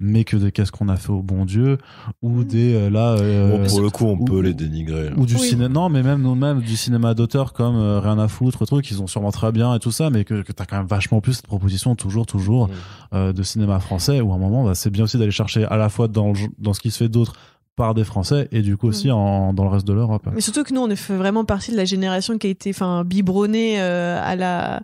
mais que des qu'est-ce qu'on a fait au bon Dieu ou mm. des euh, là euh, bon, pour le coup on peut les dénigrer hein. ou du cinéma non mais même nous-mêmes du cinéma d'auteur comme rien à foutre truc ils ont sûrement très bien et tout ça mais que, tu t'as quand même vachement plus de propositions toujours toujours mm. de cinéma français où à un moment bah, c'est bien aussi d'aller chercher à la fois dans ce qui se fait d'autres par des Français et du coup aussi mm. dans le reste de l'Europe. Mais surtout que nous, on fait vraiment partie de la génération qui a été biberonnée à la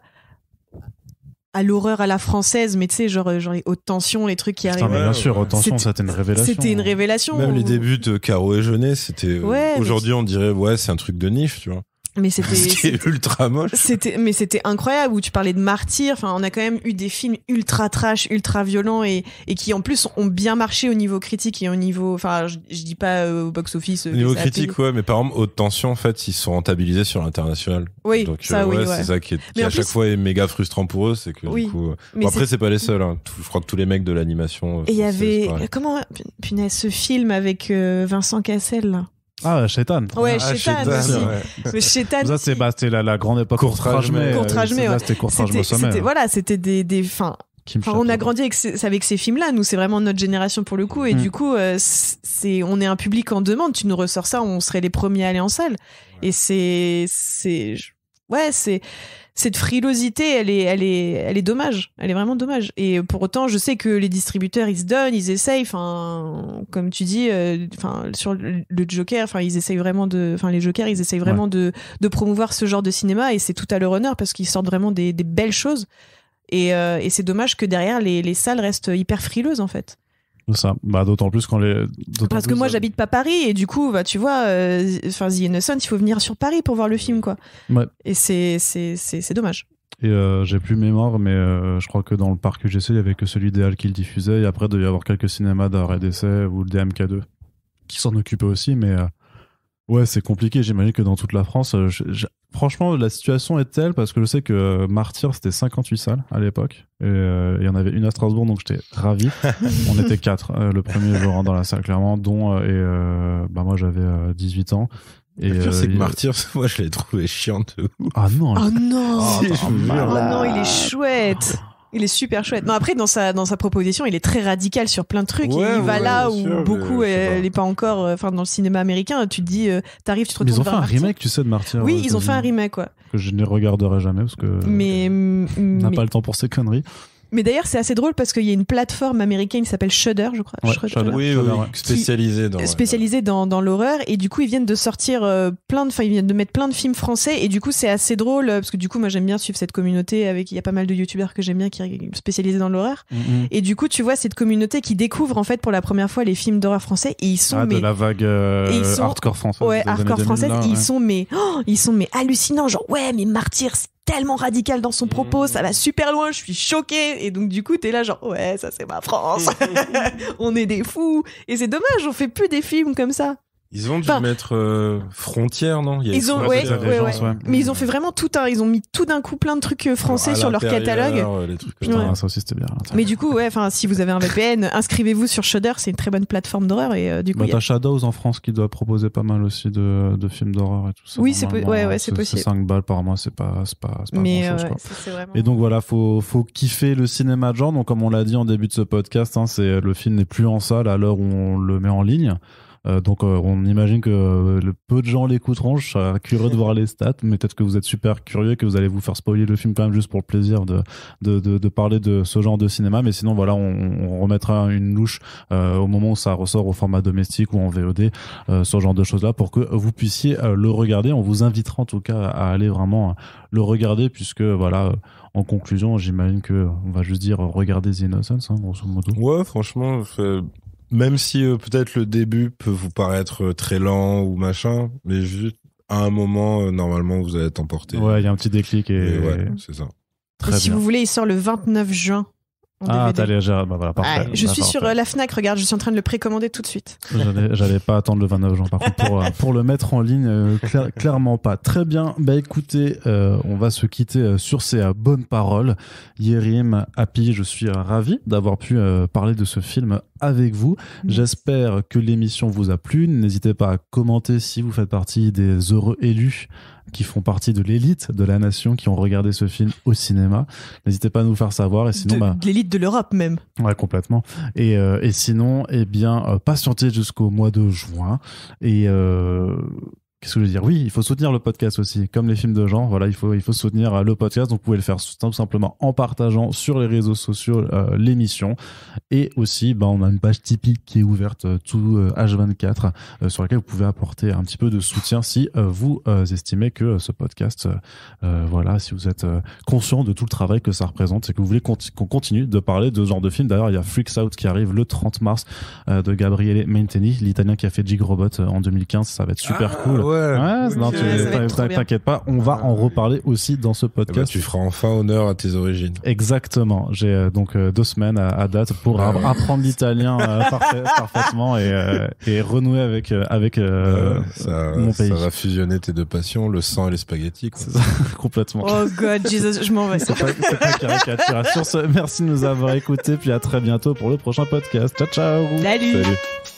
à l'horreur à la française, mais tu sais, genre, genre les hautes tensions, les trucs qui arrivent. Mais bien sûr, hautes tensions, c'était une révélation. C'était une révélation. Même les débuts de Caro et Jeunet, c'était. aujourd'hui, on dirait, ouais, c'est un truc de nif, tu vois mais c'était ultra moche c'était mais c'était incroyable où tu parlais de martyrs enfin on a quand même eu des films ultra trash ultra violents et, et qui en plus ont bien marché au niveau critique et au niveau enfin je, dis pas euh, au box office euh, au niveau critique ouais mais par exemple haute tension en fait ils sont rentabilisés sur l'international oui donc euh, ouais, c'est ça qui, est, à chaque fois est méga frustrant pour eux c'est que du coup après c'est pas les seuls hein. je crois que tous les mecs de l'animation et il y avait comment punaise ce film avec Vincent Cassel là ah, Shaitan Ouais, ah, Shaitan aussi. Ça, c'est bah, la, la grande époque Courtrage-Mais, euh, euh, ouais. C'était Courtrajmé au Voilà, c'était des, des, Enfin, on a grandi avec ces, films-là. Nous, c'est vraiment notre génération pour le coup. Et mm. du coup, euh, c'est, on est un public en demande. Tu nous ressors ça, on serait les premiers à aller en salle. Et c'est, ouais, c'est, cette frilosité, elle est, elle est, elle est dommage. Elle est vraiment dommage. Et pour autant, je sais que les distributeurs, ils se donnent, ils essayent. Enfin, comme tu dis, euh, enfin sur le, Joker, enfin ils essayent vraiment de, enfin les Jokers, ils essayent vraiment de, de promouvoir ce genre de cinéma et c'est tout à leur honneur parce qu'ils sortent vraiment des, belles choses. Et, euh, et c'est dommage que derrière les, les salles restent hyper frileuses en fait ça. Bah, d'autant plus quand les. Parce que moi, euh, j'habite pas Paris et du coup, bah, tu vois, euh, enfin, The Innocent, il faut venir sur Paris pour voir le film, quoi. Et c'est, c'est, c'est, dommage. Et euh, j'ai plus mémoire, mais je crois que dans le parc UGC, il y avait que celui d'Eal qui le diffusait. Et après, il devait y avoir quelques cinémas et d'essai ou le DMK2 qui s'en occupaient aussi, mais Ouais, c'est compliqué. J'imagine que dans toute la France, euh, franchement, la situation est telle parce que je sais que euh, Martyr, c'était 58 salles à l'époque. Et euh, il y en avait une à Strasbourg, donc j'étais ravi. On était quatre le premier jour hein, dans la salle, clairement, dont et, bah, moi j'avais 18 ans. Et le pire, c'est que Martyr, moi je l'ai trouvé chiant de ouf. Ah non! Oh non! Ah, oh, non, il est chouette! Il est super chouette. Non, après, dans sa, dans sa proposition, il est très radical sur plein de trucs. il va là où beaucoup, euh, elle n'est pas encore. Euh, enfin, dans le cinéma américain, tu te dis, euh, t'arrives, tu te retrouves. ils ont fait un remake, tu sais, de Martyr. Oui, ils ont fait un remake, quoi. Que je ne regarderai jamais parce que. Mais. On n'a pas le temps pour ces conneries. Mais d'ailleurs, c'est assez drôle parce qu'il y a une plateforme américaine qui s'appelle Shudder, je crois. Shudder, Oui, spécialisée dans euh, spécialisée dans, l'horreur et du coup ils viennent de sortir euh, plein de, enfin ils viennent de mettre plein de films français et du coup c'est assez drôle euh, parce que du coup moi j'aime bien suivre cette communauté avec il y a pas mal de youtubeurs que j'aime bien qui sont spécialisés dans l'horreur mm, mm. et du coup tu vois cette communauté qui découvre en fait pour la première fois les films d'horreur français et ils sont ah, mais... de la vague ils sont... hardcore française hardcore française ils sont mais oh, ils sont mais hallucinants genre ouais mais Martyrs tellement radical dans son propos, ça mmh. va super loin, je suis choquée, Et donc, du coup, t'es là, genre, ouais, ça c'est ma France, mmh. on est des fous. Et c'est dommage, on fait plus des films comme ça. Ils ont dû mettre euh, frontière, non Mais ils ont fait vraiment tout un, ils ont mis tout d'un coup plein de trucs euh, français sur leur catalogue. Les trucs, ah, ça aussi c'était bien. Mais du coup, ouais, enfin, si vous avez un VPN, inscrivez-vous sur Shudder, c'est une très bonne plateforme d'horreur et euh, du coup. Bah, t'as Shadows en France qui doit proposer pas mal aussi de, de films d'horreur et tout ça. Oui, c'est c'est possible. 5 balles par mois, c'est pas, c'est pas, pas mais grand chose, quoi. Et donc voilà, faut, faut kiffer le cinéma de genre. Donc comme on l'a dit en début de ce podcast, hein, c'est le film n'est plus en salle à l'heure où on le met en ligne. Euh, donc, euh, on imagine que euh, le peu de gens l'écouteront. Je serais curieux de voir les stats, mais peut-être que vous êtes super curieux, que vous allez vous faire spoiler le film quand même juste pour le plaisir de, de, parler de ce genre de cinéma. Mais sinon, voilà, on, remettra une louche au moment où ça ressort au format domestique ou en VOD, ce genre de choses-là, pour que vous puissiez le regarder. On vous invitera en tout cas à aller vraiment le regarder, puisque voilà. En conclusion, j'imagine que on va juste dire regardez The Innocence, hein, grosso modo. Ouais, franchement, même si euh, peut-être le début peut vous paraître euh, très lent ou machin, mais juste à un moment, euh, normalement, vous allez être emporté. Ouais, il y a un petit déclic et, ouais, c'est ça. si vous voulez, il sort le 29 juin ah, bah je suis bah, sur euh, la Fnac, regarde, je suis en train de le précommander tout de suite. J'allais pas attendre le 29 juin, par euh, pour, le mettre en ligne, euh, clairement pas. Très bien, bah écoutez, on va se quitter sur ces bonnes paroles. Yerim, Happy, je suis ravi d'avoir pu parler de ce film avec vous. J'espère que l'émission vous a plu. N'hésitez pas à commenter si vous faites partie des heureux élus qui font partie de l'élite de la nation, qui ont regardé ce film au cinéma. N'hésitez pas à nous faire savoir. Et sinon, bah, l'élite de l'Europe même. Ouais, complètement. Et, euh, et sinon, eh bien, euh, patientez jusqu'au mois de juin. Et euh, Qu'est-ce que je veux dire Oui, il faut soutenir le podcast aussi, comme les films de genre. Voilà, il faut, il faut soutenir euh, le podcast. Donc, vous pouvez le faire tout simplement en partageant sur les réseaux sociaux euh, l'émission. Et aussi, bah, on a une page Tipeee qui est ouverte euh, tout H24 sur laquelle vous pouvez apporter un petit peu de soutien si vous estimez que ce podcast, voilà, si vous êtes conscient de tout le travail que ça représente et que vous voulez qu'on continue de parler de ce genre de films D'ailleurs, il y a Freaks Out qui arrive le 30 mars de Gabriele Menteni, l'italien qui a fait Jig Robot en 2015. Ça va être super ah, cool ouais. non, t'inquiète pas, on va en reparler aussi dans ce eh ben, podcast. tu feras enfin honneur à tes origines. Exactement. J'ai euh, donc euh, deux semaines à, date pour ah apprendre l'italien euh, parfaitement et, et, renouer avec avec mon pays. Ça va fusionner tes deux passions, le sang et les spaghettis. Quoi. complètement. Oh God, Jesus, je m'en vais. C'est pas, caricature. merci de nous avoir écoutés, puis à très bientôt pour le prochain podcast. Ciao, ciao. Salut.